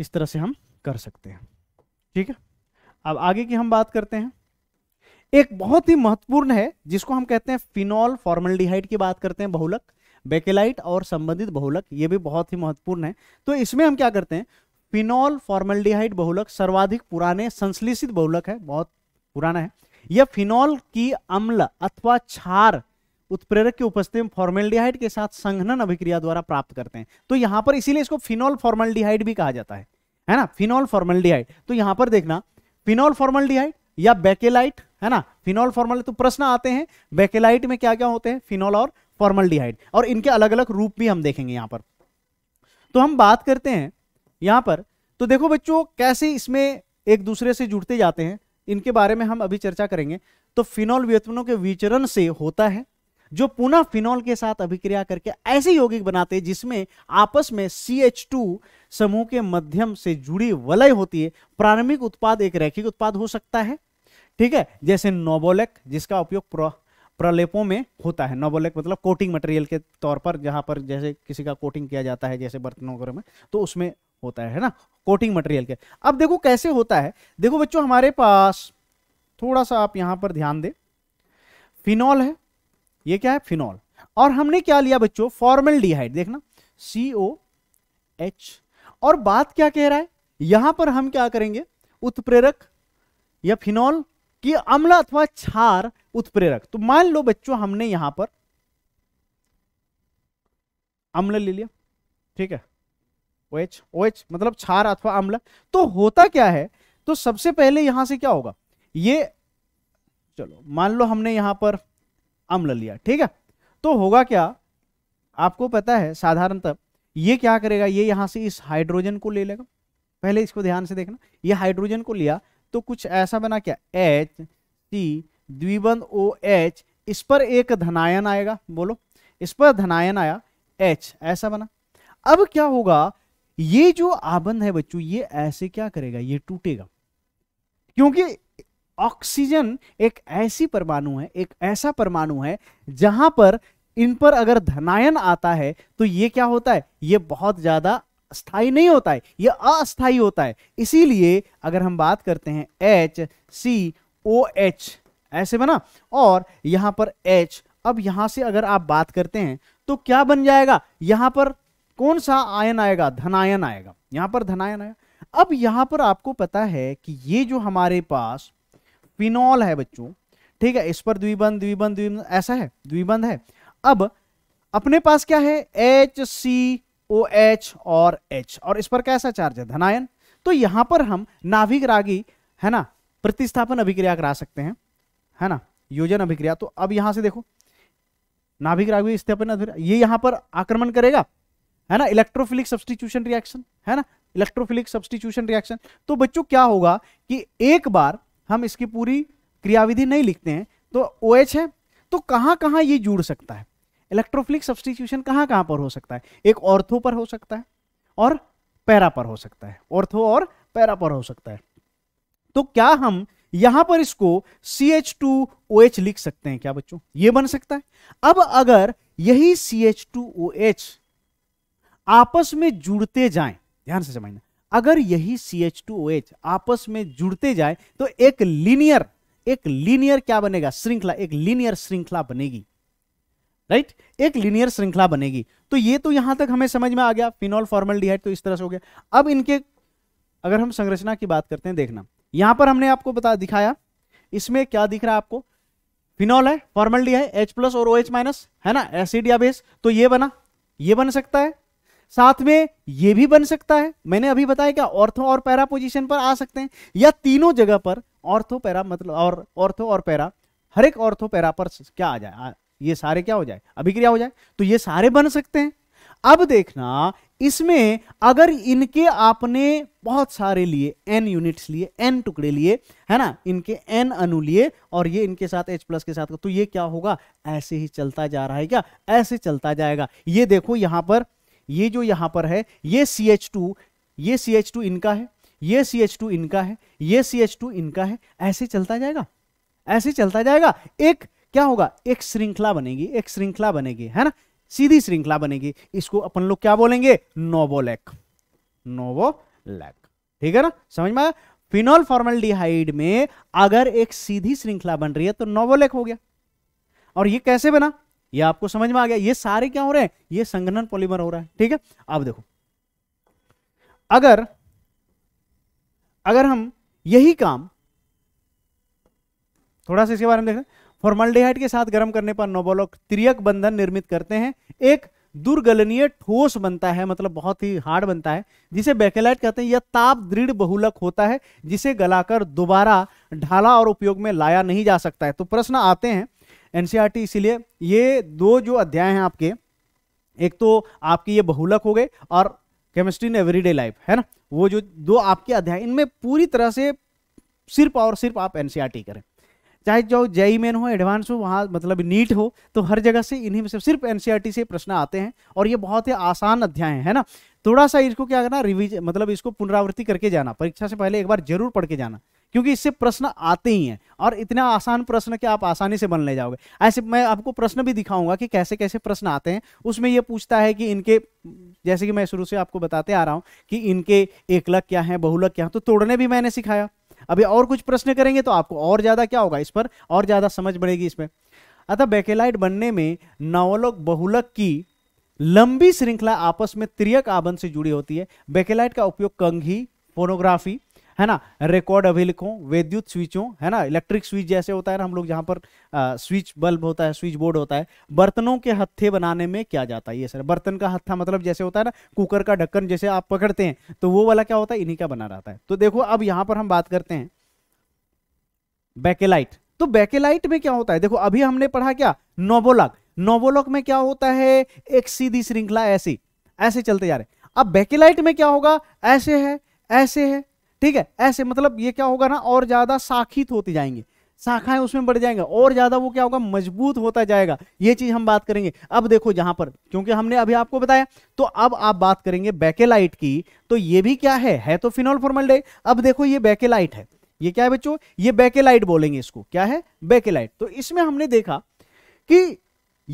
इस तरह से हम कर सकते हैं ठीक है अब आगे की हम बात करते हैं एक बहुत ही महत्वपूर्ण है जिसको हम कहते हैं फिनॉल फॉर्मल्डिहाइड की बात करते हैं बहुलक बेकेलाइट और संबंधित बहुलक ये भी बहुत ही महत्वपूर्ण है तो इसमें हम क्या करते हैं फिनॉल फॉर्मल्डिहाइड बहुलक सर्वाधिक पुराने संश्लेषित बहुलक है बहुत पुराना है यह फिनॉल की अम्ल अथवा छार उत्प्रेरक की उपस्थिति में फॉर्मेल्डिहाइड के साथ संघनन अभिक्रिया द्वारा प्राप्त करते हैं तो यहां पर इसीलिए इसको फिनॉल फॉर्मेल्डिहाइड भी कहा जाता है है ना फिनॉल फॉर्मेल्डिहाइड तो यहां पर देखना फिनॉल फॉर्मेल्डिहाइड या बेकेलाइट है ना फिनॉल फॉर्मल तो प्रश्न आते हैं बेकेलाइट में क्या क्या होते हैं फिनॉल और फॉर्मल और इनके अलग अलग रूप भी हम देखेंगे यहाँ पर तो हम बात करते हैं यहां पर तो देखो बच्चों कैसे इसमें एक दूसरे से जुड़ते जाते हैं इनके बारे में हम अभी चर्चा करेंगे तो फिनॉल व्युत्पन्नों के विचरण से होता है जो पुनः फिनॉल के साथ अभिक्रिया करके ऐसे यौगिक बनाते हैं जिसमें आपस में CH2 समूह के मध्यम से जुड़ी वलय होती है प्रारंभिक उत्पाद एक रैखिक उत्पाद हो सकता है ठीक है जैसे नोबोलेक जिसका उपयोग प्रलेपों में होता है नोबोलेक मतलब कोटिंग मटेरियल के तौर पर जहां पर जैसे किसी का कोटिंग किया जाता है जैसे बर्तनों वगैरह में तो उसमें होता है, ना कोटिंग मटेरियल के अब देखो कैसे होता है देखो बच्चों हमारे पास थोड़ा सा आप यहां पर ध्यान दें फिनॉल है ये क्या है फिनॉल और हमने क्या लिया बच्चों फॉर्मल डिहाइड देखना सी ओ एच और बात क्या कह रहा है यहां पर हम क्या करेंगे उत्प्रेरक या फिनॉल कि अम्ल अथवा क्षार उत्प्रेरक तो मान लो बच्चों हमने यहां पर अम्ल ले लिया ठीक है ओएच ओएच मतलब क्षार अथवा अम्ल तो होता क्या है तो सबसे पहले यहां से क्या होगा ये चलो मान लो हमने यहां पर अम्ल लिया ठीक है तो होगा क्या आपको पता है साधारणतः ये क्या करेगा ये यहां से इस हाइड्रोजन को ले लेगा पहले इसको ध्यान से देखना ये हाइड्रोजन को लिया तो कुछ ऐसा बना क्या एच सी द्विबंध ओ एच इस पर एक धनायन आएगा बोलो इस पर धनायन आया एच ऐसा बना अब क्या होगा ये जो आबंध है बच्चों ये ऐसे क्या करेगा ये टूटेगा क्योंकि ऑक्सीजन एक ऐसी परमाणु है एक ऐसा परमाणु है जहां पर इन पर अगर धनायन आता है तो ये क्या होता है ये बहुत ज्यादा स्थाई नहीं होता है यह अस्थाई होता है इसीलिए अगर हम बात करते हैं एच सी ओ एच ऐसे बना और यहां पर एच अब यहां से अगर आप बात करते हैं तो क्या बन जाएगा यहां पर कौन सा आयन आएगा धनायन आएगा यहां पर धनायन आएगा अब यहां पर आपको पता है कि ये जो हमारे पास पिनॉल है बच्चों ठीक है इस पर द्विबंध द्विबंध द्विबंध ऐसा है द्विबंध है अब अपने पास क्या है एच सी ओ एच और एच और इस पर कैसा चार्ज है धनायन तो यहां पर हम नाभिक रागी है ना प्रतिस्थापन अभिक्रिया करा सकते हैं है ना योजन अभिक्रिया तो अब यहां से देखो नाभिक रागी स्थापन ये यहां पर आक्रमण करेगा है ना इलेक्ट्रोफिलिक सब्सटीट्यूशन रिएक्शन है ना इलेक्ट्रोफिलिक सब्सटीट्यूशन रिएक्शन तो बच्चों क्या होगा कि एक बार हम इसकी पूरी क्रियाविधि नहीं लिखते हैं तो ओ OH है तो कहां कहां ये जुड़ सकता है इलेक्ट्रोफिलिक सब्सटीट्यूशन कहाँ कहाँ पर हो सकता है एक ऑर्थो पर हो सकता है और पैरा पर हो सकता है ऑर्थो और पैरा पर हो सकता है तो क्या हम यहां पर इसको C H two O H लिख सकते हैं क्या बच्चों ये बन सकता है अब अगर यही C H two O H आपस में जुड़ते जाएं ध्यान से समझना अगर यही C H two O H आपस में जुड़ते जाए तो एक लीनियर एक लीनियर क्या बनेगा श्रृंखला एक लीनियर श्रृंखला बनेगी राइट एक लिनियर श्रृंखला बनेगी तो ये तो यहां तक हमें समझ में आ गया फिनॉल फॉर्मल डिहाइड तो इस तरह से हो गया अब इनके अगर हम संरचना की बात करते हैं देखना यहां पर हमने आपको बता दिखाया इसमें क्या दिख रहा है आपको फिनॉल है formaldehyde H plus और ओ OH माइनस है ना एसिड या बेस तो ये बना ये बन सकता है साथ में ये भी बन सकता है मैंने अभी बताया क्या ऑर्थो और पैरा पोजीशन पर आ सकते हैं या तीनों जगह पर ऑर्थो पैरा मतलब और ऑर्थो और पैरा हर एक ऑर्थो पैरा पर क्या आ जाए ये सारे क्या हो जाए अभिक्रिया हो जाए तो ये सारे बन सकते हैं अब देखना इसमें अगर इनके आपने बहुत सारे लिए एन यूनिट्स लिए एन टुकड़े लिए है ना इनके एन अनु लिए और ये इनके साथ एच प्लस के साथ तो ये क्या होगा ऐसे ही चलता जा रहा है क्या ऐसे चलता जाएगा ये देखो यहां पर ये जो यहां पर है ये सी एच टू ये सी एच टू इनका है ये सी एच टू इनका है ये सी एच टू इनका है ऐसे चलता जाएगा ऐसे चलता जाएगा एक क्या होगा एक श्रृंखला बनेगी एक श्रृंखला बनेगी है ना सीधी श्रृंखला बनेगी इसको अपन लोग क्या बोलेंगे नोवोलेक नोवोलेक ठीक है ना समझ में आया फिनोल फॉर्मल में अगर एक सीधी श्रृंखला बन रही है तो नोवोलेक हो गया और ये कैसे बना ये आपको समझ में आ गया ये सारे क्या हो रहे हैं ये संघनन पॉलीमर हो रहा है ठीक है अब देखो अगर अगर हम यही काम थोड़ा सा इसके बारे में देखें फॉर्मल्डिहाइड के साथ गर्म करने पर नोबोलोक त्रियक बंधन निर्मित करते हैं एक दुर्गलनीय ठोस बनता है मतलब बहुत ही हार्ड बनता है जिसे बेकेलाइट कहते हैं यह ताप दृढ़ बहुलक होता है जिसे गलाकर दोबारा ढाला और उपयोग में लाया नहीं जा सकता है तो प्रश्न आते हैं एनसीईआरटी इसीलिए ये दो जो अध्याय हैं आपके एक तो आपके ये बहुलक हो गए और केमिस्ट्री इन एवरीडे लाइफ है ना वो जो दो आपके अध्याय इनमें पूरी तरह से सिर्फ और सिर्फ आप एनसीईआरटी करें चाहे जो जेई मेन हो एडवांस हो वहाँ मतलब नीट हो तो हर जगह से इन्हीं में से सिर्फ एनसीईआरटी e से प्रश्न आते हैं और ये बहुत ही आसान अध्याय है, ना थोड़ा सा इसको क्या करना रिविज मतलब इसको पुनरावृत्ति करके जाना परीक्षा से पहले एक बार जरूर पढ़ के जाना क्योंकि इससे प्रश्न आते ही हैं और इतना आसान प्रश्न कि आप आसानी से बन ले जाओगे ऐसे मैं आपको प्रश्न भी दिखाऊंगा कि कैसे कैसे प्रश्न आते हैं उसमें ये पूछता है कि इनके जैसे कि मैं शुरू से आपको बताते आ रहा हूँ कि इनके एकलक क्या है बहुलक क्या है तो तोड़ने भी मैंने सिखाया अभी और कुछ प्रश्न करेंगे तो आपको और ज़्यादा क्या होगा इस पर और ज़्यादा समझ बढ़ेगी इसमें अतः बेकेलाइट बनने में नवलोक बहुलक की लंबी श्रृंखला आपस में त्रियक आबंध से जुड़ी होती है बेकेलाइट का उपयोग कंघी फोनोग्राफी है ना रिकॉर्ड अभिलेखों विद्युत स्विचों है ना इलेक्ट्रिक स्विच जैसे होता है ना हम लोग जहां पर आ, स्विच बल्ब होता है स्विच बोर्ड होता है बर्तनों के हत्थे बनाने में क्या जाता है ये सर बर्तन का हत्था मतलब जैसे होता है ना कुकर का ढक्कन जैसे आप पकड़ते हैं तो वो वाला क्या होता है इन्हीं का बना रहता है तो देखो अब यहां पर हम बात करते हैं बैकेलाइट तो बैकेलाइट में क्या होता है देखो अभी हमने पढ़ा क्या नोबोलॉक नोबोलॉक में क्या होता है एक सीधी श्रृंखला ऐसी ऐसे चलते जा रहे अब बैकेलाइट में क्या होगा ऐसे है ऐसे है ठीक है ऐसे मतलब ये क्या होगा ना और ज़्यादा शाखित होती जाएंगे शाखाएं उसमें बढ़ जाएंगे और ज्यादा वो क्या होगा मजबूत होता जाएगा ये चीज हम बात करेंगे अब देखो जहां पर क्योंकि हमने अभी आपको बताया तो अब आप बात करेंगे बैकेलाइट की तो ये भी क्या है है तो फिनोल फॉर्मल अब देखो ये बैकेलाइट है ये क्या है बच्चों ये बैकेलाइट बोलेंगे इसको क्या है बैकेलाइट तो इसमें हमने देखा कि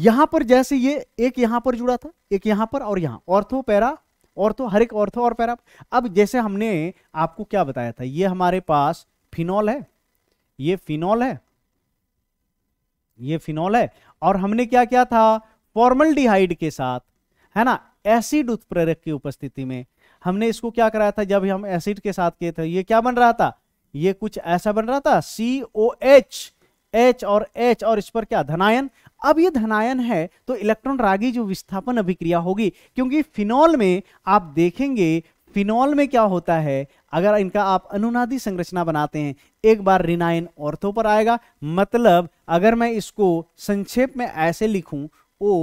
यहां पर जैसे ये एक यहां पर जुड़ा था एक यहां पर और यहां ऑर्थो पैरा ऑर्थो हर एक ऑर्थो और पैरा अब जैसे हमने आपको क्या बताया था ये हमारे पास फिनॉल है ये फिनॉल है ये फिनॉल है और हमने क्या क्या था फॉर्मल डिहाइड के साथ है ना एसिड उत्प्रेरक की उपस्थिति में हमने इसको क्या कराया था जब हम एसिड के साथ किए थे ये क्या बन रहा था ये कुछ ऐसा बन रहा था सी ओ एच एच और एच और इस पर क्या धनायन अब ये धनायन है तो इलेक्ट्रॉन रागी जो विस्थापन अभिक्रिया होगी क्योंकि फिनॉल में आप देखेंगे फिनॉल में क्या होता है अगर इनका आप अनुनादी संरचना बनाते हैं एक बार रिनाइन ऑर्थो पर आएगा मतलब अगर मैं इसको संक्षेप में ऐसे लिखूं ओ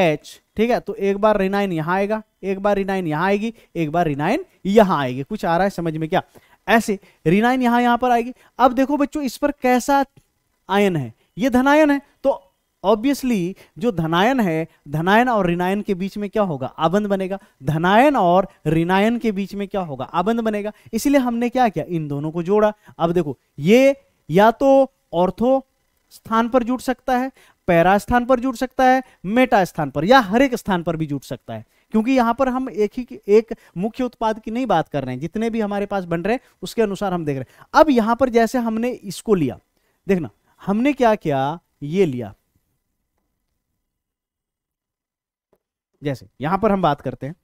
एच ठीक है तो एक बार रिनाइन यहां आएगा एक बार रिनाइन यहां आएगी एक बार रिनाइन यहां आएगी कुछ आ रहा है समझ में क्या ऐसे रिनाइन यहां यहां पर आएगी अब देखो बच्चों इस पर कैसा आयन है ये धनायन है तो ऑब्वियसली जो धनायन है धनायन और ऋणायन के बीच में क्या होगा आबंध बनेगा धनायन और ऋणायन के बीच में क्या होगा आबंध बनेगा इसलिए हमने क्या किया इन दोनों को जोड़ा अब देखो ये या तो ऑर्थो स्थान पर जुट सकता है पैरा स्थान पर जुट सकता है मेटा स्थान पर या हर एक स्थान पर भी जुट सकता है क्योंकि यहां पर हम एक ही एक मुख्य उत्पाद की नहीं बात कर रहे हैं जितने भी हमारे पास बन रहे हैं उसके अनुसार हम देख रहे हैं अब यहां पर जैसे हमने इसको लिया देखना हमने क्या किया ये लिया जैसे यहां पर हम बात करते हैं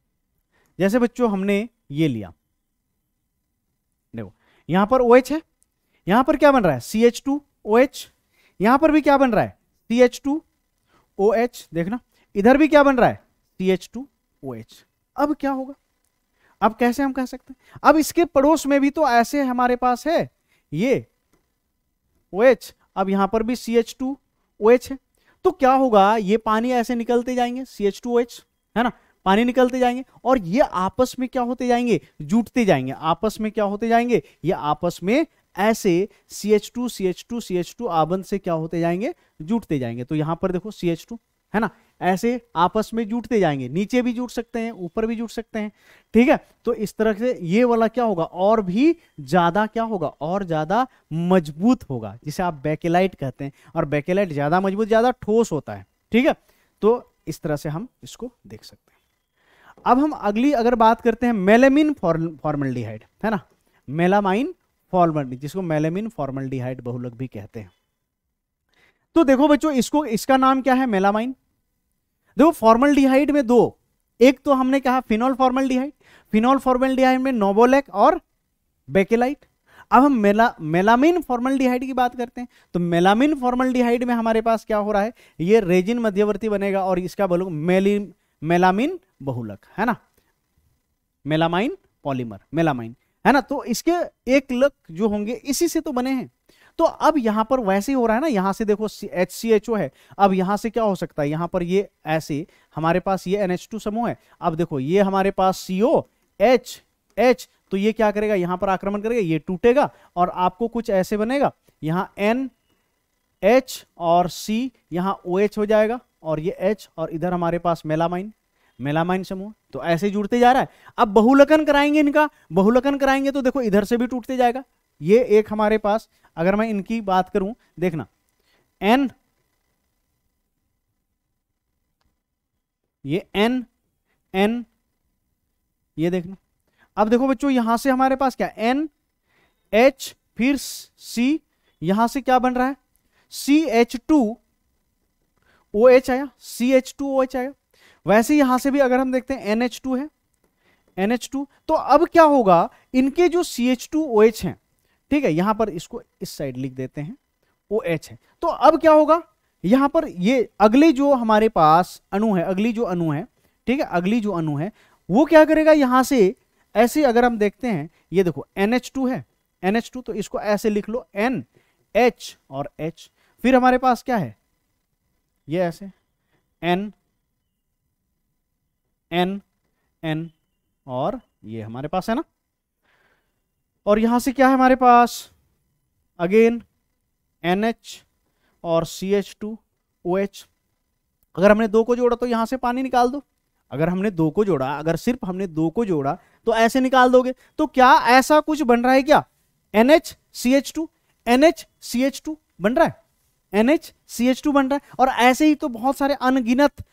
जैसे बच्चों हमने ये लिया देखो यहां पर OH है यहां पर क्या बन रहा है C H two O H यहां पर भी क्या बन रहा है CH2 H two O H देखना इधर भी क्या बन रहा है CH2 H two O H अब क्या होगा अब कैसे हम कह सकते हैं अब इसके पड़ोस में भी तो ऐसे हमारे पास है ये ओ एच अब यहां पर भी C H two O H है तो क्या होगा ये पानी ऐसे निकलते जाएंगे सी एच टू एच है ना पानी निकलते जाएंगे और ये आपस में क्या होते जाएंगे जुटते जाएंगे आपस में क्या होते जाएंगे ये आपस में ऐसे C H two C H two C H two आबंद से क्या होते जाएंगे जुटते जाएंगे तो यहां पर देखो सी एच टू है ना ऐसे आपस में जुटते जाएंगे नीचे भी जुट सकते हैं ऊपर भी जुट सकते हैं ठीक है तो इस तरह से ये वाला क्या होगा और भी ज्यादा क्या होगा और ज्यादा मजबूत होगा जिसे आप बैकेलाइट कहते हैं और बैकेलाइट ज्यादा मजबूत ज्यादा ठोस होता है ठीक है तो इस तरह से हम इसको देख सकते हैं अब हम अगली अगर बात करते हैं मेलेमिन फॉर्मल्डिहाइड है ना मेलामाइन फॉर्मल जिसको मेलेमिन फॉर्मल्डिहाइड बहुलक भी कहते हैं तो देखो बच्चों इसको इसका नाम क्या है मेलामाइन देखो फॉर्मल डिहाइड में दो एक तो हमने कहा phenol formaldehyde phenol formaldehyde में नोबोलेक और बेकेलाइट अब हम मेला मेलामिन फॉर्मल डिहाइड की बात करते हैं तो मेलामिन फॉर्मल डिहाइड में हमारे पास क्या हो रहा है ये रेजिन मध्यवर्ती बनेगा और इसका बोलो मेली मेलामिन बहुलक है ना मेलामाइन पॉलीमर मेलामाइन है ना तो इसके एक लक जो होंगे इसी से तो बने हैं तो अब यहां पर वैसे ही हो रहा है ना यहां से देखो एच सी एच ओ है अब यहां से क्या हो सकता है यहां पर ये ऐसे हमारे पास ये एन समूह है अब देखो ये हमारे पास सीओ एच एच तो ये क्या करेगा यहां पर आक्रमण करेगा ये टूटेगा और आपको कुछ ऐसे बनेगा यहां एन एच और सी यहां ओ OH हो जाएगा और ये एच और इधर हमारे पास मेलामाइन मेलामाइन समूह तो ऐसे जुड़ते जा रहा है अब बहुलकन कराएंगे इनका बहुलकन कराएंगे तो देखो इधर से भी टूटते जाएगा ये एक हमारे पास अगर मैं इनकी बात करूं देखना एन ये एन एन ये देखना अब देखो बच्चों यहां से हमारे पास क्या एन एच फिर सी यहां से क्या बन रहा है C H two O H आया C H two O H आया वैसे यहां से भी अगर हम देखते हैं एन एच टू है एन एच टू तो अब क्या होगा इनके जो C H two O H हैं ठीक है यहां पर इसको इस साइड लिख देते हैं ओ एच है तो अब क्या होगा यहां पर ये अगली जो हमारे पास अणु है अगली जो अणु है ठीक है अगली जो अणु है वो क्या करेगा यहां से ऐसे अगर हम देखते हैं ये देखो NH2 है NH2 तो इसको ऐसे लिख लो N H और H फिर हमारे पास क्या है ये ऐसे N N N और ये हमारे पास है ना और यहां से क्या है हमारे पास अगेन एन एच और C H two O H अगर हमने दो को जोड़ा तो यहां से पानी निकाल दो अगर हमने दो को जोड़ा अगर सिर्फ हमने दो को जोड़ा तो ऐसे निकाल दोगे तो क्या ऐसा कुछ बन रहा है क्या N H C H two N H C H two बन रहा है N H C H two बन रहा है और ऐसे ही तो बहुत सारे अनगिनत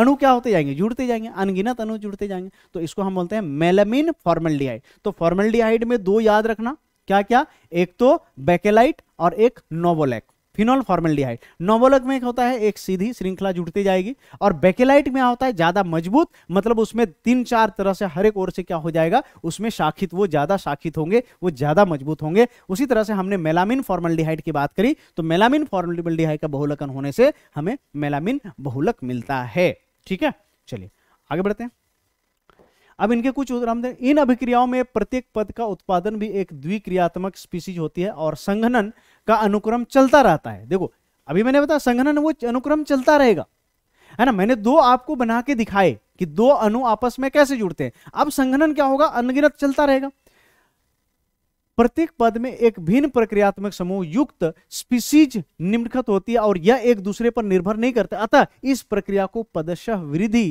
अणु क्या होते जाएंगे जुड़ते जाएंगे अनगिनत अणु जुड़ते जाएंगे तो इसको हम बोलते हैं मेलामिन फॉर्मल्डिहाइड तो फॉर्मल्डिहाइड में दो याद रखना क्या क्या एक तो बेकेलाइट और एक नोवोलैक फिनोल फॉर्मल्डिहाइड नोवोलक में होता है एक सीधी श्रृंखला जुड़ती जाएगी और बेकेलाइट में होता है ज्यादा मजबूत मतलब उसमें तीन चार तरह से हर एक ओर से क्या हो जाएगा उसमें शाखित वो ज्यादा शाखित होंगे वो ज्यादा मजबूत होंगे उसी तरह से हमने मेलामिन फॉर्मल्डिहाइड की बात करी तो मेलामिन फॉर्मल्डिहाइड का बहुलकन होने से हमें मेलामिन बहुलक मिलता है ठीक है चलिए आगे बढ़ते हैं अब इनके कुछ उदाहरण इन अभिक्रियाओं में प्रत्येक पद का उत्पादन भी एक द्विक्रियात्मक स्पीसीज होती है और संघनन का अनुक्रम चलता रहता है देखो अभी मैंने बताया संघनन वो अनुक्रम चलता रहेगा है ना मैंने दो आपको बना के दिखाए कि दो अनु आपस में कैसे जुड़ते हैं अब संघनन क्या होगा अनगिनत चलता रहेगा प्रत्येक पद में एक भिन्न प्रक्रियात्मक समूह युक्त स्पीसीज निम्नखत होती है और यह एक दूसरे पर निर्भर नहीं करते अतः इस प्रक्रिया को पदश वृद्धि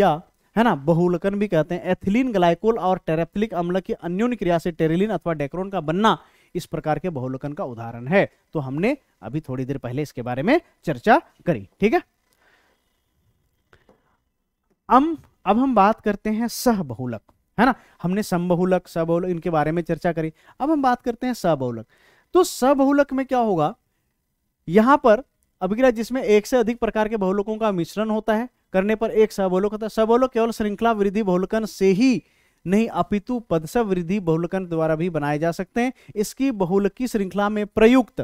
या है ना बहुलकन भी कहते हैं एथिलीन ग्लाइकोल और टेरेप्थलिक अम्ल की अन्योन क्रिया से टेरिलीन अथवा डेक्रोन का बनना इस प्रकार के बहुलकन का उदाहरण है तो हमने अभी थोड़ी देर पहले इसके बारे में चर्चा करी ठीक है अब हम बात करते हैं सह बहुलक है ना हमने समबहुलक सबहुलक इनके बारे में चर्चा करी अब हम बात करते हैं सबहुलक तो सबहुलक में क्या होगा यहां पर अभिग्रह जिसमें एक से अधिक प्रकार के बहुलकों का मिश्रण होता है करने पर एक सबहुलक होता है सबहुलक केवल श्रृंखला वृद्धि बहुलकन से ही नहीं अपितु पदसव वृद्धि बहुलकन द्वारा भी बनाए जा सकते हैं इसकी बहुलकी श्रृंखला में प्रयुक्त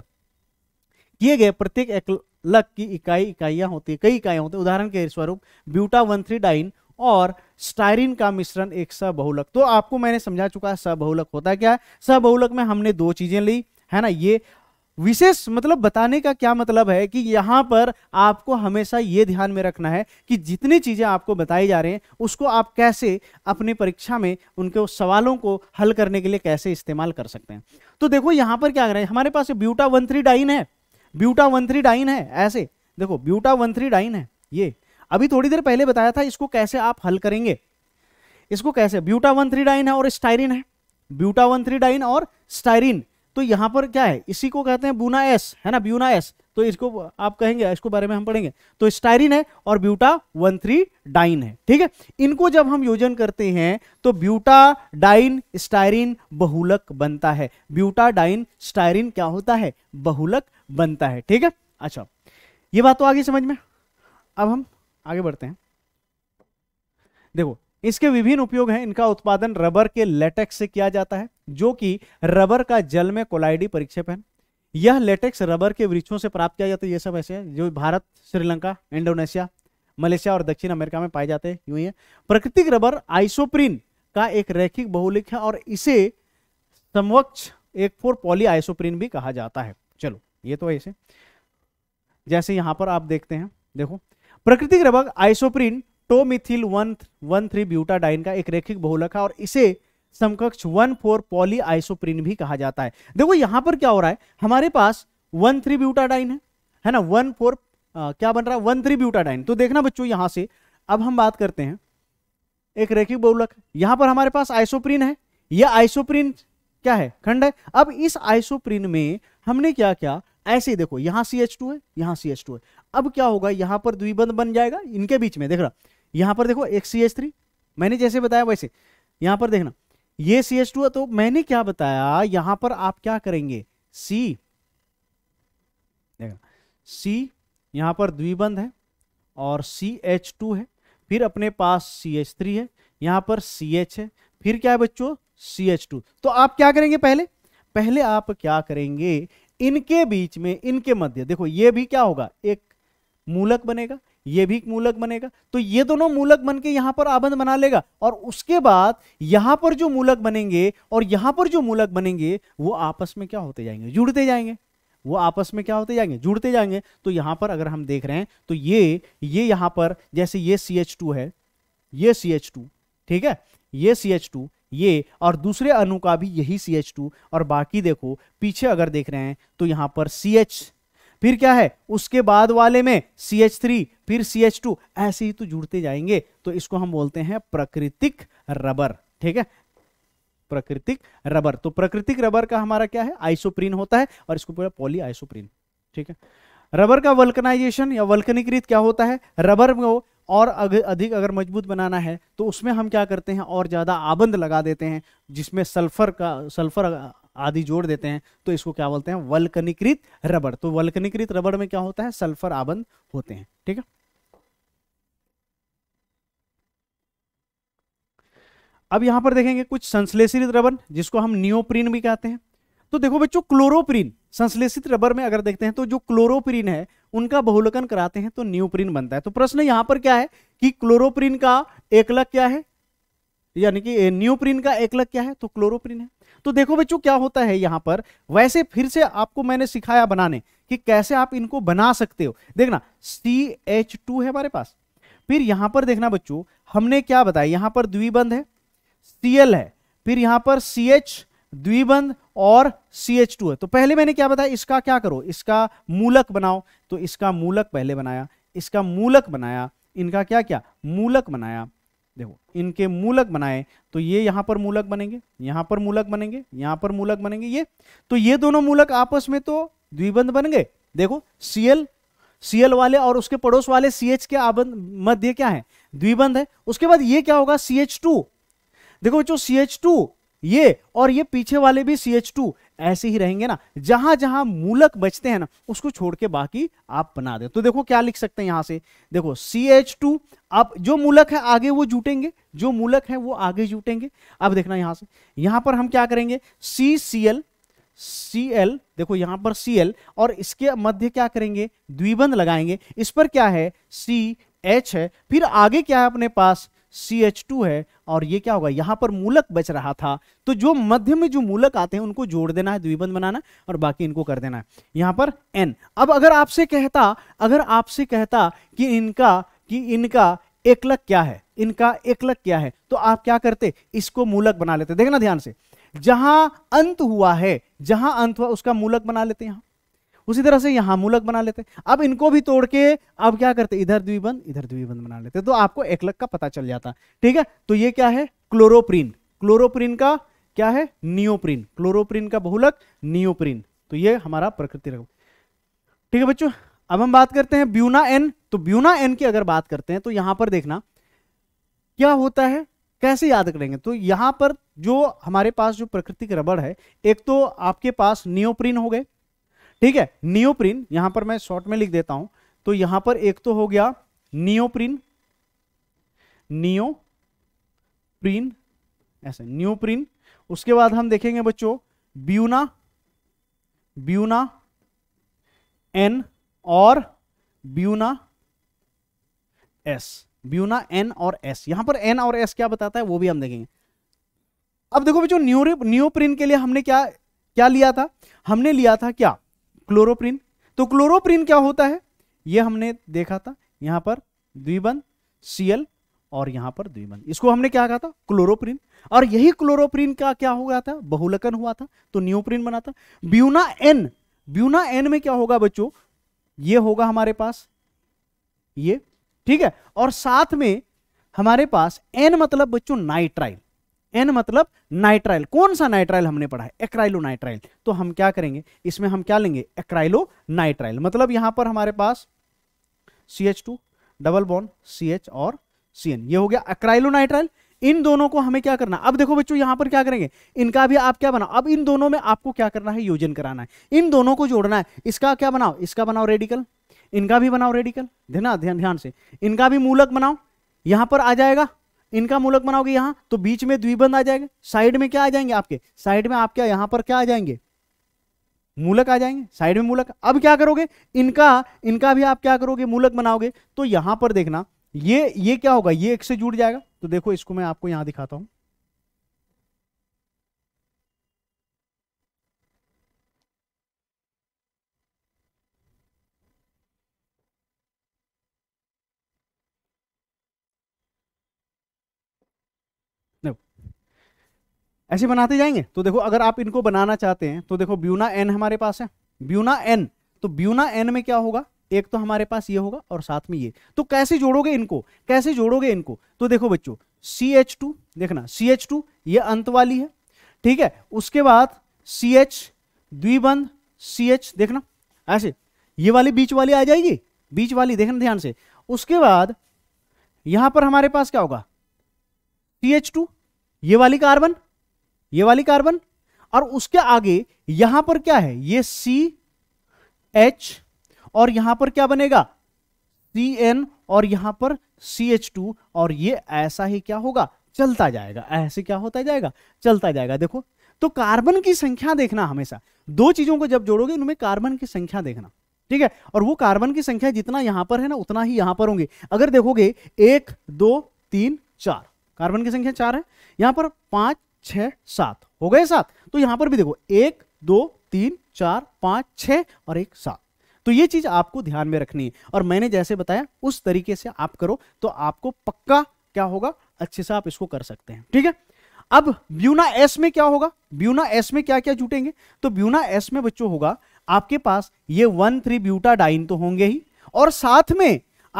किए गए प्रत्येक एकलक की इकाई इकाइयां होती है कई इकाइयां होती है उदाहरण के स्वरूप ब्यूटा वन थ्री डाइन और स्टायरिन का मिश्रण एक सबहुलक तो आपको मैंने समझा चुका है सबहुलक होता क्या है सबहुलक में हमने दो चीजें ली है ना ये विशेष मतलब बताने का क्या मतलब है कि यहां पर आपको हमेशा ये ध्यान में रखना है कि जितनी चीज़ें आपको बताई जा रही हैं उसको आप कैसे अपने परीक्षा में उनके सवालों को हल करने के लिए कैसे इस्तेमाल कर सकते हैं तो देखो यहां पर क्या कर रहे हैं हमारे पास ब्यूटा वन थ्री डाइन है ब्यूटा वन थ्री डाइन है ऐसे देखो ब्यूटा वन थ्री डाइन है ये अभी थोड़ी देर पहले बताया था इसको कैसे आप हल करेंगे इसको कैसे ब्यूटा वन थ्री डाइन है और स्टाइरिन है ब्यूटा वन थ्री डाइन और स्टाइरिन तो यहां पर क्या है इसी को कहते हैं बूना एस है ना ब्यूना एस तो इसको आप कहेंगे इसको बारे में हम पढ़ेंगे तो स्टाइरिन है और ब्यूटा वन थ्री डाइन है ठीक है इनको जब हम योजन करते हैं तो ब्यूटा डाइन स्टाइरिन बहुलक बनता है ब्यूटा डाइन स्टाइरिन क्या होता है बहुलक बनता है ठीक है अच्छा ये बात तो आगे समझ में अब हम आगे बढ़ते हैं देखो इसके विभिन्न उपयोग हैं इनका उत्पादन रबर के लेटेक्स से किया जाता है जो कि रबर का जल में कोलाइडी परीक्षेप है यह लेटेक्स रबर के वृक्षों से प्राप्त किया जाता है ये सब ऐसे हैं जो भारत श्रीलंका इंडोनेशिया मलेशिया और दक्षिण अमेरिका में पाए जाते हैं यूं ही है प्राकृतिक रबर आइसोप्रिन का एक रैखिक बहुलिक है और इसे समवक्ष एक फोर पॉली आइसोप्रिन भी कहा जाता है चलो ये तो ऐसे जैसे यहां पर आप देखते हैं देखो प्रकृतिक रबक isoprene two methyl one one three butadiene का एक रेखिक बहुलक है और इसे समकक्ष वन फोर पॉली आइसोप्रिन भी कहा जाता है देखो यहां पर क्या हो रहा है हमारे पास वन थ्री ब्यूटाडाइन है है ना वन फोर क्या बन रहा है वन थ्री ब्यूटाडाइन तो देखना बच्चों यहां से अब हम बात करते हैं एक रेखिक बहुलक यहां पर हमारे पास आइसोप्रिन है यह आइसोप्रिन क्या है खंड है अब इस आइसोप्रिन में हमने क्या क्या ऐसे देखो यहां सी एच टू है यहां सी एच टू है अब क्या होगा यहां पर द्विबंध बन जाएगा इनके बीच में देख रहा यहां पर देखो एक सी एच थ्री मैंने जैसे बताया वैसे यहां पर देखना ये सी एस टू तो मैंने क्या बताया यहां पर आप क्या करेंगे सी देखना सी यहां पर द्विबंध है और सी एच टू है फिर अपने पास सी एच थ्री है यहां पर सी एच है फिर क्या है बच्चों सी एच टू तो आप क्या करेंगे पहले पहले आप क्या करेंगे इनके बीच में इनके मध्य देखो ये भी क्या होगा एक मूलक बनेगा ये भी मूलक बनेगा तो ये दोनों मूलक बन के यहां पर आबंध बना लेगा और उसके बाद यहां पर जो मूलक बनेंगे और यहां पर जो मूलक बनेंगे वो आपस में क्या होते जाएंगे जुड़ते जाएंगे वो आपस में क्या होते जाएंगे जुड़ते जाएंगे तो यहां पर अगर हम देख रहे हैं तो ये ये यहां पर जैसे ये सी एच टू है ये सी एच टू ठीक है ये सी एच टू ये और दूसरे अणु का भी यही सी एच टू और बाकी देखो पीछे अगर देख रहे हैं तो यहां पर सी एच फिर क्या है उसके बाद वाले में सी एच थ्री फिर सी एच टू ऐसे ही तो जुड़ते जाएंगे तो इसको हम बोलते हैं प्राकृतिक रबर ठीक है प्राकृतिक रबर तो प्राकृतिक रबर का हमारा क्या है आइसोप्रीन होता है और इसको बोला पॉली आइसोप्रीन ठीक है रबर का वल्कनाइजेशन या वल्कनीकृत क्या होता है रबर को और अग, अधिक अगर मजबूत बनाना है तो उसमें हम क्या करते हैं और ज़्यादा आबंद लगा देते हैं जिसमें सल्फर का सल्फर आदि जोड़ देते हैं तो इसको क्या बोलते हैं वल्कनीकृत रबड़ तो वल्कनीकृत रबड़ में क्या होता है सल्फर आबंद होते हैं ठीक है अब यहां पर देखेंगे कुछ संश्लेषित रबर जिसको हम नियोप्रीन भी कहते हैं तो देखो बच्चों क्लोरोप्रीन संश्लेषित रबर में अगर देखते हैं तो जो क्लोरोप्रीन है उनका बहुलकन कराते हैं तो न्यूप्रीन बनता है तो प्रश्न यहां पर क्या है कि क्लोरोप्रीन का एकलक क्या है यानी कि न्यूप्रिन का एक लग क्या है तो क्लोरोप्रिन है तो देखो बच्चों क्या होता है यहाँ पर वैसे फिर से आपको मैंने सिखाया बनाने कि कैसे आप इनको बना सकते हो देखना सी एच टू है हमारे पास फिर यहाँ पर देखना बच्चों हमने क्या बताया यहाँ पर द्विबंध है सी एल है फिर यहाँ पर सी एच द्विबंध और सी एच टू है तो पहले मैंने क्या बताया इसका क्या करो इसका मूलक बनाओ तो इसका मूलक पहले बनाया इसका मूलक बनाया इनका क्या क्या मूलक बनाया देखो इनके मूलक बनाए तो ये यहां पर मूलक बनेंगे यहां पर मूलक बनेंगे यहां पर मूलक बनेंगे ये तो ये दोनों मूलक आपस में तो द्विबंध बन गए देखो सीएल सीएल वाले और उसके पड़ोस वाले सीएच के मध्य क्या है द्विबंध है उसके बाद ये क्या होगा सीएच टू देखो बच्चों सीएच टू ये और ये पीछे वाले भी सी एच टू ऐसे ही रहेंगे ना जहां जहां मूलक बचते हैं ना उसको छोड़ के बाकी आप बना दे तो देखो क्या लिख सकते हैं यहां से देखो सी एच टू अब जो मूलक है आगे वो जुटेंगे जो मूलक है वो आगे जुटेंगे अब देखना यहां से यहां पर हम क्या करेंगे सी सी एल सी एल देखो यहां पर सी एल और इसके मध्य क्या करेंगे द्विबंध लगाएंगे इस पर क्या है सी एच है फिर आगे क्या है अपने पास सी एच टू है और ये क्या होगा यहां पर मूलक बच रहा था तो जो मध्य में जो मूलक आते हैं उनको जोड़ देना है द्विबंध बनाना और बाकी इनको कर देना है यहां पर एन अब अगर आपसे कहता अगर आपसे कहता कि इनका कि इनका एकलक क्या है इनका एकलक क्या है तो आप क्या करते इसको मूलक बना लेते देखना ध्यान से जहां अंत हुआ है जहां अंत हुआ उसका मूलक बना लेते हैं उसी तरह से यहां मूलक बना लेते अब इनको भी तोड़ के अब क्या करते इधर द्विबंध इधर द्विबंध बना लेते तो आपको एकलक का पता चल जाता ठीक है तो ये क्या है क्लोरोप्रीन क्लोरोप्रीन का क्या है नियोप्रीन क्लोरोप्रीन का बहुलक नियोप्रीन तो ये हमारा प्रकृति रंग ठीक है बच्चों अब हम बात करते हैं ब्यूना एन तो ब्यूना एन की अगर बात करते हैं तो यहां पर देखना क्या होता है कैसे याद करेंगे तो यहां पर जो हमारे पास जो प्राकृतिक रबड़ है एक तो आपके पास नियोप्रीन हो गए ठीक है नियोप्रिन यहां पर मैं शॉर्ट में लिख देता हूं तो यहां पर एक तो हो गया नियोप्रिन नियो प्रिन ऐसे न्यूप्रिन उसके बाद हम देखेंगे बच्चों ब्यूना ब्यूना एन और ब्यूना एस ब्यूना एन और एस यहां पर एन और एस क्या बताता है वो भी हम देखेंगे अब देखो बच्चों न्यू न्यूप्रिन के लिए हमने क्या क्या लिया था हमने लिया था क्या क्लोरोप्रीन तो क्लोरोप्रीन क्या होता है ये हमने देखा था यहां पर द्विबंध सीएल और यहां पर द्विबंध इसको हमने क्या कहा था क्लोरोप्रीन और यही क्लोरोप्रीन का क्या हो गया था बहुलकन हुआ था तो न्यूप्रीन बना था ब्यूना एन ब्यूना एन में क्या होगा बच्चों ये होगा हमारे पास ये ठीक है और साथ में हमारे पास एन मतलब बच्चों नाइट्राइल एन मतलब नाइट्राइल कौन सा नाइट्राइल हमने पढ़ा है एक्राइलो नाइट्राइल तो हम क्या करेंगे इसमें हम क्या लेंगे एक्राइलो नाइट्राइल मतलब यहां पर हमारे पास C H two double bond C H और सी एन ये हो गया एक्राइलो नाइट्राइल इन दोनों को हमें क्या करना अब देखो बच्चों यहां पर क्या करेंगे इनका भी आप क्या बनाओ अब इन दोनों में आपको क्या करना है योजन कराना है इन दोनों को जोड़ना है इसका क्या बनाओ इसका बनाओ रेडिकल इनका भी बनाओ रेडिकल ध्यान ध्यान ध्यान से इनका भी मूलक बनाओ यहां पर आ जाएगा इनका मूलक बनाओगे यहां तो बीच में द्विबंध आ जाएगा साइड में क्या आ जाएंगे आपके साइड में आपके यहां पर क्या आ जाएंगे मूलक आ जाएंगे साइड में मूलक अब क्या करोगे इनका इनका भी आप क्या करोगे मूलक बनाओगे तो यहां पर देखना ये ये क्या होगा ये एक से जुड़ जाएगा तो देखो इसको मैं आपको यहां दिखाता हूं ऐसे बनाते जाएंगे तो देखो अगर आप इनको बनाना चाहते हैं तो देखो ब्यूना एन हमारे पास है ब्यूना एन तो ब्यूना एन में क्या होगा एक तो हमारे पास ये होगा और साथ में ये तो कैसे जोड़ोगे इनको कैसे जोड़ोगे इनको तो देखो बच्चों सी एच टू देखना सी एच टू ये अंत वाली है ठीक है उसके बाद सी एच द्विबंध सी एच देखना ऐसे ये वाली बीच वाली आ जाएगी बीच वाली देखना ध्यान से उसके बाद यहां पर हमारे पास क्या होगा सी एच टू ये वाली कार्बन ये वाली कार्बन और उसके आगे यहां पर क्या है ये सी एच और यहां पर क्या बनेगा सी एन और यहां पर सी एच टू और ये ऐसा ही क्या होगा चलता जाएगा ऐसे क्या होता जाएगा चलता जाएगा देखो तो कार्बन की संख्या देखना हमेशा दो चीजों को जब जोड़ोगे उनमें कार्बन की संख्या देखना ठीक है और वो कार्बन की संख्या जितना यहां पर है ना उतना ही यहां पर होंगे अगर देखोगे एक दो तीन चार कार्बन की संख्या चार है यहां पर पांच छ सात हो गए सात तो यहां पर भी देखो एक दो तीन चार पांच छ और एक सात तो ये चीज आपको ध्यान में रखनी है और मैंने जैसे बताया उस तरीके से आप करो तो आपको पक्का क्या होगा अच्छे से आप इसको कर सकते हैं ठीक है अब ब्यूना एस में क्या होगा ब्यूना एस में क्या क्या जुटेंगे तो ब्यूना एस में बच्चों होगा आपके पास ये वन थ्री ब्यूटा डाइन तो होंगे ही और साथ में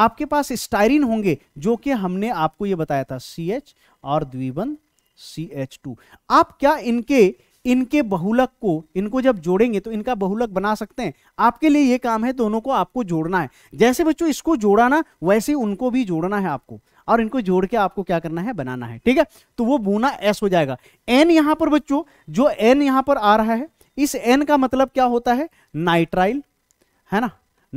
आपके पास स्टाइरिन होंगे जो कि हमने आपको ये बताया था सी एच और द्विबंध सी एच टू आप क्या इनके इनके बहुलक को इनको जब जोड़ेंगे तो इनका बहुलक बना सकते हैं आपके लिए ये काम है दोनों को आपको जोड़ना है जैसे बच्चों इसको जोड़ा ना वैसे उनको भी जोड़ना है आपको और इनको जोड़ के आपको क्या करना है बनाना है ठीक है तो वो बूना एस हो जाएगा एन यहां पर बच्चों जो एन यहां पर आ रहा है इस एन का मतलब क्या होता है नाइट्राइल है ना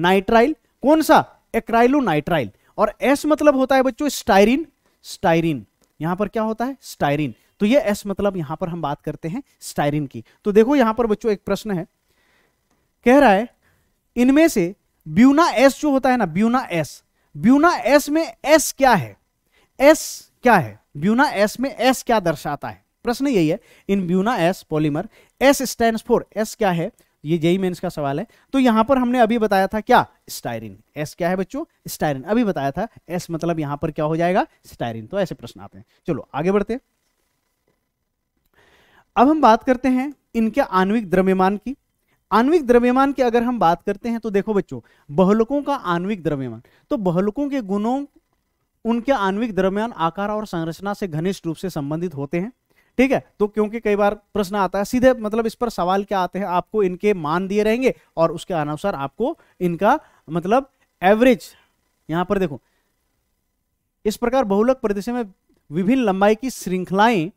नाइट्राइल कौन सा एक्राइलो नाइट्राइल और एस मतलब होता है बच्चों स्टाइरिन स्टाइरिन यहां पर क्या होता है स्टाइरिन तो ये एस मतलब यहां पर हम बात करते हैं स्टाइरिन की तो देखो यहां पर बच्चों एक प्रश्न है कह रहा है इनमें से ब्यूना एस जो होता है ना ब्यूना एस ब्यूना एस में एस क्या है एस क्या है ब्यूना एस में एस क्या दर्शाता है प्रश्न यही है इन Buna S polymer S stand for S क्या है ये जेई मेन्स का सवाल है तो यहां पर हमने अभी बताया था क्या स्टायरिन एस क्या है बच्चों स्टायरिन अभी बताया था एस मतलब यहां पर क्या हो जाएगा स्टायरिन तो ऐसे प्रश्न आते हैं चलो आगे बढ़ते अब हम बात करते हैं इनके आणविक द्रव्यमान की आणविक द्रव्यमान की अगर हम बात करते हैं तो देखो बच्चों बहुलकों का आणविक द्रव्यमान तो बहुलकों के गुणों उनके आणविक द्रव्यमान आकार और संरचना से घनिष्ठ रूप से संबंधित होते हैं ठीक है तो क्योंकि कई बार प्रश्न आता है सीधे मतलब इस पर सवाल क्या आते हैं आपको इनके मान दिए रहेंगे और उसके अनुसार आपको इनका मतलब एवरेज यहां पर देखो इस प्रकार बहुलक प्रदेश में विभिन्न लंबाई की श्रृंखलाएं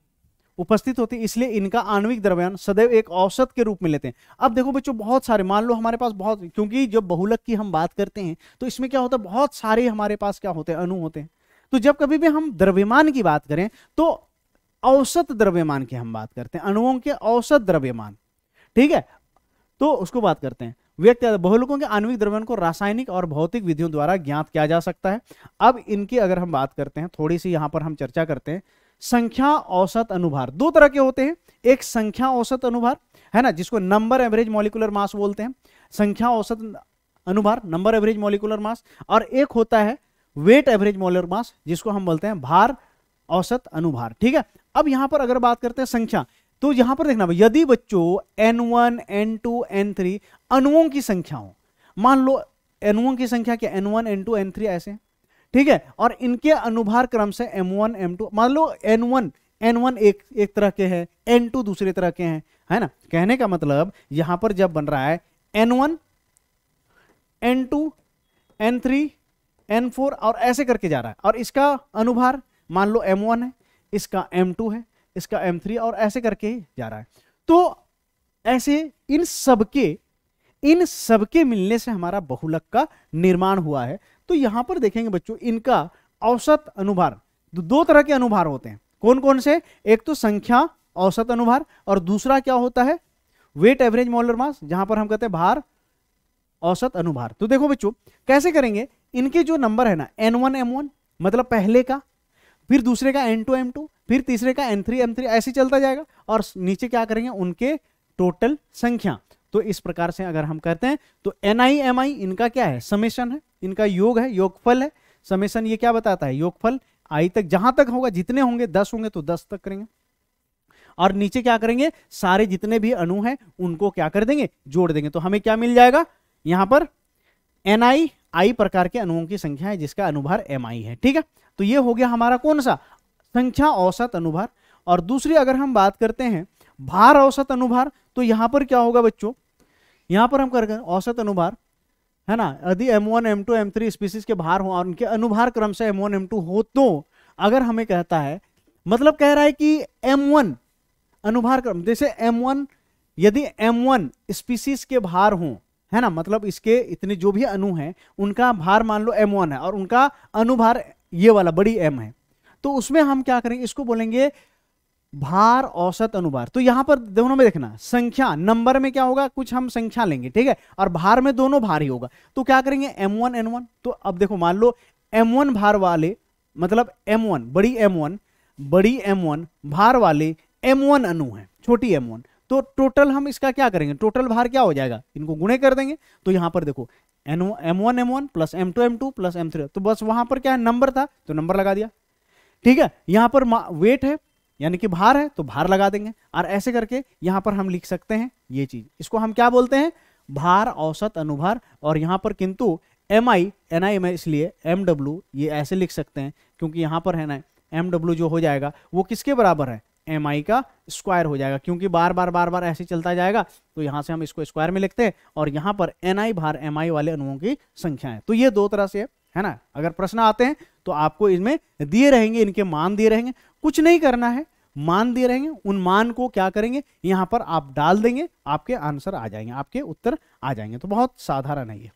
उपस्थित होती है इसलिए इनका आणविक द्रव्यमान सदैव एक औसत के रूप में लेते हैं अब देखो बच्चों बहुत सारे मान लो हमारे पास बहुत क्योंकि जब बहुलक की हम बात करते हैं तो इसमें क्या होता है बहुत सारे हमारे पास क्या होते हैं अणु होते हैं तो जब कभी भी हम द्रव्यमान की बात करें तो औसत द्रव्यमान की हम बात करते हैं अणुओं के औसत द्रव्यमान ठीक है तो उसको बात करते हैं व्यक्ति बहुलकों के आणविक द्रव्यमान को रासायनिक और भौतिक विधियों द्वारा ज्ञात किया जा सकता है अब इनकी अगर हम बात करते हैं थोड़ी सी यहां पर हम चर्चा करते हैं संख्या औसत अनुभार दो तरह के होते हैं एक संख्या औसत अनुभार है ना जिसको नंबर एवरेज मॉलिकुलर मास बोलते हैं संख्या औसत अनुभार नंबर एवरेज मॉलिकुलर मास और एक होता है वेट एवरेज मॉलिकुलर मास जिसको हम बोलते हैं भार औसत अनुभार ठीक है अब यहां पर अगर बात करते हैं संख्या तो यहां पर देखना यदि बच्चों N1, N2, N3 अणुओं की संख्या हो मान लो अणुओं की संख्या क्या N1, N2, N3 ऐसे ठीक है और इनके अनुभार क्रम से M1, M2 मान लो N1 N1 एक एक तरह के है N2 दूसरे तरह के हैं है ना कहने का मतलब यहां पर जब बन रहा है N1, N2, N3, N4 और ऐसे करके जा रहा है और इसका अनुभार मान लो एम वन है इसका एम टू है इसका एम थ्री और ऐसे करके जा रहा है तो ऐसे इन सबके इन सबके मिलने से हमारा बहुलक का निर्माण हुआ है तो यहां पर देखेंगे बच्चों इनका औसत अनुभार दो तरह के अनुभार होते हैं कौन कौन से एक तो संख्या औसत अनुभार और दूसरा क्या होता है वेट एवरेज मॉलर मास जहां पर हम कहते हैं भार औसत अनुभार तो देखो बच्चों कैसे करेंगे इनके जो नंबर है ना एन वन एम वन मतलब पहले का फिर दूसरे का एन टू एम टू फिर तीसरे का एन थ्री एम थ्री ऐसे चलता जाएगा और नीचे क्या करेंगे उनके टोटल संख्या तो इस प्रकार से अगर हम करते हैं तो एन आई एम आई इनका क्या है समेशन है इनका योग है योगफल है समेशन ये क्या बताता है योगफल आई तक जहां तक होगा जितने होंगे दस होंगे तो दस तक करेंगे और नीचे क्या करेंगे सारे जितने भी अणु हैं उनको क्या कर देंगे जोड़ देंगे तो हमें क्या मिल जाएगा यहां पर एन आई आई प्रकार के अणुओं की संख्या है जिसका अनुभार एम आई है ठीक है तो ये हो गया हमारा कौन सा संख्या औसत अनुभार और दूसरी अगर हम बात करते हैं भार औसत अनुभार तो यहां पर क्या होगा बच्चों यहां पर हम कर औसत अनुभार है ना यदि M1, M2, M3 स्पीसीज के भार हो और उनके अनुभार क्रम से M1, M2 हो तो अगर हमें कहता है मतलब कह रहा है कि M1 अनुभार क्रम जैसे M1 यदि M1 स्पीसीज के भार हो है ना मतलब इसके इतने जो भी अनु हैं उनका भार मान लो M1 है और उनका अनुभार ये वाला बड़ी एम है तो उसमें हम क्या करेंगे इसको बोलेंगे भार औसत अनुभार तो यहां पर दोनों में देखना संख्या नंबर में क्या होगा कुछ हम संख्या लेंगे ठीक है और भार में दोनों भार ही होगा तो क्या करेंगे एम वन एन वन तो अब देखो मान लो एम वन भार वाले मतलब एम वन बड़ी एम वन बड़ी एम वन भार वाले एम वन अनु है छोटी एम वन तो टोटल हम इसका क्या करेंगे टोटल भार क्या हो जाएगा इनको गुणे कर देंगे तो यहां पर देखो N M one M one plus M two M two plus M three तो बस वहां पर क्या है नंबर था तो नंबर लगा दिया ठीक है यहां पर वेट है यानी कि भार है तो भार लगा देंगे और ऐसे करके यहां पर हम लिख सकते हैं ये चीज इसको हम क्या बोलते हैं भार औसत अनुभार और यहां पर किंतु M I N I M इसलिए एम डब्ल्यू ये ऐसे लिख सकते हैं क्योंकि यहां पर है ना एम डब्ल्यू जो हो जाएगा वो किसके बराबर है एम आई का स्क्वायर हो जाएगा क्योंकि बार बार बार बार ऐसे चलता जाएगा तो यहां से हम इसको स्क्वायर में लिखते हैं और यहां पर एन आई भार एम आई वाले अणुओं की संख्या है तो ये दो तरह से है है ना अगर प्रश्न आते हैं तो आपको इसमें दिए रहेंगे इनके मान दिए रहेंगे कुछ नहीं करना है मान दिए रहेंगे उन मान को क्या करेंगे यहाँ पर आप डाल देंगे आपके आंसर आ जाएंगे आपके उत्तर आ जाएंगे तो बहुत साधारण है ये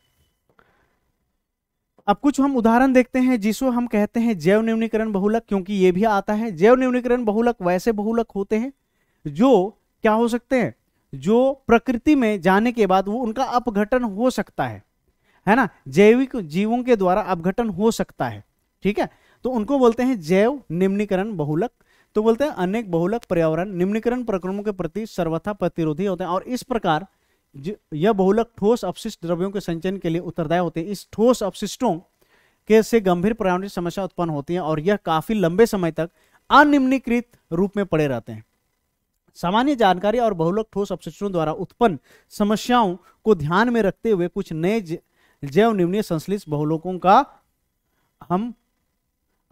अब कुछ हम उदाहरण देखते हैं जिसको हम कहते हैं जैव न्यूनीकरण बहुलक क्योंकि ये भी आता है जैव न्यूनीकरण बहुलक वैसे बहुलक होते हैं जो क्या हो सकते हैं जो प्रकृति में जाने के बाद वो उनका अपघटन हो सकता है है ना जैविक जीवों के द्वारा अपघटन हो सकता है ठीक है तो उनको बोलते हैं जैव निम्नीकरण बहुलक तो बोलते हैं अनेक बहुलक पर्यावरण निम्नीकरण प्रक्रमों के प्रति सर्वथा प्रतिरोधी होते हैं और इस प्रकार यह बहुलक ठोस अपशिष्ट द्रव्यों के संचयन के लिए उत्तरदायी होते हैं इस ठोस अपशिष्टों के से गंभीर पर्यावरणीय समस्या उत्पन्न होती है और यह काफी लंबे समय तक अनिम्नीकृत रूप में पड़े रहते हैं सामान्य जानकारी और बहुलक ठोस अपशिष्टों द्वारा उत्पन्न समस्याओं को ध्यान में रखते हुए कुछ नए जैव निम्न संश्लिष्ट बहुलोकों का हम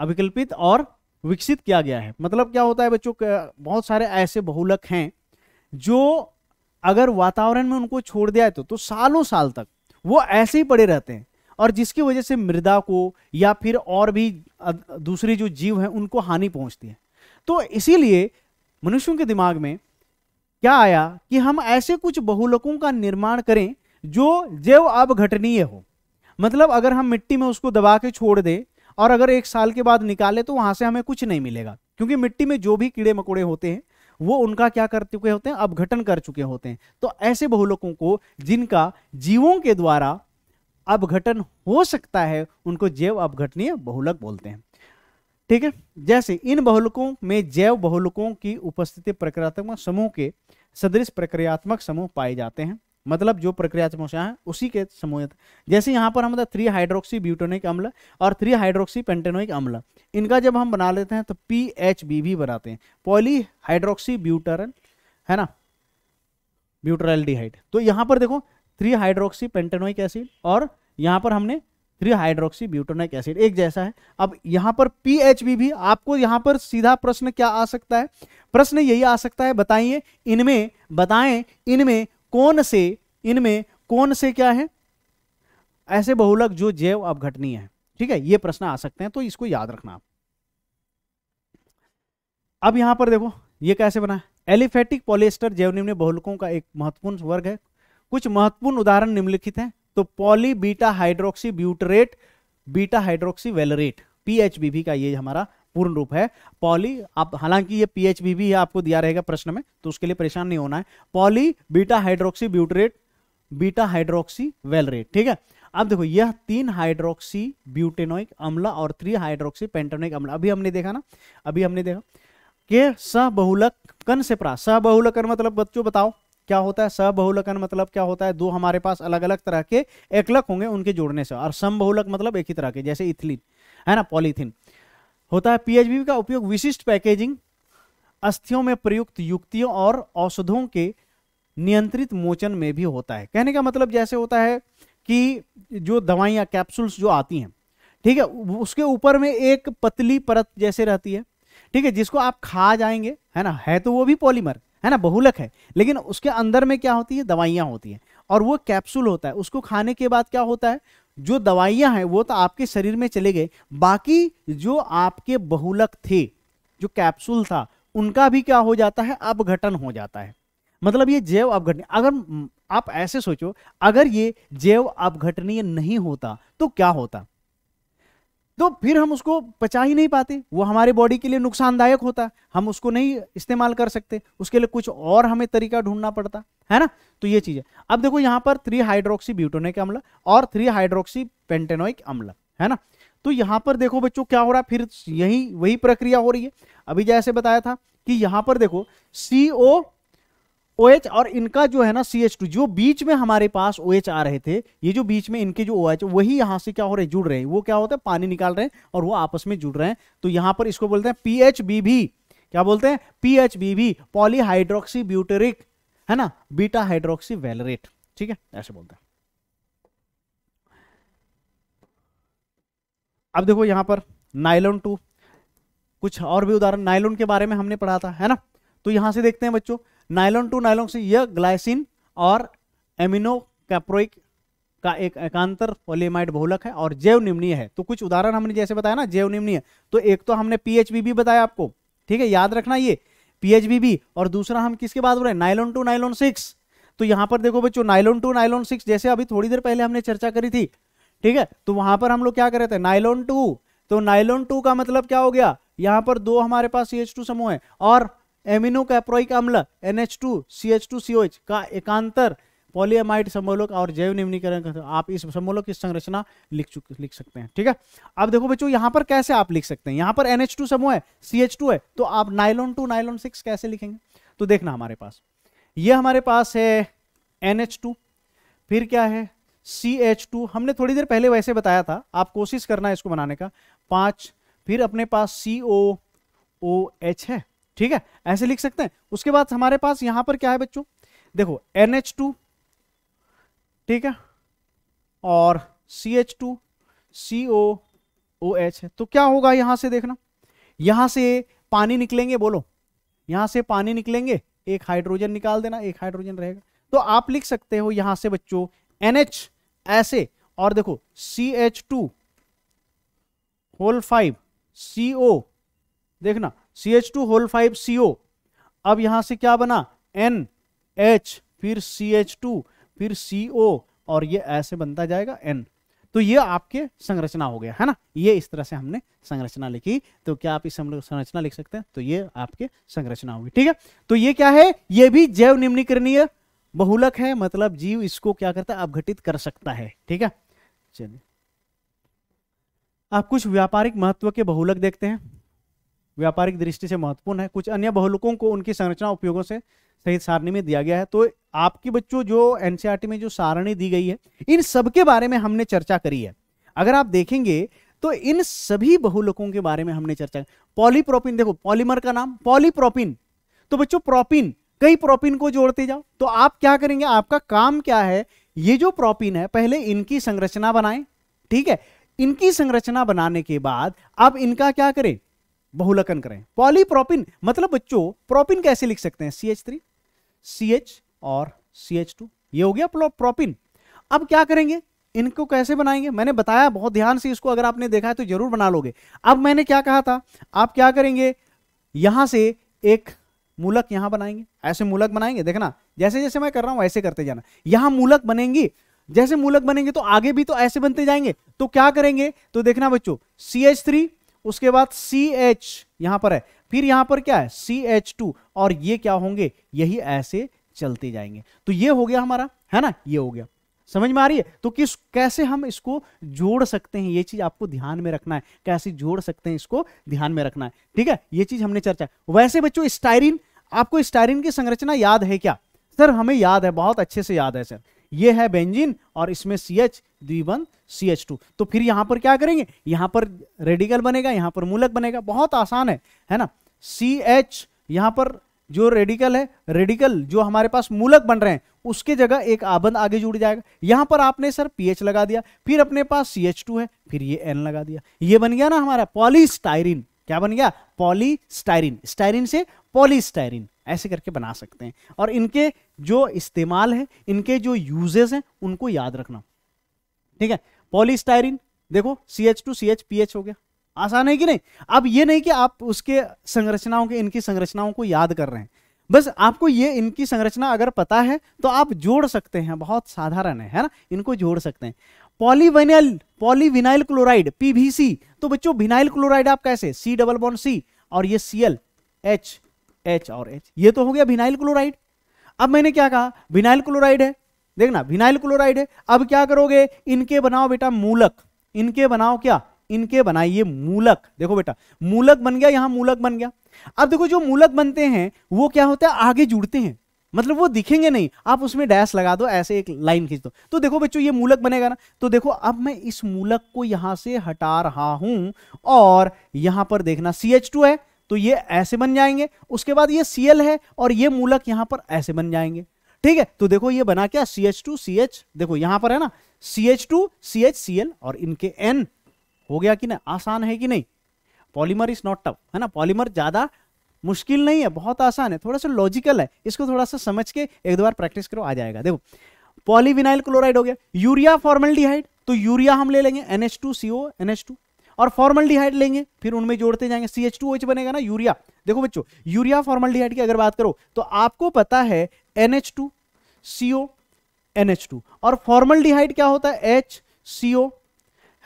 अभिकल्पित और विकसित किया गया है मतलब क्या होता है बच्चों बहुत सारे ऐसे बहुलक हैं जो अगर वातावरण में उनको छोड़ दिया है तो, तो सालों साल तक वो ऐसे ही पड़े रहते हैं और जिसकी वजह से मृदा को या फिर और भी दूसरे जो जीव हैं उनको हानि पहुंचती है तो इसीलिए मनुष्यों के दिमाग में क्या आया कि हम ऐसे कुछ बहुलकों का निर्माण करें जो जैव अवघटनीय हो मतलब अगर हम मिट्टी में उसको दबा के छोड़ दें और अगर एक साल के बाद निकाले तो वहां से हमें कुछ नहीं मिलेगा क्योंकि मिट्टी में जो भी कीड़े मकोड़े होते हैं वो उनका क्या कर चुके होते हैं अपघटन कर चुके होते हैं तो ऐसे बहुलोकों को जिनका जीवों के द्वारा अपघटन हो सकता है उनको जैव अपघटनीय बहुलक बोलते हैं ठीक है जैसे इन बहुलकों में जैव बहुलकों की उपस्थिति प्रक्रियात्मक समूह के सदृश प्रक्रियात्मक समूह पाए जाते हैं मतलब जो प्रक्रिया समस्या है उसी के समूह जैसे यहाँ पर हम हमारा थ्री हाइड्रोक्सी ब्यूटोनिक अम्ल और थ्री हाइड्रोक्सी पेंटेनोइक अम्ल इनका जब हम बना लेते हैं तो पी एच बी भी बनाते हैं पॉली हाइड्रोक्सी ब्यूटरन है ना ब्यूटरल तो यहाँ पर देखो थ्री हाइड्रोक्सी पेंटेनोइक एसिड और यहाँ पर हमने थ्री हाइड्रोक्सी ब्यूटोनिक एसिड एक जैसा है अब यहाँ पर पी एच बी भी आपको यहाँ पर सीधा प्रश्न क्या आ सकता है प्रश्न यही आ सकता है बताइए इनमें बताएं इनमें कौन से इनमें कौन से क्या है ऐसे बहुलक जो जैव अवघटनीय है ठीक है ये प्रश्न आ सकते हैं तो इसको याद रखना आप अब यहां पर देखो ये कैसे बना एलिफेटिक पॉलिएस्टर जैव निम्न बहुलकों का एक महत्वपूर्ण वर्ग है कुछ महत्वपूर्ण उदाहरण निम्नलिखित हैं तो poly beta hydroxy butyrate beta hydroxy valerate PHBV का ये हमारा पूर्ण रूप है पॉली आप हालांकि ये पीएच भी, भी आपको दिया रहेगा प्रश्न में तो उसके लिए परेशान नहीं होना है poly beta hydroxy butyrate beta hydroxy valerate ठीक है अब देखो यह तीन हाइड्रोक्सी ब्यूटेनोइक अम्ल और थ्री हाइड्रोक्सी पेंटेनोइक अम्ल अभी हमने देखा ना अभी हमने देखा के सहबहुलक कन से प्राप्त सहबहुलकन मतलब बच्चों बताओ क्या होता है सहबहुलकन मतलब क्या होता है दो हमारे पास अलग अलग तरह के एकलक होंगे उनके जोड़ने से और समबहुलक मतलब एक ही तरह के जैसे इथिलीन है ना पॉलीथिन होता है पीएचबी का उपयोग विशिष्ट पैकेजिंग अस्थियों में प्रयुक्त युक्तियों और औषधों के नियंत्रित मोचन में भी होता है कहने का मतलब जैसे होता है कि जो दवाइयां कैप्सूल्स जो आती हैं ठीक है उसके ऊपर में एक पतली परत जैसे रहती है ठीक है जिसको आप खा जाएंगे है ना है तो वो भी पॉलीमर है ना बहुलक है लेकिन उसके अंदर में क्या होती है दवाइयां होती हैं और वो कैप्सूल होता है उसको खाने के बाद क्या होता है जो दवाइयां हैं वो तो आपके शरीर में चले गए बाकी जो आपके बहुलक थे जो कैप्सूल था उनका भी क्या हो जाता है अपघटन हो जाता है मतलब ये जैव अपघटन अगर आप ऐसे सोचो अगर ये जैव अपघटनीय नहीं होता तो क्या होता तो फिर हम उसको पचा ही नहीं पाते वो हमारे बॉडी के लिए नुकसानदायक होता है हम उसको नहीं इस्तेमाल कर सकते उसके लिए कुछ और हमें तरीका ढूंढना पड़ता है ना तो ये चीज़ है अब देखो यहां पर थ्री हाइड्रोक्सी ब्यूटोनिक अम्ल और थ्री हाइड्रोक्सी पेंटेनोइक अम्ल है ना तो यहां पर देखो बच्चों क्या हो रहा है फिर यही वही प्रक्रिया हो रही है अभी जैसे बताया था कि यहां पर देखो सी OH और इनका जो है ना सी एच टू जो बीच में हमारे पास ओ OH आ रहे थे ये जो बीच में इनके जो ओ OH वही यहां से क्या हो रहे जुड़ रहे हैं वो क्या होता है पानी निकाल रहे हैं और वो आपस में जुड़ रहे हैं तो यहां पर इसको बोलते हैं पी एच बी भी क्या बोलते हैं पी एच बी भी पॉलीहाइड्रोक्सी ब्यूटेरिक है ना बीटा हाइड्रोक्सी वेलरेट ठीक है ऐसे बोलते हैं अब देखो यहां पर नाइलोन टू कुछ और भी उदाहरण नाइलोन के बारे में हमने पढ़ा था है ना तो यहां से देखते हैं बच्चों नाइलॉन टू नाइलॉन से यह ग्लाइसिन और एमिनो कैप्रोइक का एक एकांतर पोलेमाइड बहुलक है और जैव निम्नीय है तो कुछ उदाहरण हमने जैसे बताया ना जैव निम्नीय तो एक तो हमने पीएचबीबी बताया आपको ठीक है याद रखना ये पीएचबीबी और दूसरा हम किसके बात बोले नाइलॉन टू नाइलॉन सिक्स तो यहां पर देखो बच्चों नाइलॉन टू नाइलॉन सिक्स जैसे अभी थोड़ी देर पहले हमने चर्चा करी थी ठीक है तो वहां पर हम लोग क्या कर रहे थे नाइलॉन टू तो नाइलॉन टू का मतलब क्या हो गया यहां पर दो हमारे पास सी समूह है और एमिनो कैप्रोइक अम्ल N H two two C C H H का एकांतर पॉलीएमाइड समूहलोक और जैव निम्नीकरण का आप इस समूहलोक की संरचना लिख चुके लिख सकते हैं ठीक है अब देखो बच्चों यहाँ पर कैसे आप लिख सकते हैं यहाँ पर NH2 समूह है सी एच टू है तो आप नाइलॉन टू नाइलॉन सिक्स कैसे लिखेंगे तो देखना हमारे पास ये हमारे पास है NH2 फिर क्या है सी एच टू हमने थोड़ी देर पहले वैसे बताया था आप कोशिश करना है इसको बनाने का पाँच फिर अपने पास सी ओ ओ एच है ठीक है ऐसे लिख सकते हैं उसके बाद हमारे पास यहां पर क्या है बच्चों देखो एन एच टू ठीक है और C H two C O O H है तो क्या होगा यहां से देखना यहां से पानी निकलेंगे बोलो यहां से पानी निकलेंगे एक हाइड्रोजन निकाल देना एक हाइड्रोजन रहेगा तो आप लिख सकते हो यहां से बच्चों एन ऐसे और देखो C H two whole five C O देखना C H two whole five C O अब यहां से क्या बना एन एच फिर सी एच टू फिर सी ओ और ये ऐसे बनता जाएगा एन तो ये आपके संरचना हो गया है ना ये इस तरह से हमने संरचना लिखी तो क्या आप इस संरचना लिख सकते हैं तो ये आपके संरचना होगी ठीक है तो ये क्या है ये भी जैव निम्नीकरणीय बहुलक है मतलब जीव इसको क्या करता है अपघटित कर सकता है ठीक है चलिए आप कुछ व्यापारिक महत्व के बहुलक देखते हैं व्यापारिक दृष्टि से महत्वपूर्ण है कुछ अन्य बहुलकों को उनकी संरचना उपयोगों से सहित सारणी में दिया गया है तो आपके बच्चों जो एनसीआरटी में जो सारणी दी गई है इन सब के बारे में हमने चर्चा करी है अगर आप देखेंगे तो इन सभी बहुलकों के बारे में हमने चर्चा पॉलीप्रोपिन देखो पॉलीमर का नाम पॉलीप्रोपिन तो बच्चों प्रोपिन कई प्रोपिन को जोड़ते जाओ तो आप क्या करेंगे आपका काम क्या है ये जो प्रोपिन है पहले इनकी संरचना बनाएं ठीक है इनकी संरचना बनाने के बाद आप इनका क्या करें बहुलकन करें पॉलीप्रोपिन मतलब बच्चों प्रोपिन कैसे लिख सकते हैं C H three C H और सी एच टू ये हो गया प्रोपिन अब क्या करेंगे इनको कैसे बनाएंगे मैंने बताया बहुत ध्यान से इसको अगर आपने देखा है तो जरूर बना लोगे अब मैंने क्या कहा था आप क्या करेंगे यहां से एक मूलक यहां बनाएंगे ऐसे मूलक बनाएंगे देखना जैसे जैसे मैं कर रहा हूं ऐसे करते जाना यहां मूलक बनेंगी जैसे मूलक बनेंगे तो आगे भी तो ऐसे बनते जाएंगे तो क्या करेंगे तो देखना बच्चों सी एच थ्री उसके बाद सी एच यहां पर है फिर यहां पर क्या है सी एच टू और ये क्या होंगे यही ऐसे चलते जाएंगे तो ये हो गया हमारा है ना ये हो गया समझ में आ रही है तो किस कैसे हम इसको जोड़ सकते हैं ये चीज आपको ध्यान में रखना है कैसे जोड़ सकते हैं इसको ध्यान में रखना है ठीक है ये चीज हमने चर्चा वैसे बच्चों स्टायरिन आपको स्टायरिन की संरचना याद है क्या सर हमें याद है बहुत अच्छे से याद है सर ये है बेंजीन और इसमें सी एच द्विबंध सी एच टू तो फिर यहाँ पर क्या करेंगे यहाँ पर रेडिकल बनेगा यहाँ पर मूलक बनेगा बहुत आसान है है ना सी एच यहां पर जो रेडिकल है रेडिकल जो हमारे पास मूलक बन रहे हैं उसके जगह एक आबंद आगे जुड़ जाएगा यहाँ पर आपने सर पीएच लगा दिया फिर अपने पास सी एच टू है फिर ये एन लगा दिया ये बन गया ना हमारा पॉलीस्टाइरिन क्या बन गया पॉलीस्टाइरिन स्टाइरिन से पॉलीस्टाइरिन ऐसे करके बना सकते हैं और इनके जो इस्तेमाल है इनके जो यूजेस हैं उनको याद रखना ठीक है पॉलीस्टाइरिन देखो C H two C H P H हो गया आसान है कि नहीं अब ये नहीं कि आप उसके संरचनाओं के इनकी संरचनाओं को याद कर रहे हैं बस आपको ये इनकी संरचना अगर पता है तो आप जोड़ सकते हैं बहुत साधारण है है ना इनको जोड़ सकते हैं पॉलीविनाइल पॉलीविनाइल क्लोराइड पीवीसी तो बच्चों विनाइल क्लोराइड आप कैसे सी डबल बॉन्ड सी और ये सी एल एच एच और एच ये तो हो गया विनाइल क्लोराइड अब मैंने क्या कहा विनाइल क्लोराइड है देखना विनाइल क्लोराइड है अब क्या करोगे इनके बनाओ बेटा मूलक इनके बनाओ क्या इनके बनाइए मूलक देखो बेटा मूलक बन गया यहां मूलक बन गया अब देखो जो मूलक बनते हैं वो क्या होता है आगे जुड़ते हैं मतलब वो दिखेंगे नहीं आप उसमें डैश लगा दो ऐसे एक लाइन खींच दो तो देखो बच्चों ये मूलक बनेगा ना तो देखो अब मैं इस मूलक को यहां से हटा रहा हूं और यहां पर देखना सी है तो ये ऐसे बन जाएंगे उसके बाद ये सी है और ये मूलक यहां पर ऐसे बन जाएंगे ठीक है तो देखो ये बना क्या C H two C H देखो यहां पर है ना C H two C H C L और इनके एन हो गया कि नहीं आसान है कि नहीं पॉलीमर इज नॉट टफ है ना पॉलीमर ज्यादा मुश्किल नहीं है बहुत आसान है थोड़ा सा लॉजिकल है इसको थोड़ा सा समझ के एक दो बार प्रैक्टिस करो आ जाएगा देखो पॉलीविनाइल क्लोराइड हो गया यूरिया फॉर्मेलिटी तो यूरिया हम ले लेंगे N H two CO NH two और फॉर्मल्डिहाइड लेंगे फिर उनमें जोड़ते जाएंगे सी एच टू एच बनेगा ना यूरिया देखो बच्चों यूरिया फॉर्मल्डिहाइड की अगर बात करो तो आपको पता है N H two CO N H two और डिहाइट क्या होता है एच सी ओ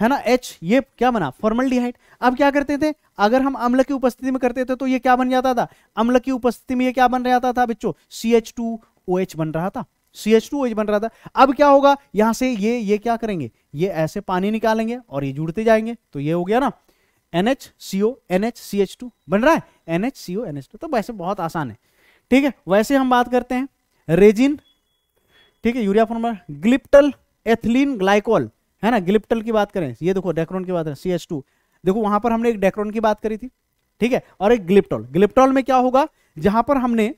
है ना एच ये क्या बना डिहाइट अब क्या करते थे अगर हम अम्ल की उपस्थिति में करते थे तो ये क्या बन जाता था अम्ल की उपस्थिति में ये क्या बन जाता था बच्चों C H two O H बन रहा था सी एच टू बन रहा था अब क्या होगा यहां से ये ये क्या करेंगे ये ऐसे पानी निकालेंगे और ये जुड़ते जाएंगे तो ये हो गया ना N H C O N H C H two बन रहा है N H C O N H two तो वैसे बहुत आसान है ठीक है वैसे हम बात करते हैं रेजिन ठीक है urea former glyptal ethylene glycol है ना ग्लिप्टल की बात करें ये देखो डेक्रोन की बात करें सी एच टू देखो वहां पर हमने एक डेक्रोन की बात करी थी ठीक है और एक ग्लिप्टॉल ग्लिप्टॉल में क्या होगा जहां पर हमने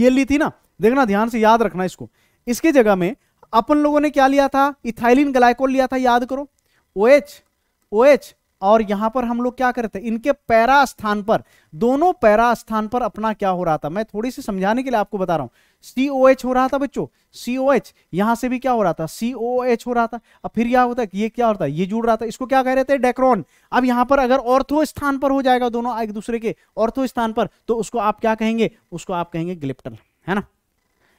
ये ली थी ना देखना ध्यान से याद रखना इसको इसके जगह में अपन लोगों ने क्या लिया था इथाइलिन ग्लाइकोल लिया था याद करो ओ एच ओ एच और यहां पर हम लोग क्या करते इनके पैरा स्थान पर दोनों पैरा स्थान पर अपना क्या हो रहा था मैं थोड़ी सी समझाने के लिए आपको बता रहा हूं सी ओ एच हो रहा था बच्चों सी ओ एच यहां से भी क्या हो रहा था सी ओ एच हो रहा था अब फिर यह होता है ये क्या होता है ये जुड़ रहा था इसको क्या कह रहे थे डेक्रॉन अब यहां पर अगर ऑर्थो स्थान पर हो जाएगा दोनों एक दूसरे के ऑर्थो स्थान पर तो उसको आप क्या कहेंगे उसको आप कहेंगे ग्लिप्टन है ना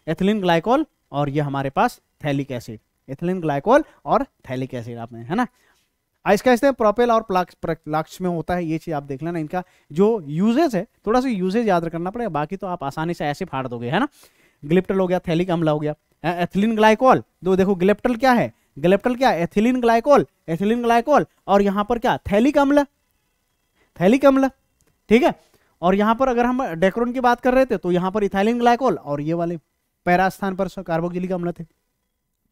एथिलीन ग्लाइकोल और ये हमारे पास थैलिक एसिड एथिलीन ग्लाइकोल और थैलिक एसिड आपने है ना आइस का इस्तेमाल प्रोपेल और प्लाक्स में होता है ये चीज आप देख लेना इनका जो यूजेज है थोड़ा सा यूजेज याद करना पड़ेगा बाकी तो आप आसानी से ऐसे फाड़ दोगे है ना ग्लिप्टल हो गया थैलिक अम्ला हो गया एथिलीन ग्लाइकोल दो देखो ग्लिप्टल क्या है ग्लिप्टल क्या एथिलीन ग्लाइकोल एथिलीन ग्लाइकोल और यहाँ पर क्या थैलिक अम्ल थैलिक अम्ल ठीक है और यहाँ पर अगर हम डेक्रोन की बात कर रहे थे तो यहाँ पर इथाइलिन ग्लाइकोल और ये वाले पैरा स्थान पर कार्बोक्जिलिक अम्ल थे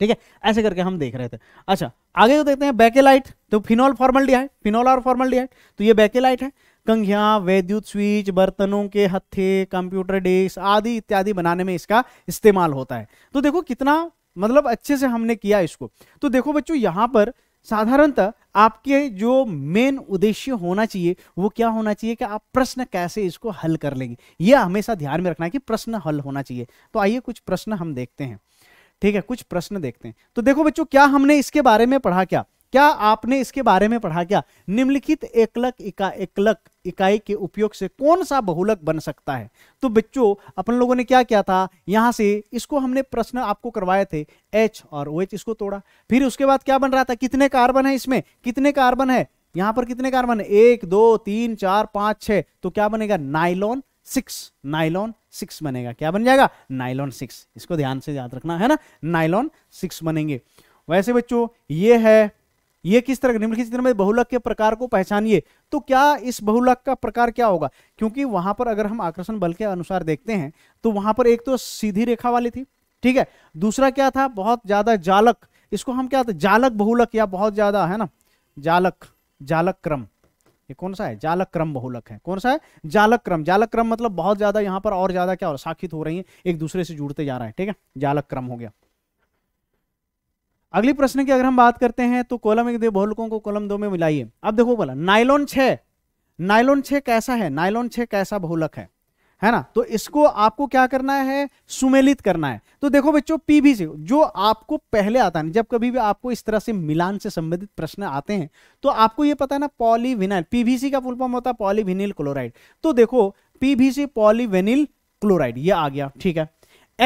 ठीक है ऐसे करके हम देख रहे थे अच्छा आगे को तो देखते हैं बैकेलाइट तो फिनॉल फॉर्मल फिनॉल और फॉर्मल तो ये बैकेलाइट है कंघिया वैद्युत स्विच बर्तनों के हत्थे कंप्यूटर डिस्क आदि इत्यादि बनाने में इसका इस्तेमाल होता है तो देखो कितना मतलब अच्छे से हमने किया इसको तो देखो बच्चों यहाँ पर साधारणतः आपके जो मेन उद्देश्य होना चाहिए वो क्या होना चाहिए कि आप प्रश्न कैसे इसको हल कर लेंगे यह हमेशा ध्यान में रखना है कि प्रश्न हल होना चाहिए तो आइए कुछ प्रश्न हम देखते हैं ठीक है कुछ प्रश्न देखते हैं तो देखो बच्चों क्या हमने इसके बारे में पढ़ा क्या क्या आपने इसके बारे में पढ़ा क्या निम्नलिखित एकलक इका एकलक इकाई के उपयोग से कौन सा बहुलक बन सकता है तो बच्चों अपन लोगों ने क्या किया था यहां से इसको हमने प्रश्न आपको करवाए थे H और OH इसको तोड़ा फिर उसके बाद क्या बन रहा था कितने कार्बन है इसमें कितने कार्बन है यहां पर कितने कार्बन है एक दो तीन चार पांच छह तो क्या बनेगा नाइलॉन सिक्स नाइलॉन सिक्स बनेगा क्या बन जाएगा नाइलॉन सिक्स इसको ध्यान से याद रखना है ना नाइलॉन सिक्स बनेंगे वैसे बच्चों ये है ये किस तरह निम्नलिखित चित्र में बहुलक के प्रकार को पहचानिए तो क्या इस बहुलक का प्रकार क्या होगा क्योंकि वहां पर अगर हम आकर्षण बल के अनुसार देखते हैं तो वहां पर एक तो सीधी रेखा वाली थी ठीक है दूसरा क्या था बहुत ज्यादा जालक इसको हम क्या जालक बहुलक या बहुत ज्यादा है ना जालक जालक क्रम ये कौन सा है जालक क्रम बहुलक है कौन सा है जालक क्रम जालक क्रम मतलब बहुत ज्यादा यहाँ पर और ज्यादा क्या और साखित हो रही है एक दूसरे से जुड़ते जा रहा है ठीक है जालक क्रम हो गया अगली प्रश्न की अगर हम बात करते हैं तो कॉलम एक बहुलकों को कॉलम दो में मिलाइए अब देखो बोला नाइलोन छ नाइलोन छ कैसा है नाइलोन छ कैसा बहुलक है है ना तो इसको आपको क्या करना है सुमेलित करना है तो देखो बच्चों पीबी से जो आपको पहले आता है जब कभी भी आपको इस तरह से मिलान से संबंधित प्रश्न आते हैं तो आपको यह पता है ना पॉलीविनाइल पीवीसी का फुल फॉर्म होता है पॉलीविनिल क्लोराइड तो देखो पीवीसी पॉलीवेनिल क्लोराइड ये आ गया ठीक है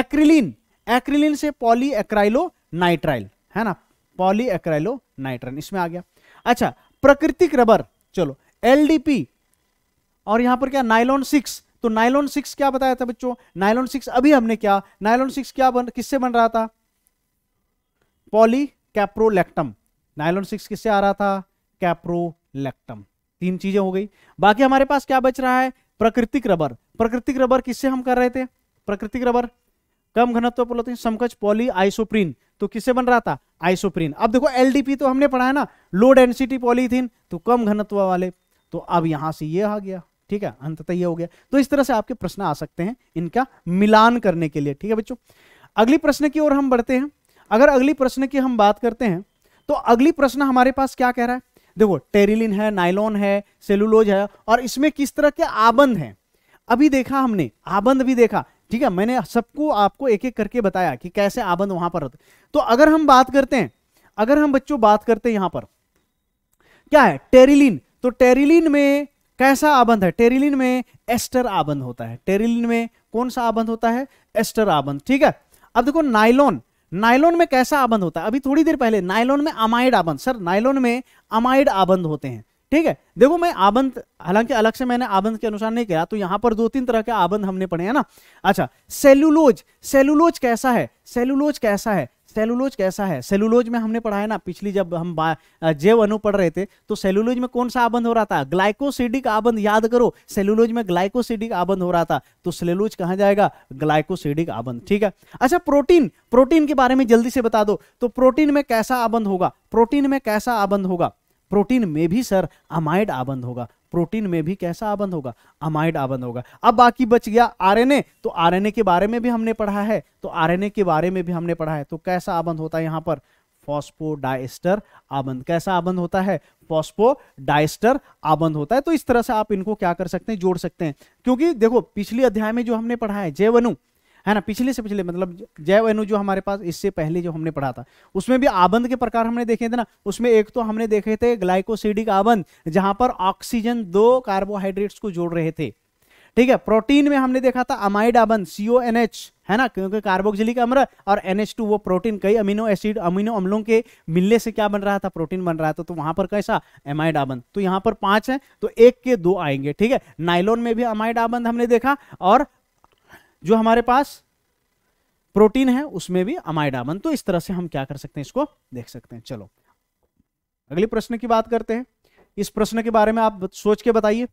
एक्रिलिन एक्रिलिन से पॉली एक्राइलो नाइट्राइल है ना पॉलीएक्राइलो नाइट्रन इसमें आ गया अच्छा प्राकृतिक रबर चलो पी और यहां पर क्या नाइलॉन सिक्स तो नाइलॉन सिक्स क्या बताया था बच्चों नाइलॉन सिक्स अभी हमने क्या नाइलॉन सिक्स क्या बन किससे बन रहा था पॉली कैप्रोलेक्टम नाइलॉन सिक्स किससे आ रहा था कैप्रोलेक्टम तीन चीजें हो गई बाकी हमारे पास क्या बच रहा है प्राकृतिक रबर प्राकृतिक रबर किससे हम कर रहे थे प्राकृतिक रबर कम घनत्व पर होते हैं समकच पॉली आइसोप्रीन तो किससे बन रहा था आइसोप्रीन अब देखो एलडीपी तो हमने पढ़ा है ना लो डेंसिटी पॉलीथीन तो कम घनत्व वाले तो अब यहां से ये आ गया ठीक है अंततः ये हो गया तो इस तरह से आपके प्रश्न आ सकते हैं इनका मिलान करने के लिए ठीक है बच्चों अगली प्रश्न की ओर हम बढ़ते हैं अगर अगली प्रश्न की हम बात करते हैं तो अगली प्रश्न हमारे पास क्या कह रहा है देखो टेरिलिन है नाइलॉन है सेलुलोज है और इसमें किस तरह के आबंध हैं अभी देखा हमने आबंध भी देखा ठीक है मैंने सबको आपको एक एक करके बताया कि कैसे आबंद वहां पर होते तो अगर हम बात करते हैं अगर हम बच्चों बात करते हैं यहां पर क्या है टेरिलिन तो टेरिलिन में कैसा आबंध है टेरिलिन में एस्टर आबंध होता है टेरिलिन में कौन सा आबंध होता है एस्टर आबंध ठीक है अब देखो नाइलॉन नाइलॉन में कैसा आबंध होता है अभी थोड़ी देर पहले नाइलॉन में अमाइड आबंध सर नाइलॉन में अमाइड आबंध होते हैं ठीक है देखो मैं आबंध हालांकि अलग से मैंने आबंध के अनुसार नहीं किया तो यहां पर दो तीन तरह के आबंध हमने पढ़े हैं ना अच्छा सेलुलोज सेलुलोज कैसा है सेलुलोज कैसा है सेलुलोज कैसा है सेलुलोज में हमने पढ़ा है ना पिछली जब हम जैव अनु पढ़ रहे थे तो सेलुलोज में कौन सा आबंध हो रहा था ग्लाइकोसिडिक आबंध याद करो सेलुलोज में ग्लाइकोसिडिक आबंध हो रहा था तो सेलुलोज कहा जाएगा ग्लाइकोसिडिक आबंध ठीक है अच्छा प्रोटीन प्रोटीन के बारे में जल्दी से बता दो तो प्रोटीन में कैसा आबंध होगा प्रोटीन में कैसा आबंध होगा प्रोटीन में भी सर अमाइड आबंद होगा प्रोटीन में भी कैसा आबंद होगा अमाइड आबंद होगा अब बाकी बच गया आरएनए तो आरएनए के बारे में भी हमने पढ़ा है तो आरएनए के बारे में भी हमने पढ़ा है तो कैसा आबंद होता है यहां पर फॉस्पोडाइस्टर आबंद कैसा आबंद होता है फॉस्फोडाइस्टर आबंद होता है तो इस तरह से आप इनको क्या कर सकते हैं जोड़ सकते हैं क्योंकि देखो पिछले अध्याय में जो हमने पढ़ा है जैवनु है ना पिछले से पिछले मतलब जैव अनु जो हमारे पास इससे पहले जो हमने पढ़ा था उसमें भी आबंद के प्रकार हमने देखे थे ना उसमें एक तो हमने देखे थे ग्लाइकोसिडिक आबंद जहां पर ऑक्सीजन दो कार्बोहाइड्रेट्स को जोड़ रहे थे ठीक है प्रोटीन में हमने देखा था अमाइड आबंद सीओ है ना क्योंकि कार्बोक्सिलिक अम्र और एनएच वो प्रोटीन कई अमीनो एसिड अमीनो अम्लों के मिलने से क्या बन रहा था प्रोटीन बन रहा था तो वहां पर कैसा एमाइड आबंद तो यहां पर पांच है तो एक के दो आएंगे ठीक है नाइलोन में भी अमाइड आबंद हमने देखा और जो हमारे पास प्रोटीन है उसमें भी अमाइडामन तो इस तरह से हम क्या कर सकते हैं इसको देख सकते हैं चलो अगले प्रश्न की बात करते हैं इस प्रश्न के बारे में आप सोच के बताइए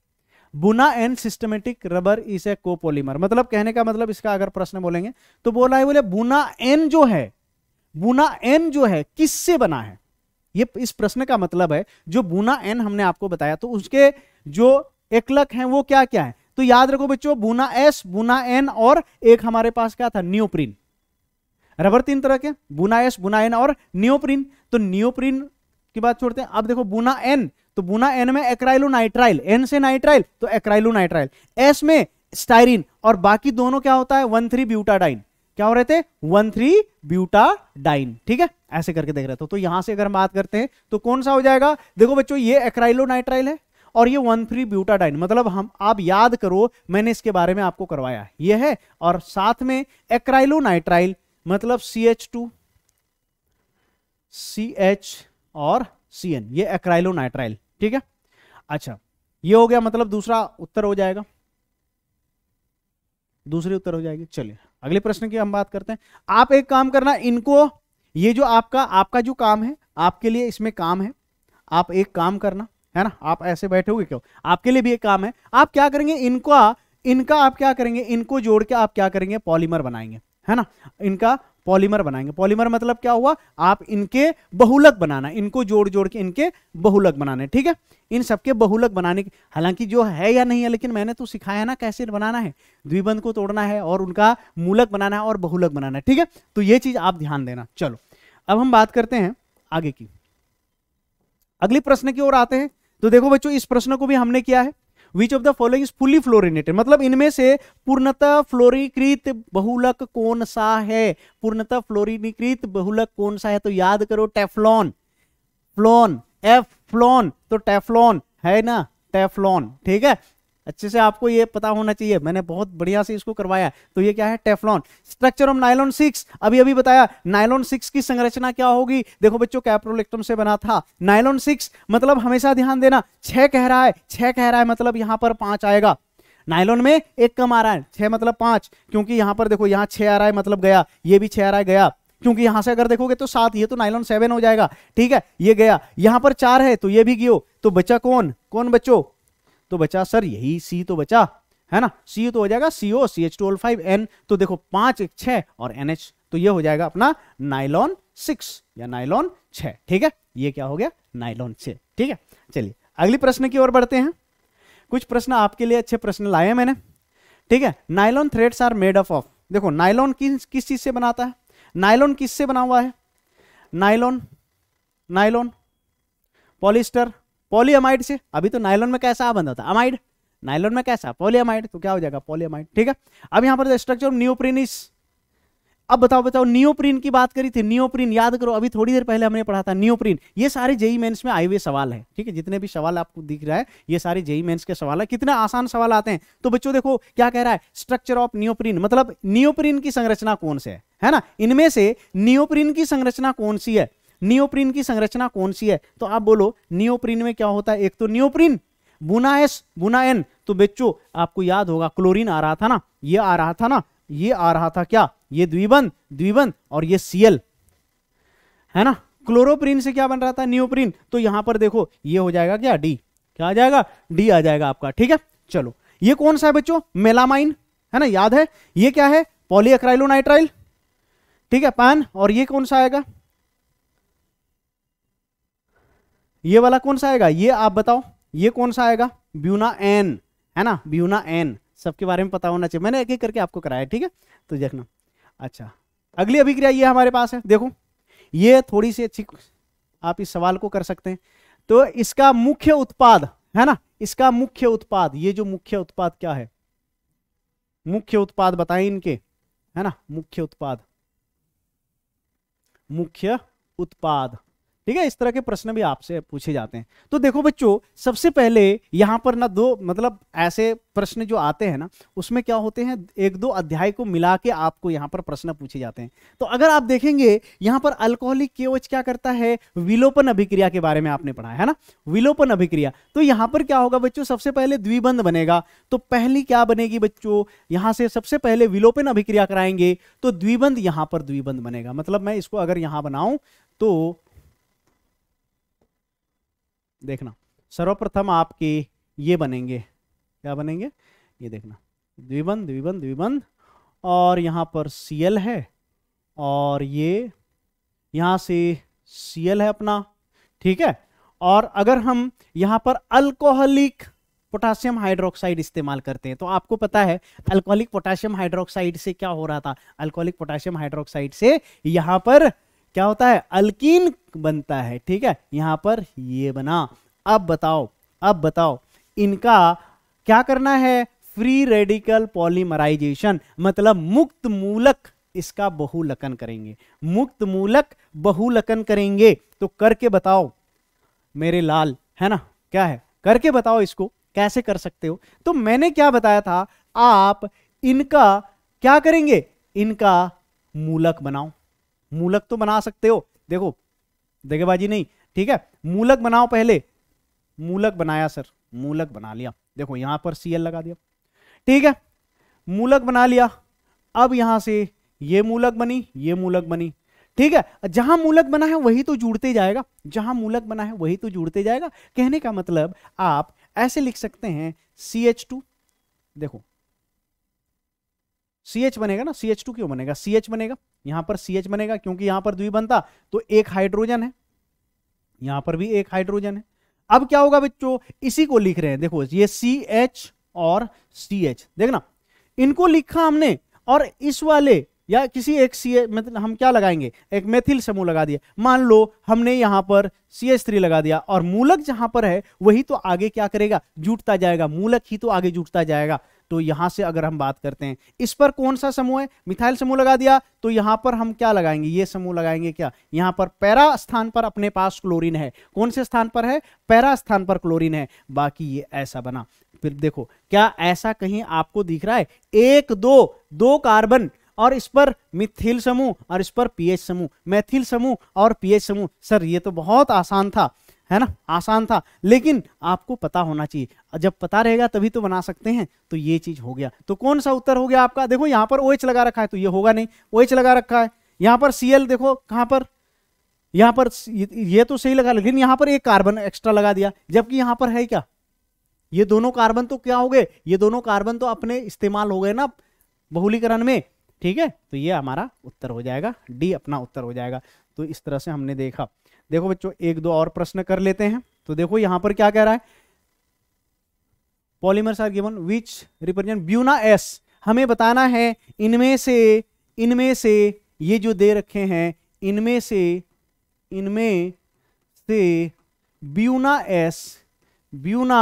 Buna and systematic rubber is a copolymer मतलब कहने का मतलब इसका अगर प्रश्न बोलेंगे तो बोला है बोले बुना एन जो है बुना एन जो है किससे बना है ये इस प्रश्न का मतलब है जो बुना एन हमने आपको बताया तो उसके जो एकलक हैं वो क्या क्या है तो याद रखो बच्चों बुना एस बुना एन और एक हमारे पास क्या था न्योप्रीन रबर तीन तरह के बुना एस बुना एन और न्योप्रीन तो न्योप्रीन की बात छोड़ते हैं अब देखो बुना एन तो बुना एन में एक्राइलो नाइट्राइल एन से नाइट्राइल तो एक्राइलो नाइट्राइल एस में स्टाइरिन और बाकी दोनों क्या होता है वन थ्री ब्यूटाडाइन क्या हो रहे थे वन थ्री ब्यूटाडाइन ठीक है ऐसे करके देख रहे थे तो यहां से अगर हम बात करते हैं तो कौन सा हो जाएगा देखो बच्चों ये एक्राइलो नाइट्राइल है और ये वन थ्री ब्यूटाडाइन मतलब हम आप याद करो मैंने इसके बारे में आपको करवाया ये है और साथ में नाइट्राइल मतलब C H two C H और सी एन ये नाइट्राइल ठीक है अच्छा ये हो गया मतलब दूसरा उत्तर हो जाएगा दूसरी उत्तर हो जाएगी चलिए अगले प्रश्न की हम बात करते हैं आप एक काम करना इनको ये जो आपका आपका जो काम है आपके लिए इसमें काम है आप एक काम करना है ना आप ऐसे बैठे हुए क्यों आपके लिए भी एक काम है आप क्या करेंगे इनको इनका आप क्या करेंगे इनको जोड़ के आप क्या करेंगे पॉलीमर बनाएंगे है ना इनका पॉलीमर बनाएंगे पॉलीमर मतलब क्या हुआ आप इनके बहुलक बनाना इनको जोड़ जोड़ के इनके बहुलक बनाने ठीक है इन सबके बहुलक बनाने की हालांकि जो है या नहीं है लेकिन मैंने तो सिखाया ना कैसे बनाना है द्विबंध को तोड़ना है और उनका मूलक बनाना है और बहुलक बनाना है ठीक है तो ये चीज आप ध्यान देना चलो अब हम बात करते हैं आगे की अगले प्रश्न की ओर आते हैं तो देखो बच्चों इस प्रश्न को भी हमने किया है which of the following is fully fluorinated मतलब इनमें से पूर्णतः फ्लोरीकृत बहुलक कौन सा है पूर्णतः फ्लोरिनीकृत बहुलक कौन सा है तो याद करो टेफलॉन फ्लोन एफ फ्लोन तो टेफलॉन है ना टेफलॉन ठीक है अच्छे से आपको ये पता होना चाहिए मैंने बहुत बढ़िया से इसको करवाया तो ये क्या है Teflon structure of nylon six अभी अभी बताया नाइलॉन सिक्स की संरचना क्या होगी देखो बच्चों कैप्रोलेक्टम से बना था नाइलॉन सिक्स मतलब हमेशा ध्यान देना छह कह रहा है छह कह रहा है मतलब यहां पर पांच आएगा नाइलॉन में एक कम आ रहा है छह मतलब पांच क्योंकि यहां पर देखो यहाँ छह आ रहा है मतलब गया ये भी छह आ रहा है गया क्योंकि यहां से अगर देखोगे तो सात ये तो नाइलॉन सेवन हो जाएगा ठीक है ये गया यहां पर चार है तो ये भी गियो तो बच्चा कौन कौन बच्चों तो बचा सर यही सी तो बचा है ना सी तो हो जाएगा CO C H two five N तो देखो पांच एक छह और एन एच तो ये हो जाएगा अपना नाइलॉन सिक्स या नाइलॉन छ ठीक है ये क्या हो गया नाइलॉन छ ठीक है चलिए अगली प्रश्न की ओर बढ़ते हैं कुछ प्रश्न आपके लिए अच्छे प्रश्न लाए मैंने ठीक है nylon threads are made up of देखो नाइलॉन किस किस चीज से बनाता है नाइलॉन किससे बना हुआ है नाइलॉन नाइलॉन पॉलिस्टर पॉलीअमाइड से अभी तो नाइलोन में कैसा बंधा था अमाइड नायलॉन में कैसा पॉलीअमाइड तो क्या हो जाएगा पॉलीअमाइड ठीक है अब यहाँ पर स्ट्रक्चर न्यूप्रीन इस अब बताओ बताओ नियोप्रीन की बात करी थी नियोप्रीन याद करो अभी थोड़ी देर पहले हमने पढ़ा था नियोप्रीन ये सारे जेई मेंस e में आए हुए सवाल है ठीक है जितने भी सवाल आपको दिख रहा है ये सारे जेई मेंस e के सवाल है कितने आसान सवाल आते हैं तो बच्चों देखो क्या कह रहा है स्ट्रक्चर ऑफ नियोप्रीन मतलब नियोप्रीन की संरचना कौन से है है ना इनमें से नियोप्रीन की संरचना कौन सी है नियोप्रीन की संरचना कौन सी है तो आप बोलो नियोप्रीन में क्या होता है एक तो नियोप्रीन बुना एस बुना एन तो बेचो आपको याद होगा क्लोरीन आ रहा था ना ये आ रहा था ना ये आ रहा था क्या ये द्विबंध द्विबंध और ये सीएल है ना क्लोरोप्रिन से क्या बन रहा था नियोप्रीन तो यहां पर देखो ये हो जाएगा क्या डी क्या आ जाएगा डी आ जाएगा आपका ठीक है चलो ये कौन सा है बच्चों मेलामाइन है ना याद है ये क्या है पॉलीअक्राइलोनाइट्राइल ठीक है पैन और ये कौन सा आएगा ये वाला कौन सा आएगा ये आप बताओ ये कौन सा आएगा ब्यूना एन है ना ब्यूना एन सबके बारे में पता होना चाहिए मैंने एक एक करके आपको कराया ठीक है तो देखना अच्छा अगली अभिक्रिया ये हमारे पास है देखो ये थोड़ी सी अच्छी आप इस सवाल को कर सकते हैं तो इसका मुख्य उत्पाद है ना इसका मुख्य उत्पाद ये जो मुख्य उत्पाद क्या है मुख्य उत्पाद बताएं इनके है ना मुख्य उत्पाद मुख्य उत्पाद ठीक है इस तरह के प्रश्न भी आपसे पूछे जाते हैं तो देखो बच्चों सबसे पहले यहाँ पर ना दो मतलब ऐसे प्रश्न जो आते हैं ना उसमें क्या होते हैं एक दो अध्याय को मिला के आपको यहाँ पर प्रश्न पूछे जाते हैं तो अगर आप देखेंगे यहाँ पर अल्कोहलिक केओच क्या करता है विलोपन अभिक्रिया के बारे में आपने पढ़ा है ना विलोपन अभिक्रिया तो यहाँ पर क्या होगा बच्चों सबसे पहले द्विबंध बनेगा तो पहली क्या बनेगी बच्चों यहाँ से सबसे पहले विलोपन अभिक्रिया कराएंगे तो द्विबंध यहाँ पर द्विबंध बनेगा मतलब मैं इसको अगर यहाँ बनाऊं तो देखना सर्वप्रथम आपके ये बनेंगे क्या बनेंगे ये देखना द्विबंध द्विबंध द्विबंध और यहाँ पर सी है और ये यहाँ से सी है अपना ठीक है और अगर हम यहाँ पर अल्कोहलिक पोटासियम हाइड्रोक्साइड इस्तेमाल करते हैं तो आपको पता है अल्कोहलिक पोटासियम हाइड्रोक्साइड से क्या हो रहा था अल्कोहलिक पोटासियम हाइड्रोक्साइड से यहाँ पर क्या होता है अल्किन बनता है ठीक है यहां पर ये बना अब बताओ अब बताओ इनका क्या करना है फ्री रेडिकल पॉलीमराइजेशन मतलब मुक्त मूलक इसका बहुलकन करेंगे मुक्त मूलक बहुलकन करेंगे तो करके बताओ मेरे लाल है ना क्या है करके बताओ इसको कैसे कर सकते हो तो मैंने क्या बताया था आप इनका क्या करेंगे इनका मूलक बनाओ मूलक तो बना सकते हो देखो देखेबाजी नहीं ठीक है मूलक बनाओ पहले मूलक बनाया सर मूलक बना लिया देखो यहां पर सीएल लगा दिया ठीक है मूलक बना लिया अब यहां से ये मूलक बनी ये मूलक बनी ठीक है जहां मूलक बना है वही तो जुड़ते जाएगा जहां मूलक बना है वही तो जुड़ते जाएगा कहने का मतलब आप ऐसे लिख सकते हैं सी एच टू देखो सी एच बनेगा ना सी एच टू क्यों बनेगा सी एच बनेगा यहां पर सी एच बनेगा क्योंकि यहां पर द्वि बनता तो एक हाइड्रोजन है यहां पर भी एक हाइड्रोजन है अब क्या होगा बच्चों इसी को लिख रहे हैं देखो ये सी एच और सी एच देखना इनको लिखा हमने और इस वाले या किसी एक सी मतलब हम क्या लगाएंगे एक मेथिल समूह लगा दिया मान लो हमने यहाँ पर सी एच थ्री लगा दिया और मूलक जहां पर है वही तो आगे क्या करेगा जुटता जाएगा मूलक ही तो आगे जुटता जाएगा तो यहां से अगर हम बात करते हैं इस पर कौन सा समूह है मिथाइल समूह लगा दिया तो यहां पर हम क्या लगाएंगे ये समूह लगाएंगे क्या यहां पर पैरा स्थान पर अपने पास क्लोरीन है कौन से स्थान पर है पैरा स्थान पर क्लोरीन है बाकी ये ऐसा बना फिर देखो क्या ऐसा कहीं आपको दिख रहा है एक दो दो कार्बन और इस पर मिथिल समूह और इस पर पीएच समूह मैथिल समूह और पीएच समूह सर ये तो बहुत आसान था है ना आसान था लेकिन आपको पता होना चाहिए जब पता रहेगा तभी तो बना सकते हैं तो ये चीज हो गया तो कौन सा उत्तर हो गया आपका देखो यहाँ पर ओ OH लगा रखा है तो ये होगा नहीं ओ OH लगा रखा है यहाँ पर सीएल देखो कहां पर यहां पर ये तो सही लगा लेकिन यहां पर एक कार्बन एक्स्ट्रा लगा दिया जबकि यहां पर है क्या ये दोनों कार्बन तो क्या हो गए ये दोनों कार्बन तो अपने इस्तेमाल हो गए ना बहुलीकरण में ठीक है तो ये हमारा उत्तर हो जाएगा डी अपना उत्तर हो जाएगा तो इस तरह से हमने देखा देखो बच्चों एक दो और प्रश्न कर लेते हैं तो देखो यहां पर क्या कह रहा है polymers are given which represent Buna S हमें बताना है इनमें से इनमें से ये जो दे रखे हैं इनमें से इनमें से ब्यूना एस ब्यूना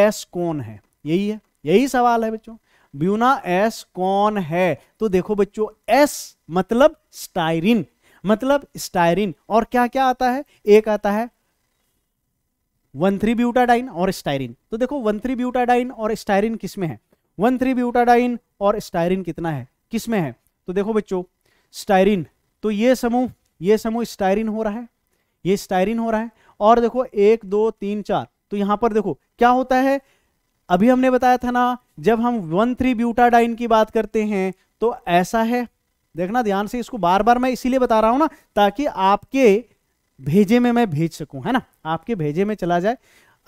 एस कौन है यही है यही सवाल है बच्चों ब्यूना एस कौन है तो देखो बच्चों एस मतलब स्टाइरिन मतलब स्टायरिन और क्या क्या आता है एक आता है वन थ्री ब्यूटाडाइन और स्टायरिन तो देखो वन थ्री ब्यूटाडाइन और स्टायरिन किसमें है वन थ्री ब्यूटाडाइन और स्टायरिन कितना है किसमें है तो देखो बच्चों स्टायरिन तो ये समूह ये समूह स्टायरिन हो रहा है ये स्टायरिन हो रहा है और देखो एक दो तीन चार तो यहां पर देखो क्या होता है अभी हमने बताया था ना जब हम वन थ्री ब्यूटाडाइन की बात करते हैं तो ऐसा है देखना ध्यान से इसको बार बार मैं इसीलिए बता रहा हूं ना ताकि आपके भेजे में मैं भेज सकूं है ना आपके भेजे में चला जाए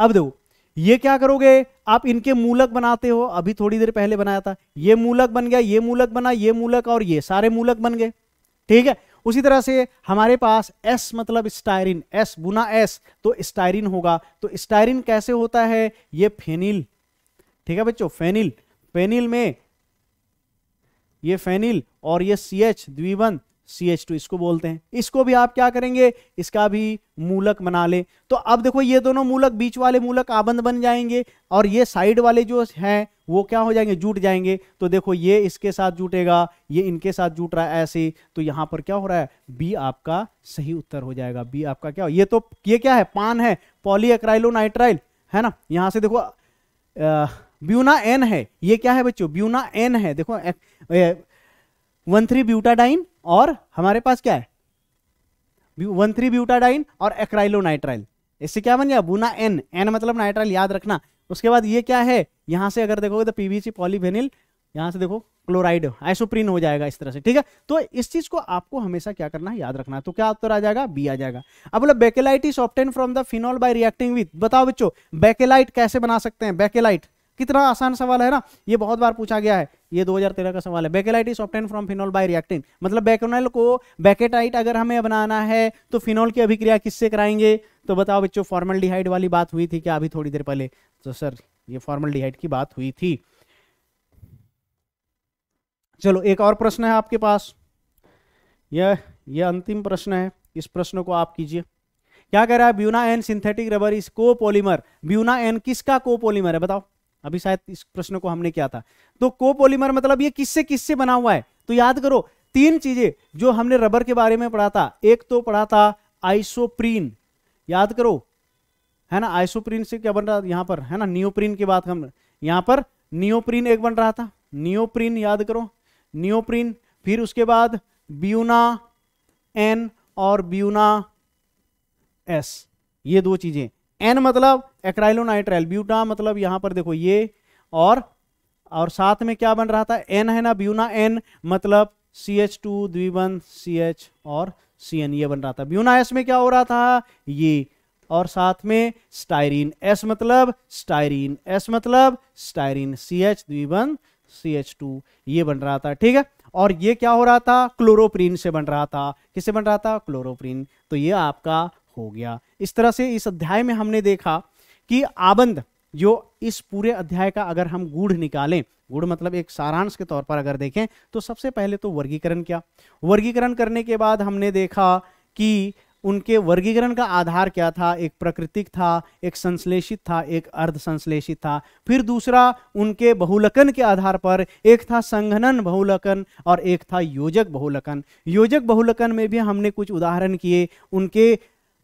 अब देखो ये क्या करोगे आप इनके मूलक बनाते हो अभी थोड़ी देर पहले बनाया था ये मूलक बन गया ये मूलक बना ये मूलक और ये सारे मूलक बन गए ठीक है उसी तरह से हमारे पास एस मतलब स्टायरिन एस बुना एस तो स्टायरिन होगा तो स्टायरिन कैसे होता है ये फेनिल ठीक है बच्चों फेनिल फेनिल में ये फेनिल और ये सी एच द्विबंध सी एच टू इसको बोलते हैं इसको भी आप क्या करेंगे इसका भी मूलक बना ले तो अब देखो ये दोनों मूलक बीच वाले मूलक आबंद बन जाएंगे और ये साइड वाले जो हैं वो क्या हो जाएंगे जुट जाएंगे तो देखो ये इसके साथ जुटेगा ये इनके साथ जुट रहा है ऐसे तो यहां पर क्या हो रहा है बी आपका सही उत्तर हो जाएगा बी आपका क्या हो? ये तो ये क्या है पान है पॉली है ना यहां से देखो आ, ब्यूना एन है ये क्या है बच्चों ब्यूना एन है देखो वन थ्री ब्यूटाडाइन और हमारे पास क्या है वन थ्री ब्यूटाडाइन और एक्राइलो नाइट्राइल इससे क्या बन गया बुना एन एन मतलब नाइट्राइल याद रखना उसके बाद ये क्या है यहां से अगर देखोगे तो पीवीसी पॉलीवेनिल यहां से देखो क्लोराइड आइसोप्रीन हो जाएगा इस तरह से ठीक है तो इस चीज को आपको हमेशा क्या करना है याद रखना है तो क्या उत्तर आ जाएगा बी आ जाएगा अब बोला bakelite is obtain from the phenol by reacting with बताओ बच्चों बेकेलाइट कैसे बना सकते हैं बेकेलाइट कितना आसान सवाल है ना ये बहुत बार पूछा गया है ये 2013 का सवाल है bakelite is obtain from phenol by reacting मतलब बेकोनाइल को बेकेटाइट अगर हमें बनाना है तो फिनोल की अभिक्रिया किससे कराएंगे तो बताओ बच्चों फॉर्मल वाली बात हुई थी क्या अभी थोड़ी देर पहले तो सर ये फॉर्मल की बात हुई थी चलो एक और प्रश्न है आपके पास यह यह अंतिम प्रश्न है इस प्रश्न को आप कीजिए क्या कह रहा है Buna N synthetic rubber is copolymer Buna N किसका को पोलीमर है बताओ अभी शायद इस प्रश्न को हमने किया था तो कोपोलीमर मतलब ये किससे किससे बना हुआ है तो याद करो तीन चीजें जो हमने रबर के बारे में पढ़ा था एक तो पढ़ा था आइसोप्रीन याद करो है ना आइसोप्रीन से क्या बन रहा था यहां पर है ना नियोप्रीन की बात हम यहां पर नियोप्रीन एक बन रहा था नियोप्रीन याद करो नियोप्रीन फिर उसके बाद ब्यूना एन और ब्यूना एस ये दो चीजें एन मतलब एक्राइलोनाइट्राइल ब्यूटा मतलब यहां पर देखो ये और और साथ में क्या बन रहा था एन है ना ब्यूना एन मतलब सी एच टू द्विबन सी एच और सी एन ये बन रहा था ब्यूना एस में क्या हो रहा था ये और साथ में स्टायरीन एस मतलब स्टायरीन एस मतलब स्टायरीन सी एच द्विबन सी एच टू ये बन रहा था ठीक है और ये क्या हो रहा था क्लोरोप्रीन से बन रहा था किससे बन रहा था क्लोरोप्रीन तो ये आपका हो गया इस तरह से इस अध्याय में हमने देखा कि आबंद जो इस पूरे अध्याय का अगर हम गुढ़ निकालें गुड़ मतलब एक सारांश के तौर पर अगर देखें तो सबसे पहले तो वर्गीकरण क्या वर्गीकरण करने के बाद हमने देखा कि उनके वर्गीकरण का आधार क्या था एक प्राकृतिक था एक संश्लेषित था एक अर्ध संश्लेषित था फिर दूसरा उनके बहुलकन के आधार पर एक था संघनन बहुलकन और एक था योजक बहुलकन योजक बहुलकन में भी हमने कुछ उदाहरण किए उनके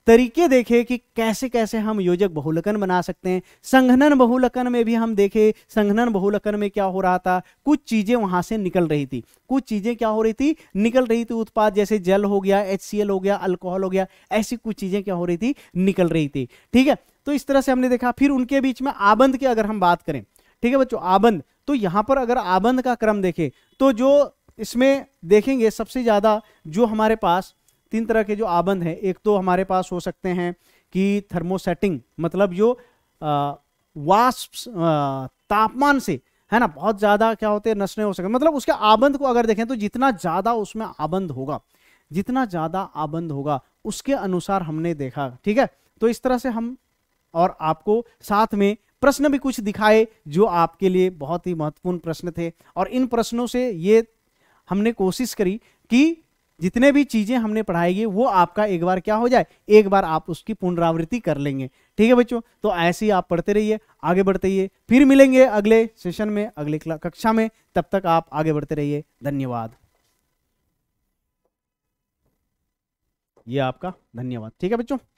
तरीके देखे कि कैसे कैसे हम योजक बहुलकन बना सकते हैं संघनन बहुलकन में भी हम देखे संघनन बहुलकन में क्या हो रहा था कुछ चीजें वहां से निकल रही थी कुछ चीजें क्या हो रही थी निकल रही थी उत्पाद जैसे जल हो गया एच हो गया अल्कोहल हो गया ऐसी कुछ चीजें क्या हो रही थी निकल रही थी ठीक है तो इस तरह से हमने देखा फिर उनके बीच में आबंद की अगर हम बात करें ठीक है बच्चों आबंद तो यहां पर अगर आबंद का क्रम देखें तो जो इसमें देखेंगे सबसे ज्यादा जो हमारे पास तीन तरह के जो आबंद हैं एक तो हमारे पास हो सकते हैं कि थर्मोसेटिंग मतलब जो वाष्प तापमान से है ना बहुत ज़्यादा क्या होते हैं नष्ट हो सके मतलब उसके आबंध को अगर देखें तो जितना ज़्यादा उसमें आबंध होगा जितना ज़्यादा आबंध होगा उसके अनुसार हमने देखा ठीक है तो इस तरह से हम और आपको साथ में प्रश्न भी कुछ दिखाए जो आपके लिए बहुत ही महत्वपूर्ण प्रश्न थे और इन प्रश्नों से ये हमने कोशिश करी कि जितने भी चीज़ें हमने पढ़ाएगी वो आपका एक बार क्या हो जाए एक बार आप उसकी पुनरावृत्ति कर लेंगे ठीक है बच्चों तो ऐसे ही आप पढ़ते रहिए आगे बढ़ते रहिए फिर मिलेंगे अगले सेशन में अगले कक्षा में तब तक आप आगे बढ़ते रहिए धन्यवाद ये आपका धन्यवाद ठीक है बच्चों